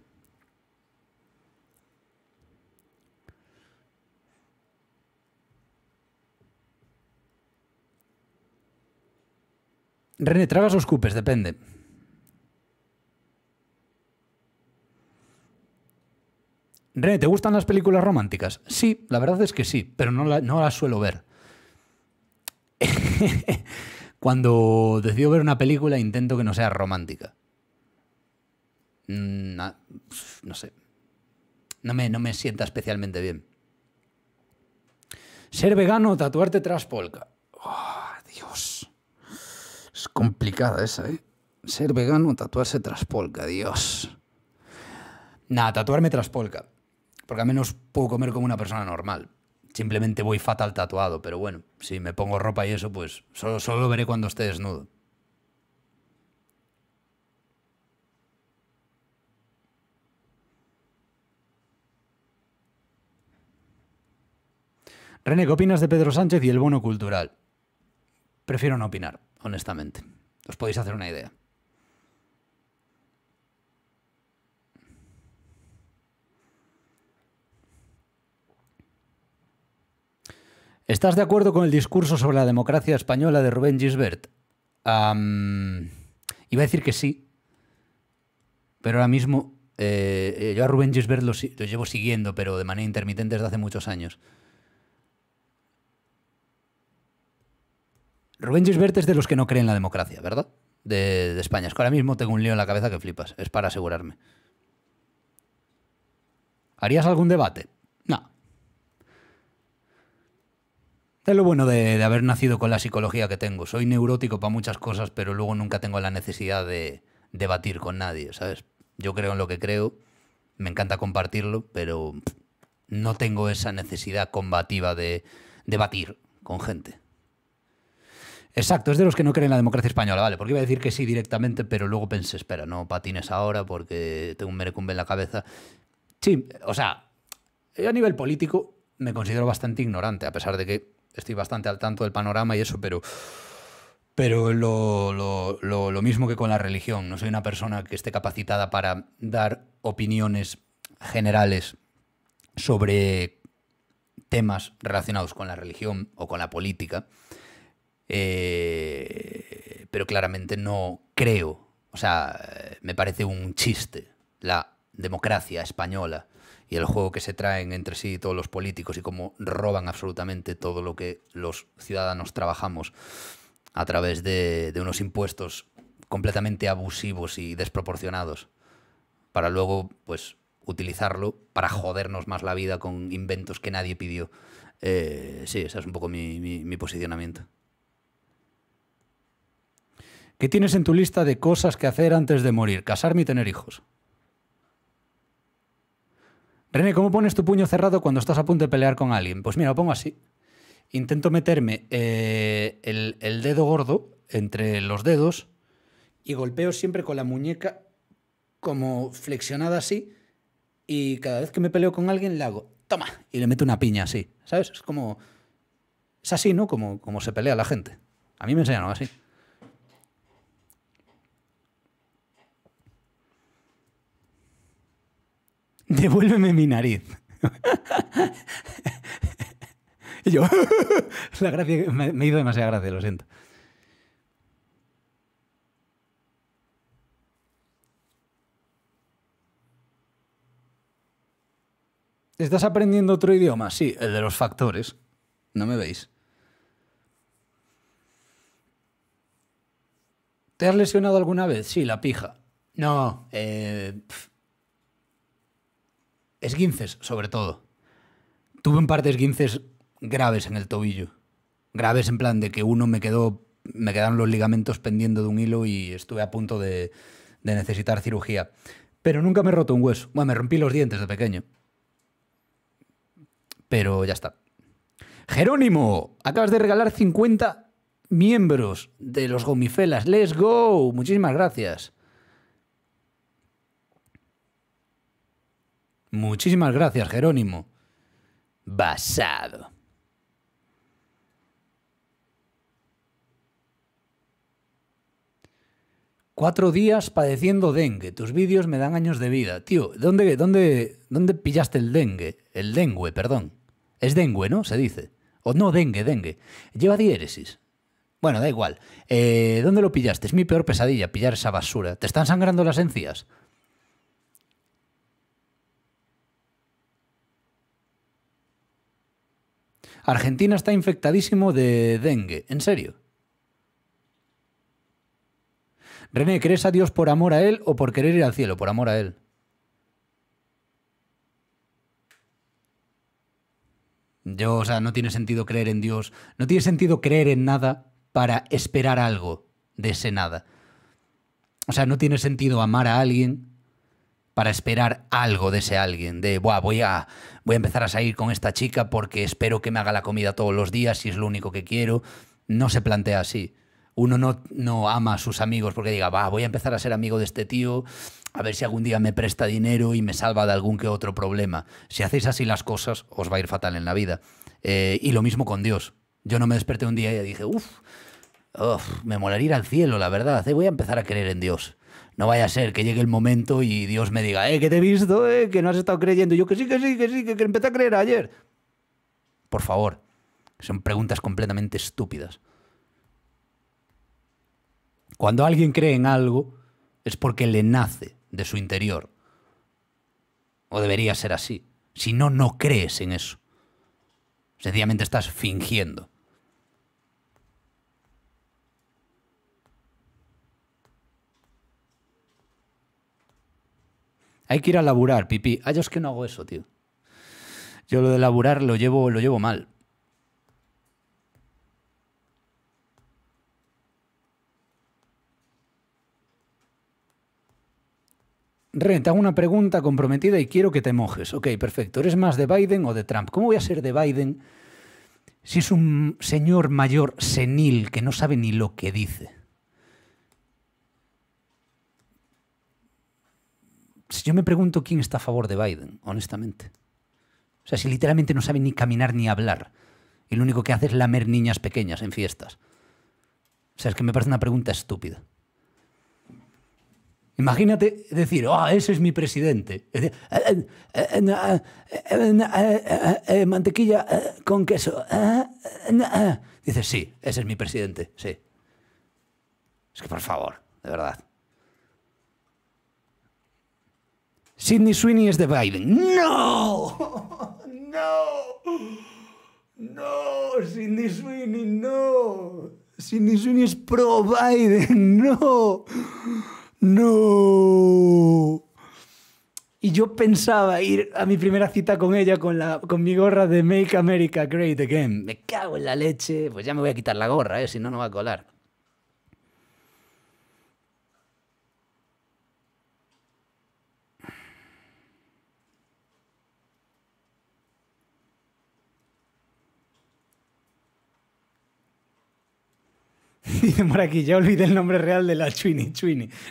René, tragas o escupes, depende. René, ¿te gustan las películas románticas? Sí, la verdad es que sí, pero no, las suelo ver. <laughs> Cuando decido ver una película intento que no sea romántica. Mm, no, sé. No me, no me sienta especialmente bien. Ser vegano o tatuarte tras polka. Ah, Dios. Es complicada esa, ¿eh? Ser vegano o tatuarse tras polka, Dios. Nada, tatuarme traspolca porque al menos puedo comer como una persona normal. Simplemente voy fatal tatuado, pero bueno, si me pongo ropa y eso, pues solo, lo veré cuando esté desnudo. René, ¿qué opinas de Pedro Sánchez y el bono cultural? Prefiero no opinar, honestamente. Os podéis hacer una idea. ¿Estás de acuerdo con el discurso sobre la democracia española de Rubén Gisbert? iba a decir que sí, pero ahora mismo eh, eh, yo a Rubén Gisbert lo, llevo siguiendo, pero de manera intermitente desde hace muchos años. Rubén Gisbert es de los que no creen en la democracia, ¿verdad? De, de España. Es que ahora mismo tengo un lío en la cabeza que flipas. Es para asegurarme. ¿Harías algún debate? Es lo bueno de, haber nacido con la psicología que tengo. Soy neurótico para muchas cosas, pero luego nunca tengo la necesidad de debatir con nadie, ¿sabes? Yo creo en lo que creo, me encanta compartirlo, pero no tengo esa necesidad combativa de debatir con gente. Exacto, es de los que no creen en la democracia española, vale, porque iba a decir que sí directamente, pero luego pensé, espera, no patines ahora porque tengo un merecumbe en la cabeza. Sí, o sea, a nivel político me considero bastante ignorante, a pesar de que estoy bastante al tanto del panorama y eso, pero... Pero lo, mismo que con la religión, no soy una persona que esté capacitada para dar opiniones generales sobre temas relacionados con la religión o con la política, eh, pero claramente no creo, o sea, me parece un chiste la democracia española y el juego que se traen entre sí todos los políticos y cómo roban absolutamente todo lo que los ciudadanos trabajamos a través de, unos impuestos completamente abusivos y desproporcionados para luego pues utilizarlo para jodernos más la vida con inventos que nadie pidió. Eh, sí, ese es un poco mi, mi posicionamiento. ¿Qué tienes en tu lista de cosas que hacer antes de morir? Casarme y tener hijos. René, ¿cómo pones tu puño cerrado cuando estás a punto de pelear con alguien? Pues mira, lo pongo así. Intento meterme eh, el, dedo gordo entre los dedos y golpeo siempre con la muñeca como flexionada así y cada vez que me peleo con alguien le hago, toma, y le meto una piña así, ¿sabes? Es como... Es así, ¿no? Como, como se pelea la gente. A mí me enseñaron así. devuélveme mi nariz. y yo, <laughs> la gracia, me, hizo demasiada gracia, lo siento. ¿Estás aprendiendo otro idioma? Sí, el de los factores. No me veis. ¿Te has lesionado alguna vez? Sí, la pija. No, eh, esguinces sobre todo. Tuve un par de esguinces graves en el tobillo. Graves en plan de que uno me quedó, me quedaron los ligamentos pendiendo de un hilo y estuve a punto de, necesitar cirugía. Pero nunca me he roto un hueso. Bueno, me rompí los dientes de pequeño. Pero ya está. Jerónimo, acabas de regalar 50 miembros de los gomifelas. Let's go. Muchísimas gracias. Muchísimas gracias, Jerónimo. Basado. Cuatro días padeciendo dengue. Tus vídeos me dan años de vida. Tío, ¿dónde, dónde, dónde pillaste el dengue? El dengue, perdón. Es dengue, ¿no? Se dice. O no, dengue, dengue. Lleva diéresis. Bueno, da igual. Eh, ¿Dónde lo pillaste? Es mi peor pesadilla pillar esa basura. ¿Te están sangrando las encías? Argentina está infectadísimo de dengue, en serio. René, ¿crees a Dios por amor a Él o por querer ir al cielo? Por amor a Él. Yo, o sea, no tiene sentido creer en Dios, no tiene sentido creer en nada para esperar algo de ese nada. O sea, no tiene sentido amar a alguien para esperar algo de ese alguien, de, voy a, voy a empezar a salir con esta chica porque espero que me haga la comida todos los días y es lo único que quiero. No se plantea así. Uno no, no ama a sus amigos porque diga, va, voy a empezar a ser amigo de este tío, a ver si algún día me presta dinero y me salva de algún que otro problema. Si hacéis así las cosas, os va a ir fatal en la vida. Eh, y lo mismo con Dios. Yo no me desperté un día y dije, uff, me molaría ir al cielo, la verdad. Eh, voy a empezar a creer en Dios no vaya a ser que llegue el momento y Dios me diga, eh, que te he visto, eh, que no has estado creyendo. yo que sí, que sí, que sí, que, que empecé a creer ayer. Por favor, son preguntas completamente estúpidas. Cuando alguien cree en algo, es porque le nace de su interior. O debería ser así. Si no, no crees en eso. Sencillamente estás fingiendo. Hay que ir a laburar, pipí. Ay, ah, es que no hago eso, tío. Yo lo de laburar lo llevo, lo llevo mal. Ren, te hago una pregunta comprometida y quiero que te mojes. Ok, perfecto. ¿Eres más de Biden o de Trump? ¿Cómo voy a ser de Biden si es un señor mayor senil que no sabe ni lo que dice? si yo me pregunto quién está a favor de Biden, honestamente. O sea, si literalmente no sabe ni caminar ni hablar. Y lo único que hace es lamer niñas pequeñas en fiestas. O sea, es que me parece una pregunta estúpida. Imagínate decir, ah, oh, ese es mi presidente. mantequilla con queso. Eh, eh, eh". Dices, sí, ese es mi presidente, sí. Es que por favor, de verdad. Sidney Sweeney es de Biden. ¡No! <laughs> ¡No! ¡No! ¡Sidney Sweeney, no! ¡Sidney Sweeney es pro Biden! <laughs> ¡No! ¡No! Y yo pensaba ir a mi primera cita con ella con, la, con mi gorra de Make America Great Again. Me cago en la leche. Pues ya me voy a quitar la gorra, ¿eh? si no, no va a colar. Dice por aquí, ya olvidé el nombre real de la Chuini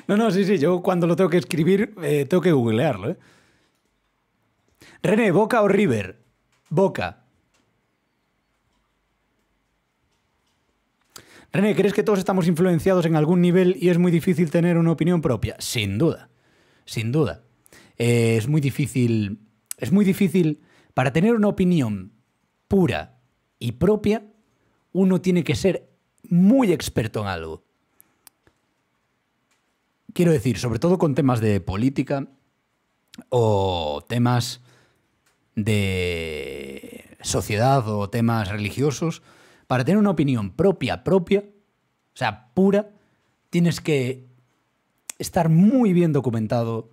No, no, sí, sí, yo cuando lo tengo que escribir eh, tengo que googlearlo. Eh. René, ¿Boca o River? Boca. René, ¿crees que todos estamos influenciados en algún nivel y es muy difícil tener una opinión propia? Sin duda, sin duda. Eh, es muy difícil, es muy difícil, para tener una opinión pura y propia, uno tiene que ser muy experto en algo. Quiero decir, sobre todo con temas de política o temas de sociedad o temas religiosos, para tener una opinión propia, propia, o sea, pura, tienes que estar muy bien documentado,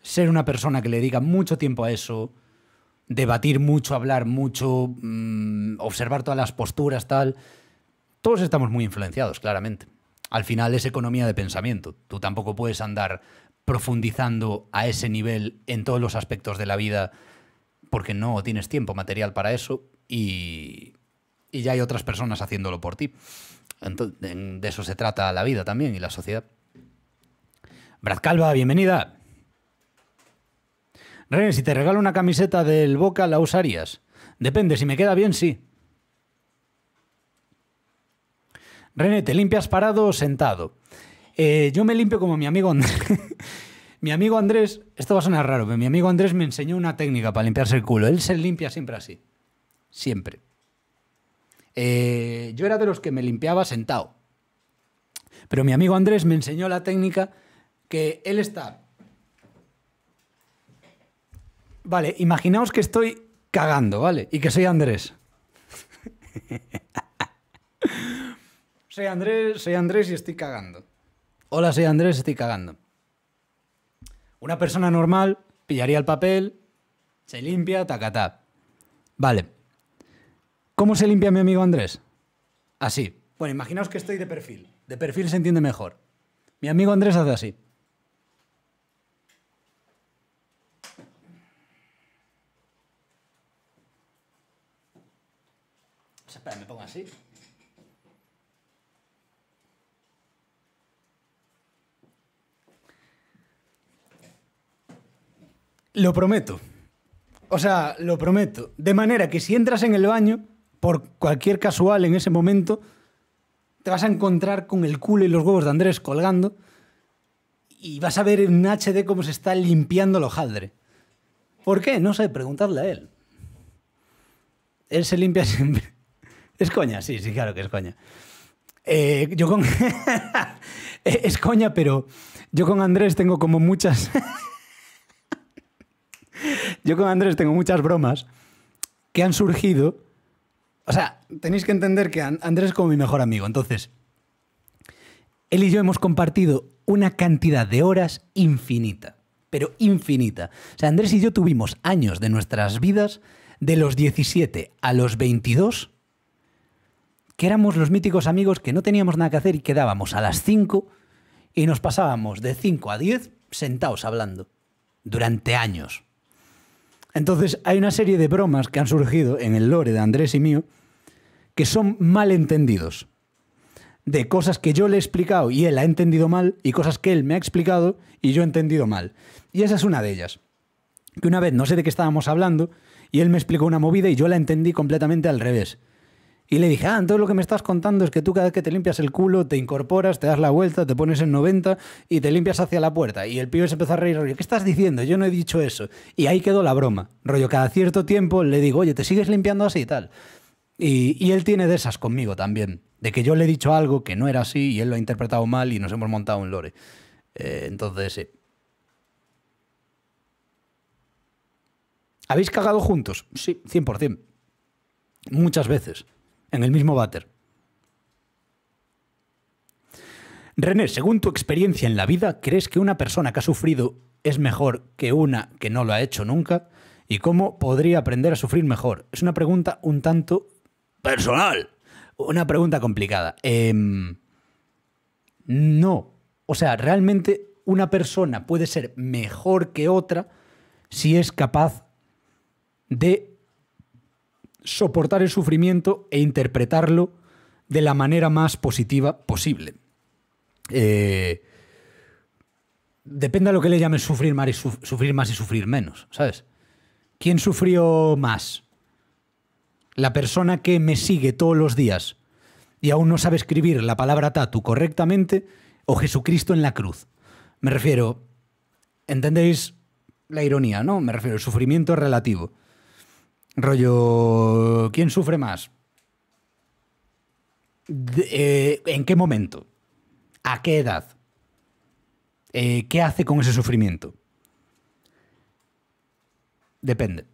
ser una persona que le diga mucho tiempo a eso, debatir mucho, hablar mucho, mm, observar todas las posturas, tal. Todos estamos muy influenciados, claramente. Al final es economía de pensamiento. Tú tampoco puedes andar profundizando a ese nivel en todos los aspectos de la vida porque no tienes tiempo material para eso y, ya hay otras personas haciéndolo por ti. Entonces, de eso se trata la vida también y la sociedad. Brad Calva, bienvenida. René, si te regalo una camiseta del Boca, ¿la usarías? Depende, si me queda bien, sí. René, ¿te limpias parado o sentado? Eh, yo me limpio como mi amigo Andrés. <laughs> mi amigo Andrés, esto va a sonar raro, pero mi amigo Andrés me enseñó una técnica para limpiarse el culo. Él se limpia siempre así. Siempre. Eh, yo era de los que me limpiaba sentado. Pero mi amigo Andrés me enseñó la técnica que él está. Vale, imaginaos que estoy cagando, ¿vale? Y que soy Andrés. <laughs> Soy Andrés, soy Andrés y estoy cagando. Hola, soy Andrés, estoy cagando. Una persona normal pillaría el papel, se limpia, tacatá. Vale. ¿Cómo se limpia mi amigo Andrés? Así. Bueno, imaginaos que estoy de perfil. De perfil se entiende mejor. Mi amigo Andrés hace así. Espera, me pongo así. Lo prometo. O sea, lo prometo. De manera que si entras en el baño, por cualquier casual en ese momento, te vas a encontrar con el culo y los huevos de Andrés colgando y vas a ver en HD cómo se está limpiando el hojaldre. ¿Por qué? No sé, preguntarle a él. Él se limpia siempre. Es coña, sí, sí, claro que es coña. Eh, yo con... <laughs> Eh, es coña, pero yo con Andrés tengo como muchas... <laughs> Yo con Andrés tengo muchas bromas que han surgido. O sea, tenéis que entender que Andrés es como mi mejor amigo. Entonces, él y yo hemos compartido una cantidad de horas infinita, pero infinita. O sea, Andrés y yo tuvimos años de nuestras vidas, de los 17 a los 22, que éramos los míticos amigos que no teníamos nada que hacer y quedábamos a las 5 y nos pasábamos de 5 a 10 sentados hablando durante años. Entonces, hay una serie de bromas que han surgido en el lore de Andrés y mío que son malentendidos. De cosas que yo le he explicado y él ha entendido mal, y cosas que él me ha explicado y yo he entendido mal. Y esa es una de ellas. Que una vez no sé de qué estábamos hablando, y él me explicó una movida y yo la entendí completamente al revés. Y le dije, ah, entonces lo que me estás contando es que tú cada vez que te limpias el culo, te incorporas, te das la vuelta, te pones en 90 y te limpias hacia la puerta. Y el pibe se empezó a reír, rollo, ¿qué estás diciendo? Yo no he dicho eso. Y ahí quedó la broma. Rollo, cada cierto tiempo le digo, oye, te sigues limpiando así y tal. Y, él tiene de esas conmigo también. De que yo le he dicho algo que no era así y él lo ha interpretado mal y nos hemos montado un lore. Eh, entonces, sí. ¿Habéis cagado juntos? Sí, 100%. Muchas veces en el mismo váter. René, según tu experiencia en la vida, ¿crees que una persona que ha sufrido es mejor que una que no lo ha hecho nunca? ¿Y cómo podría aprender a sufrir mejor? Es una pregunta un tanto personal. Una pregunta complicada. Em, no. O sea, realmente una persona puede ser mejor que otra si es capaz de soportar el sufrimiento e interpretarlo de la manera más positiva posible. Eh, depende de lo que le llames sufrir más, y sufrir más y sufrir menos, ¿sabes? ¿Quién sufrió más? La persona que me sigue todos los días y aún no sabe escribir la palabra tatu correctamente o Jesucristo en la cruz. Me refiero, ¿entendéis la ironía, no? Me refiero, el sufrimiento relativo. Rollo, ¿quién sufre más? Eh, ¿En qué momento? ¿A qué edad? Eh, ¿Qué hace con ese sufrimiento? Depende.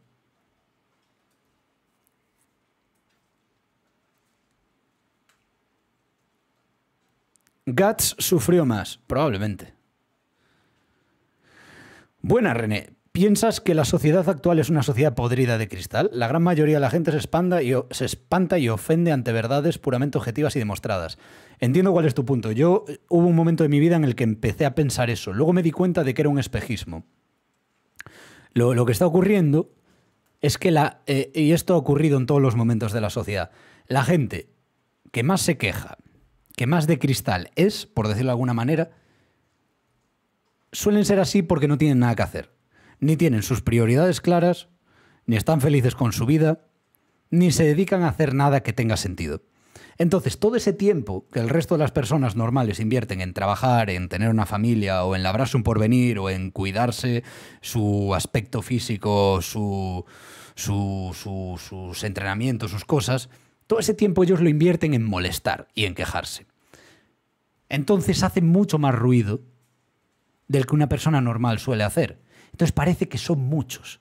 Guts sufrió más, probablemente. Buena, René. ¿Piensas que la sociedad actual es una sociedad podrida de cristal? La gran mayoría de la gente se, espanta y, se espanta y ofende ante verdades puramente objetivas y demostradas. Entiendo cuál es tu punto. Yo eh, hubo un momento de mi vida en el que empecé a pensar eso. Luego me di cuenta de que era un espejismo. Lo, que está ocurriendo es que la... Eh, y esto ha ocurrido en todos los momentos de la sociedad. La gente que más se queja, que más de cristal es, por decirlo de alguna manera, suelen ser así porque no tienen nada que hacer ni tienen sus prioridades claras, ni están felices con su vida, ni se dedican a hacer nada que tenga sentido. Entonces, todo ese tiempo que el resto de las personas normales invierten en trabajar, en tener una familia o en labrarse un porvenir o en cuidarse su aspecto físico, sus entrenamientos, sus cosas, todo ese tiempo ellos lo invierten en molestar y en quejarse. Entonces hace mucho más ruido del que una persona normal suele hacer. Entonces parece que son muchos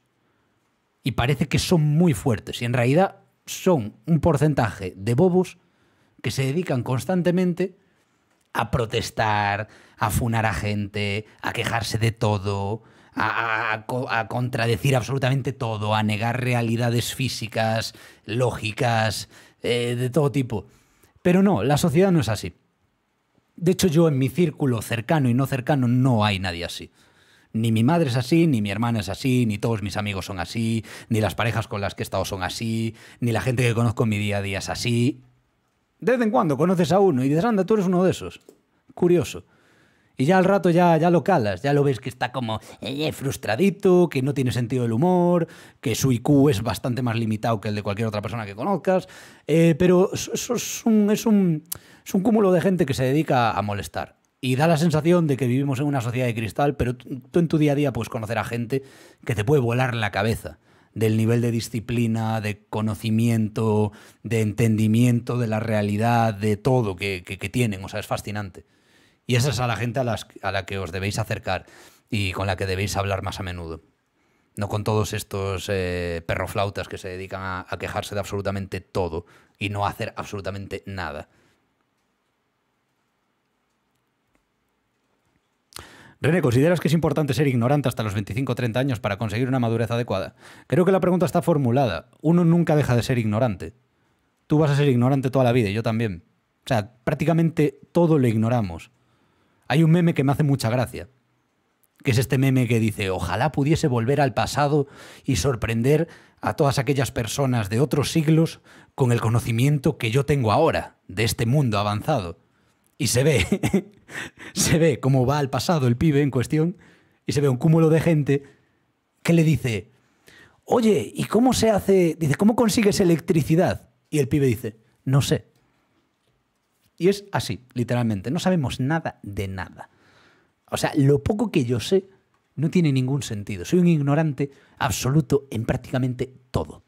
y parece que son muy fuertes y en realidad son un porcentaje de bobos que se dedican constantemente a protestar, a funar a gente, a quejarse de todo, a, contradecir absolutamente todo, a negar realidades físicas, lógicas, eh, de todo tipo. Pero no, la sociedad no es así. De hecho, yo en mi círculo cercano y no cercano no hay nadie así ni mi madre es así, ni mi hermana es así, ni todos mis amigos son así, ni las parejas con las que he estado son así, ni la gente que conozco en mi día a día es así. De vez en cuando conoces a uno y dices, anda, tú eres uno de esos. Curioso. Y ya al rato ya, ya lo calas, ya lo ves que está como eh, frustradito, que no tiene sentido el humor, que su IQ es bastante más limitado que el de cualquier otra persona que conozcas. Eh, pero eso es es un cúmulo de gente que se dedica a molestar y da la sensación de que vivimos en una sociedad de cristal, pero tú en tu día a día puedes conocer a gente que te puede volar la cabeza del nivel de disciplina, de conocimiento, de entendimiento de la realidad, de todo que, tienen. O sea, es fascinante. Y esa es a la gente a, la que os debéis acercar y con la que debéis hablar más a menudo. No con todos estos eh, perroflautas que se dedican a, quejarse de absolutamente todo y no hacer absolutamente nada. René, ¿consideras que es importante ser ignorante hasta los 25 o 30 años para conseguir una madurez adecuada? Creo que la pregunta está formulada. Uno nunca deja de ser ignorante. Tú vas a ser ignorante toda la vida y yo también. O sea, prácticamente todo lo ignoramos. Hay un meme que me hace mucha gracia, que es este meme que dice, ojalá pudiese volver al pasado y sorprender a todas aquellas personas de otros siglos con el conocimiento que yo tengo ahora, de este mundo avanzado. Y se ve, <laughs> se ve cómo va al pasado el pibe en cuestión y se ve un cúmulo de gente que le dice, oye, ¿y cómo se hace? Dice, ¿cómo consigues electricidad? Y el pibe dice, no sé. Y es así, literalmente. No sabemos nada de nada. O sea, lo poco que yo sé no tiene ningún sentido. Soy un ignorante absoluto en prácticamente todo.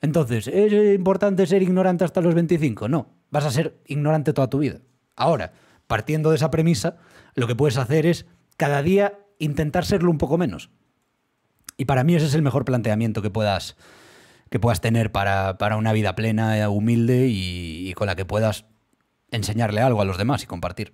Entonces, ¿es importante ser ignorante hasta los 25? No, vas a ser ignorante toda tu vida. Ahora, partiendo de esa premisa, lo que puedes hacer es cada día intentar serlo un poco menos. Y para mí ese es el mejor planteamiento que puedas, que puedas tener para, una vida plena, eh, humilde y, y con la que puedas enseñarle algo a los demás y compartir.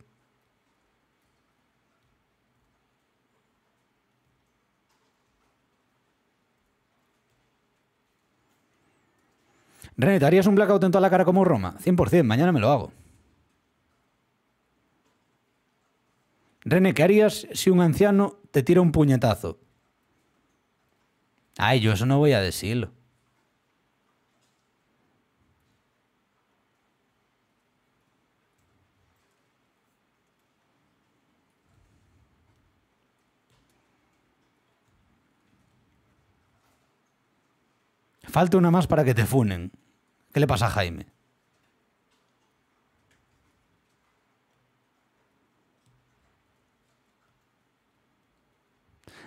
René, ¿te harías un blackout en toda la cara como Roma? 100%, mañana me lo hago. René, ¿qué harías si un anciano te tira un puñetazo? Ay, yo eso no voy a decirlo. Falta una más para que te funen. ¿Qué le pasa a Jaime?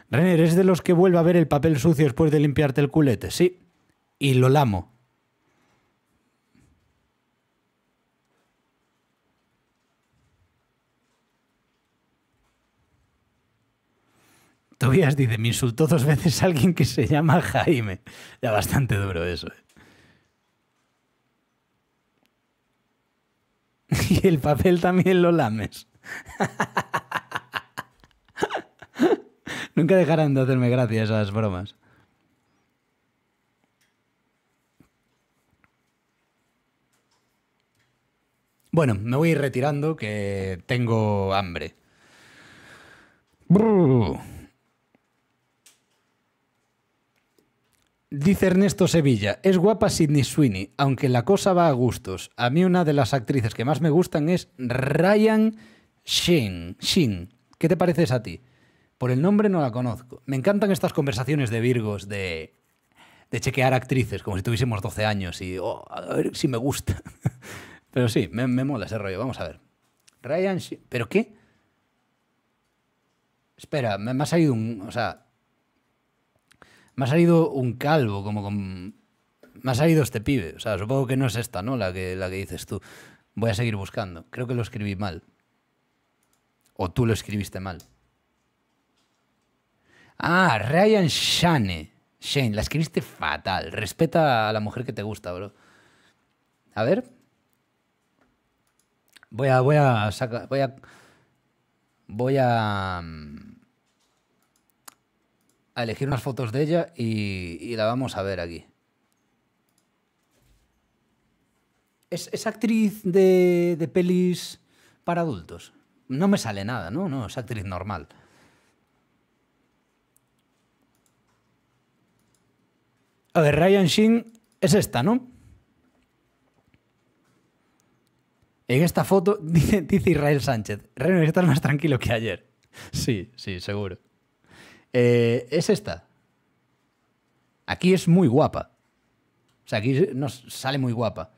René, es de los que vuelve a ver el papel sucio después de limpiarte el culete? Sí. Y lo lamo. Tobias dice, me insultó dos veces a alguien que se llama Jaime. Ya bastante duro eso. ¿eh? <laughs> y el papel también lo lames. <laughs> Nunca dejarán de hacerme gracia esas bromas. Bueno, me voy retirando que tengo hambre. Dice Ernesto Sevilla, es guapa Sidney Sweeney, aunque la cosa va a gustos. A mí una de las actrices que más me gustan es Ryan Shin. Shin. ¿Qué te pareces a ti? Por el nombre no la conozco. Me encantan estas conversaciones de Virgos de, chequear actrices, como si tuviésemos 12 años y oh, a ver si me gusta. <laughs> Pero sí, me, mola ese rollo. Vamos a ver. Ryan. ¿Pero qué? Espera, me, ha salido un. O sea. Me ha salido un calvo, como con. Me ha salido este pibe. O sea, supongo que no es esta, ¿no? La que, la que dices tú. Voy a seguir buscando. Creo que lo escribí mal. O tú lo escribiste mal. Ah, Ryan Shane. Shane, la escribiste fatal. Respeta a la mujer que te gusta, bro. A ver. Voy a. Voy a. voy a. Voy a. Mm, a elegir unas fotos de ella y, y la vamos a ver aquí. ¿Es, es actriz de, de pelis para adultos? No me sale nada, ¿no? No, es actriz normal. A ver, Ryan Shin es esta, ¿no? En esta foto <laughs> dice, Israel Sánchez, Reno, estás más tranquilo que ayer. Sí, sí, seguro. Eh, es esta. Aquí es muy guapa. O sea, aquí nos sale muy guapa.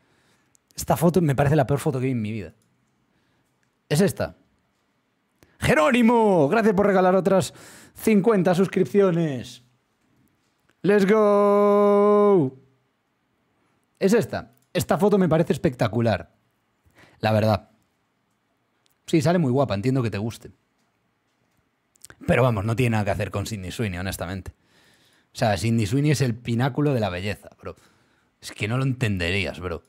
Esta foto me parece la peor foto que vi en mi vida. Es esta. Jerónimo, gracias por regalar otras 50 suscripciones. ¡Let's go! Es esta. Esta foto me parece espectacular. La verdad. Sí, sale muy guapa, entiendo que te guste. Pero vamos, no tiene nada que hacer con Cindy Sweeney, honestamente. O sea, Cindy Sweeney es el pináculo de la belleza, bro. Es que no lo entenderías, bro.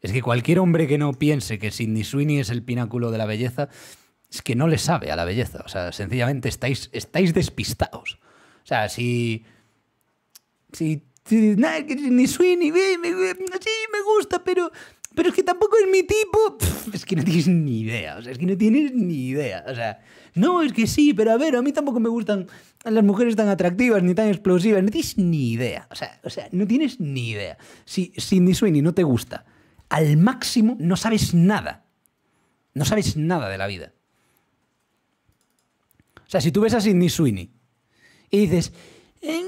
Es que cualquier hombre que no piense que Cindy Sweeney es el pináculo de la belleza, es que no le sabe a la belleza. O sea, sencillamente estáis, estáis despistados. O sea, si si, si nada, ni Sweeney, sí, me gusta, pero, pero es que tampoco es mi tipo. es que no tienes ni idea, o sea, es que no tienes ni idea. O sea, no, es que sí, pero a ver, a mí tampoco me gustan las mujeres tan atractivas ni tan explosivas, no tienes ni idea. O sea, o sea no tienes ni idea. Si, si ni Sweeney no te gusta, al máximo no sabes nada. No sabes nada de la vida. O sea, si tú ves a Sidney Sweeney y dices, eh,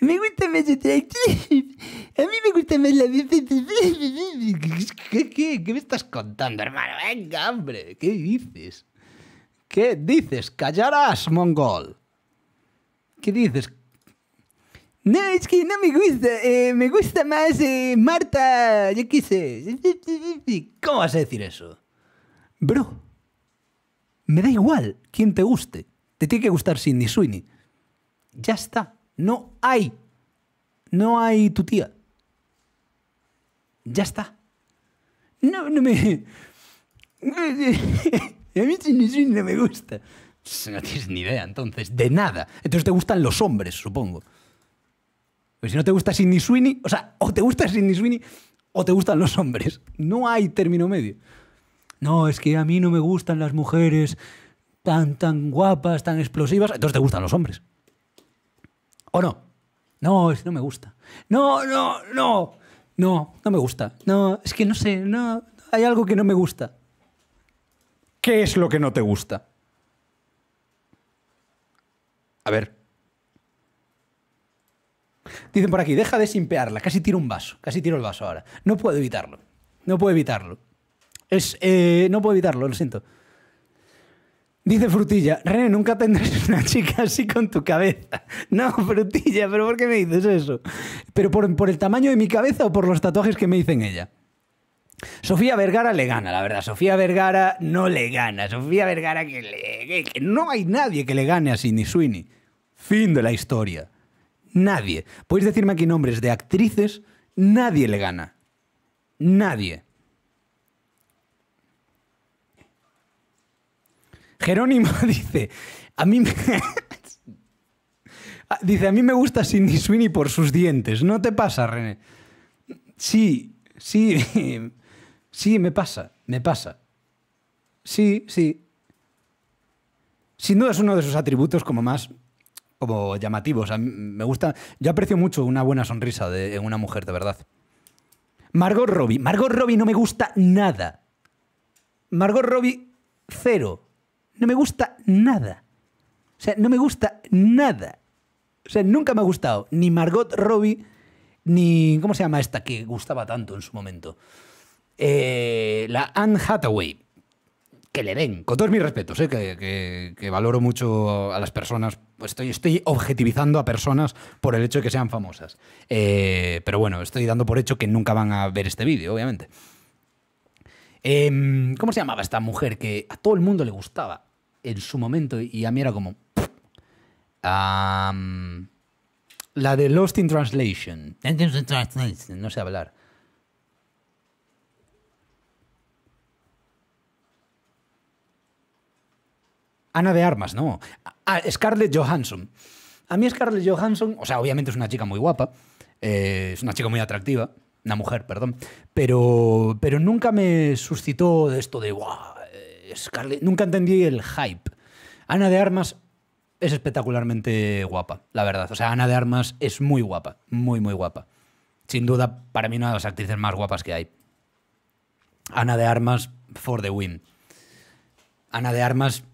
me gusta más A mí me gusta más la ¿Qué, me estás contando, hermano? Venga, hombre, ¿qué dices? ¿Qué dices? ¡Callarás, mongol! ¿Qué dices? No, es que no me gusta. Eh, me gusta más eh, Marta, yo qué sé. ¿Cómo vas a decir eso? Bro, me da igual quién te guste. Te tiene que gustar Sidney Sweeney. Ya está. No hay. No hay tu tía. Ya está. No, no me. <laughs> A mí no me gusta. Pues no tienes ni idea, entonces, de nada. Entonces te gustan los hombres, supongo. Pero pues si no te gusta Sidney Sweeney, o sea, o te gusta Sidney Sweeney o te gustan los hombres. No hay término medio. No, es que a mí no me gustan las mujeres tan, tan guapas, tan explosivas. Entonces te gustan los hombres. ¿O no? No, no me gusta. No, no, no. No, no me gusta. No, es que no sé, no, hay algo que no me gusta. ¿Qué es lo que no te gusta? A ver. Dicen por aquí, deja de simpearla, casi tiro un vaso, casi tiro el vaso ahora. No puedo evitarlo, no puedo evitarlo. Es, eh, no puedo evitarlo, lo siento. Dice Frutilla, René, nunca tendrás <laughs> una chica así con tu cabeza. No, Frutilla, pero ¿por qué me dices eso? ¿Pero por, el tamaño de mi cabeza o por los tatuajes que me dicen ella? Sofía Vergara le gana, la verdad. Sofía Vergara no le gana. Sofía Vergara que, le, no hay nadie que le gane a Sini Sweeney. Fin de la historia. Nadie. Podéis decirme aquí nombres de actrices. Nadie le gana. Nadie. Jerónimo <laughs> dice, a mí me... <laughs> dice, a mí me gusta Sidney Sweeney por sus dientes. ¿No te pasa, René? Sí, sí, <laughs> sí, me pasa, me pasa. Sí, sí. Sin duda es uno de sus atributos como más llamativos. me gusta, yo aprecio mucho una buena sonrisa de una mujer, de verdad. Margot Robbie. Margot Robbie no me gusta nada. Margot Robbie, cero no me gusta nada. O sea, no me gusta nada. O sea, nunca me ha gustado ni Margot Robbie, ni. ¿Cómo se llama esta que gustaba tanto en su momento? Eh, la Anne Hathaway. Que le den, con todos mis respetos, eh, que, valoro mucho a las personas. Pues estoy, estoy objetivizando a personas por el hecho de que sean famosas. Eh, pero bueno, estoy dando por hecho que nunca van a ver este vídeo, obviamente. Em, ¿Cómo se llamaba esta mujer que a todo el mundo le gustaba? en su momento y a mí era como... la de Lost in Translation. No sé hablar. Ana de Armas, no. Ah, Scarlett Johansson. A mí Scarlett Johansson, o sea, obviamente es una chica muy guapa, eh, es una chica muy atractiva, una mujer, perdón, pero, pero nunca me suscitó esto de, wow, nunca entendí el hype. Ana de Armas es espectacularmente guapa, la verdad. O sea, Ana de Armas es muy guapa, muy, muy guapa. Sin duda, para mí, una de las actrices más guapas que hay. Ana de Armas, for the win. Ana de Armas,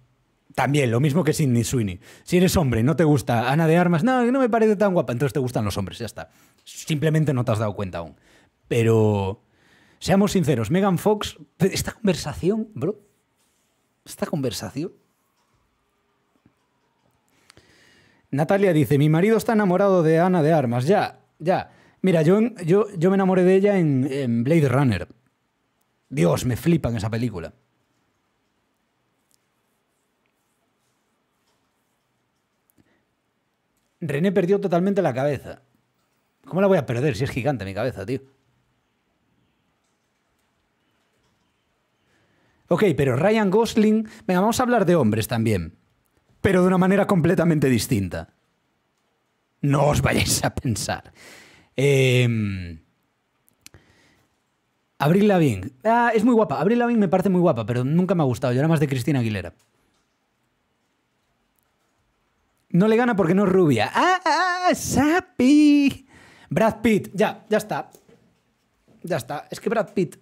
también, lo mismo que Sidney Sweeney. Si eres hombre, no te gusta Ana de Armas, no, no me parece tan guapa, entonces te gustan los hombres, ya está. Simplemente no te has dado cuenta aún. Pero, seamos sinceros, Megan Fox, esta conversación, bro, esta conversación? Natalia dice, mi marido está enamorado de Ana de Armas. Ya, ya. Mira, yo, yo, yo me enamoré de ella en, en Blade Runner. Dios, me flipa en esa película. René perdió totalmente la cabeza. ¿Cómo la voy a perder si es gigante mi cabeza, tío? Ok, pero Ryan Gosling. Venga, vamos a hablar de hombres también. Pero de una manera completamente distinta. No os vayáis a pensar. Em, Abril Lavigne. Ah, es muy guapa. Abril Lavigne me parece muy guapa, pero nunca me ha gustado. Yo era más de Cristina Aguilera. No le gana porque no es rubia. ¡Ah, ah, sapi! Ah, Brad Pitt. Ya, ya está. Ya está. Es que Brad Pitt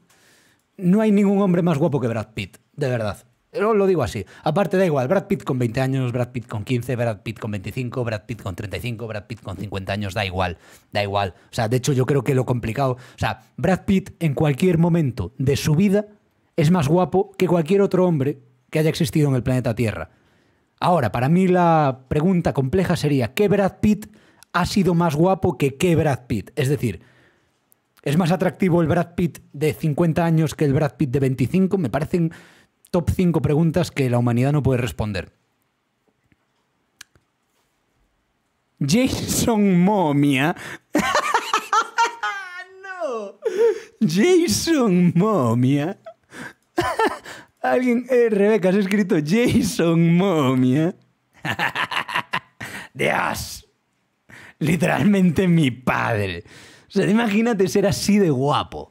no hay ningún hombre más guapo que Brad Pitt, de verdad. Lo, lo digo así. Aparte, da igual, Brad Pitt con 20 años, Brad Pitt con 15, Brad Pitt con 25, Brad Pitt con 35, Brad Pitt con 50 años, da igual, da igual. O sea, de hecho yo creo que lo complicado, o sea, Brad Pitt en cualquier momento de su vida es más guapo que cualquier otro hombre que haya existido en el planeta Tierra. Ahora, para mí la pregunta compleja sería, ¿qué Brad Pitt ha sido más guapo que qué Brad Pitt? Es decir, ¿Es más atractivo el Brad Pitt de 50 años que el Brad Pitt de 25? Me parecen top 5 preguntas que la humanidad no puede responder. Jason Momia. <laughs> no. Jason Momia. <laughs> Alguien, eh, Rebeca, has escrito Jason Momia. Dios. <laughs> literalmente mi padre. O sea, imagínate ser así de guapo.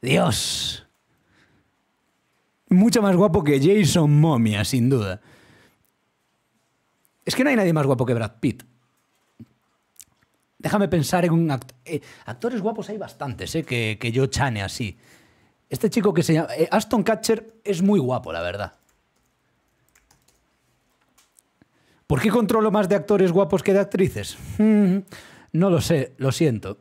Dios. Mucho más guapo que Jason Momia, sin duda. Es que no hay nadie más guapo que Brad Pitt. Déjame pensar en un actor. Eh, actores guapos hay bastantes, eh, que, yo chane así. Este chico que se llama eh, Aston Catcher es muy guapo, la verdad. ¿Por qué controlo más de actores guapos que de actrices? Mm, no lo sé, lo siento.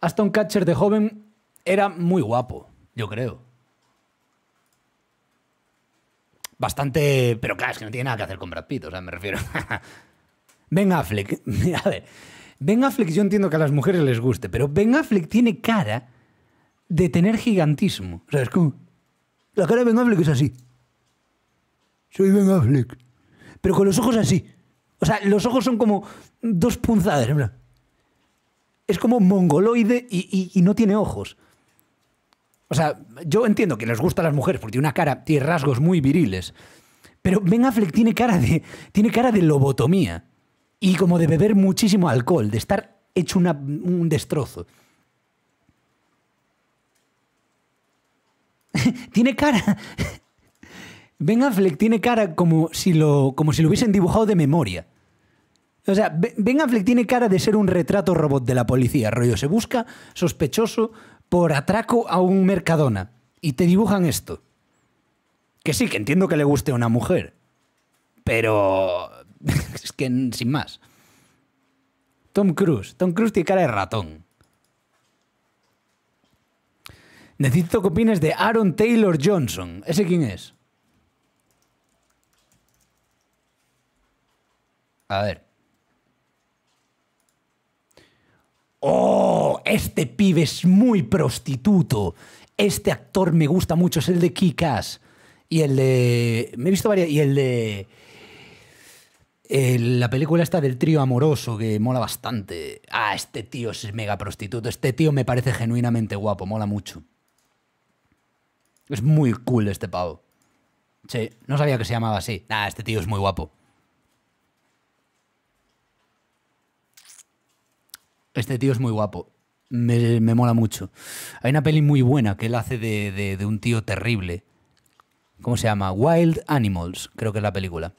Aston Catcher de joven era muy guapo, yo creo. Bastante. Pero claro, es que no tiene nada que hacer con Brad Pitt, o sea, me refiero. <laughs> ben Affleck. <laughs> A ver. Ben Affleck, yo entiendo que a las mujeres les guste, pero Ben Affleck tiene cara de tener gigantismo. O sea, es como. La cara de Ben Affleck es así soy Ben Affleck. Pero con los ojos así. O sea, los ojos son como dos punzadas. Es como mongoloide y, no tiene ojos. O sea, yo entiendo que les gusta a las mujeres porque tiene una cara, tiene rasgos muy viriles. Pero Ben Affleck tiene cara de, tiene cara de lobotomía. Y como de beber muchísimo alcohol, de estar hecho un destrozo. <laughs> tiene cara Ben Affleck tiene cara como si lo, como si lo hubiesen dibujado de memoria. O sea, Ben Affleck tiene cara de ser un retrato robot de la policía, rollo. Se busca sospechoso por atraco a un Mercadona y te dibujan esto. Que sí, que entiendo que le guste a una mujer, pero <laughs> es que sin más. Tom Cruise. Tom Cruise tiene cara de ratón. Necesito que opines de Aaron Taylor Johnson. ¿Ese quién es? A ver. ¡Oh! Este pibe es muy prostituto. Este actor me gusta mucho. Es el de Kikas. Y el de. Me he visto varias. Y el de. la película está del trío amoroso, que mola bastante. Ah, este tío es mega prostituto. Este tío me parece genuinamente guapo, mola mucho. Es muy cool este pavo. Sí, no sabía que se llamaba así. Ah, este tío es muy guapo. este tío es muy guapo. Me, mola mucho. Hay una peli muy buena que él hace de, un tío terrible. ¿Cómo se llama? Wild Animals, creo que es la película.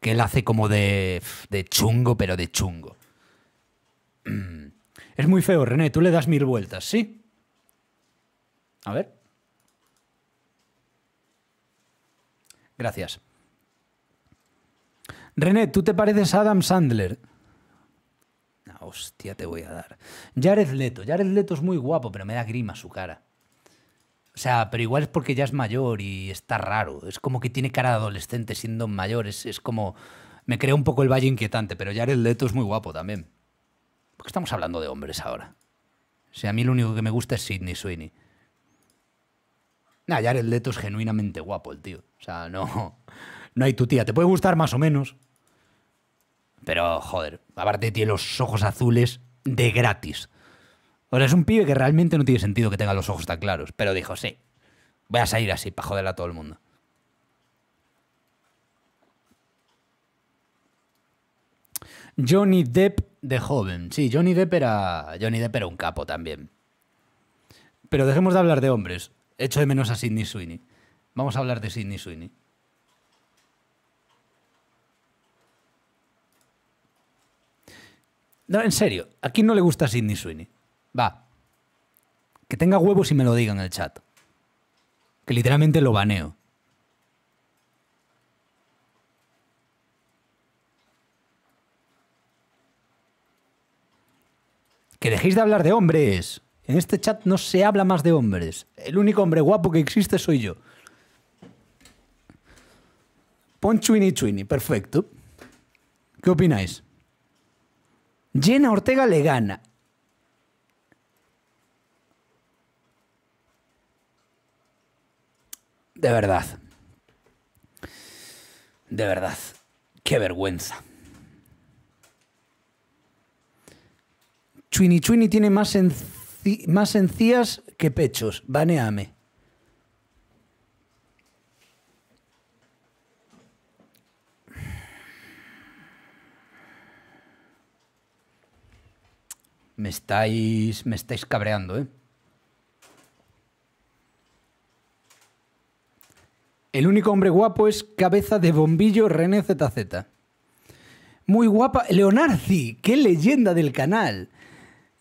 Que él hace como de, de chungo, pero de chungo. <clears throat> Es muy feo, René. Tú le das mil vueltas, ¿sí? A ver. Gracias. René, tú te pareces a Adam Sandler hostia te voy a dar. Jared Leto. Jared Leto es muy guapo, pero me da grima su cara. O sea, pero igual es porque ya es mayor y está raro. Es como que tiene cara de adolescente siendo mayor. Es, como... Me crea un poco el valle inquietante, pero Jared Leto es muy guapo también. ¿Por qué estamos hablando de hombres ahora? Si sea, a mí lo único que me gusta es Sidney Sweeney. Nah, Jared Leto es genuinamente guapo el tío. O sea, no... <laughs> No hay tu tía. Te puede gustar más o menos, pero, joder, aparte tiene los ojos azules de gratis. O sea, es un pibe que realmente no tiene sentido que tenga los ojos tan claros. Pero dijo, sí, voy a salir así para joder a todo el mundo. Johnny Depp de joven. Sí, Johnny Depp era, Johnny Depp era un capo también. Pero dejemos de hablar de hombres. Echo de menos a Sidney Sweeney. Vamos a hablar de Sidney Sweeney. No, en serio, ¿a quién no le gusta Sidney Sweeney? Va. Que tenga huevos y me lo diga en el chat. Que literalmente lo baneo. Que dejéis de hablar de hombres. En este chat no se habla más de hombres. El único hombre guapo que existe soy yo. Pon Sweeney Sweeney. perfecto. ¿Qué opináis? Jenna Ortega le gana. De verdad. De verdad. Qué vergüenza. Chuini Chuini tiene más, más encías que pechos. Baneame. Me estáis, me estáis cabreando, ¿eh? El único hombre guapo es cabeza de bombillo René ZZ. Muy guapa. Leonardi, qué leyenda del canal.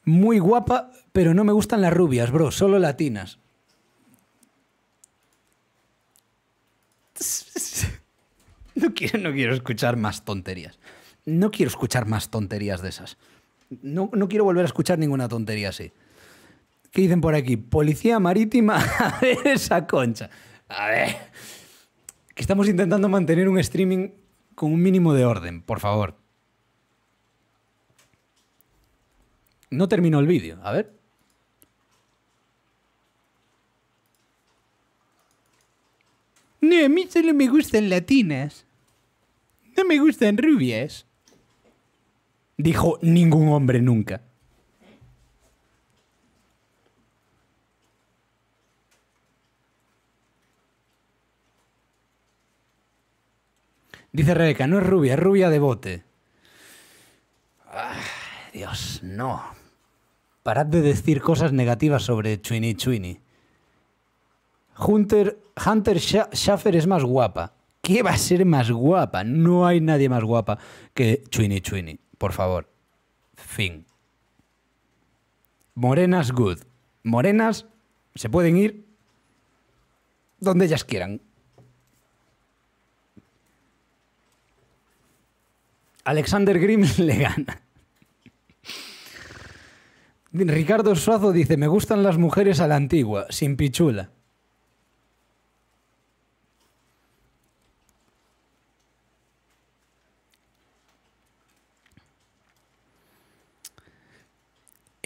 Muy guapa, pero no me gustan las rubias, bro, solo latinas. <laughs> No quiero, no quiero escuchar más tonterías. No quiero escuchar más tonterías de esas. No, quiero volver a escuchar ninguna tontería así. ¿Qué dicen por aquí? Policía marítima, <laughs> a ver esa concha. A ver. Que estamos intentando mantener un streaming con un mínimo de orden, por favor. No terminó el vídeo, a ver. No, a mí solo me gustan latines. No me gustan rubias dijo ningún hombre nunca. Dice Rebeca, no es rubia, es rubia de bote. Dios, no. Parad de decir cosas negativas sobre Chuini Chuini. Hunter, Hunter Schaffer es más guapa. ¿Qué va a ser más guapa? No hay nadie más guapa que Chuini Chuini. Por favor. Fin. Morenas good. Morenas se pueden ir donde ellas quieran. Alexander Grimm <laughs> le gana. Ricardo Suazo dice, me gustan las mujeres a la antigua, sin pichula.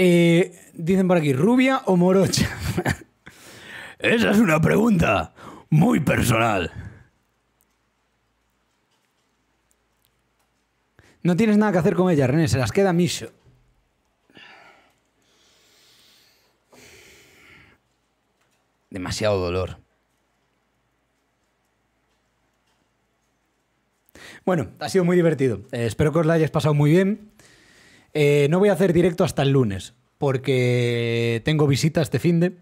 Eh, dicen por aquí, ¿rubia o morocha? <laughs> Esa es una pregunta muy personal. No tienes nada que hacer con ella, René, se las queda miso. Demasiado dolor. Bueno, ha sido muy divertido. Eh, espero que os la hayáis pasado muy bien. Eh, no voy a hacer directo hasta el lunes, porque tengo visitas este fin de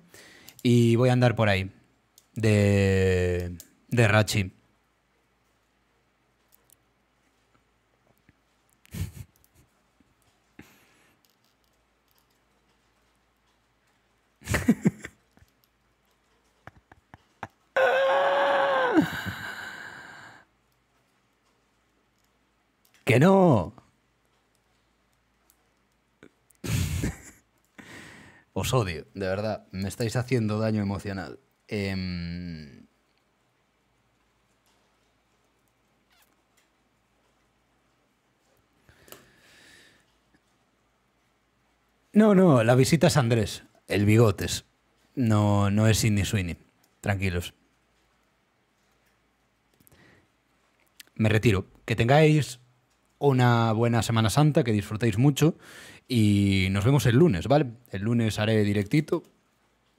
y voy a andar por ahí. De. de Rachi. <laughs> que no. Os odio, de verdad. Me estáis haciendo daño emocional. Em, no, no, la visita es Andrés, el bigotes. No, no es Sidney Sweeney. Tranquilos. Me retiro. Que tengáis una buena Semana Santa, que disfrutéis mucho y nos vemos el lunes, ¿vale? El lunes haré directito,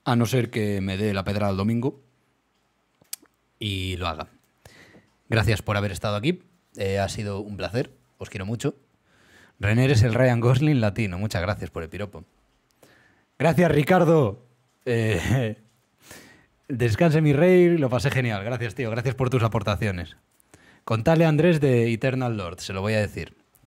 a no ser que me dé la pedrada el domingo y lo haga. Gracias por haber estado aquí, eh, ha sido un placer, os quiero mucho. René es el Ryan Gosling latino, muchas gracias por el piropo. Gracias, Ricardo. Eh, <laughs> descanse mi rey, lo pasé genial. Gracias, tío. Gracias por tus aportaciones. Contale a Andrés de Eternal Lord, se lo voy a decir.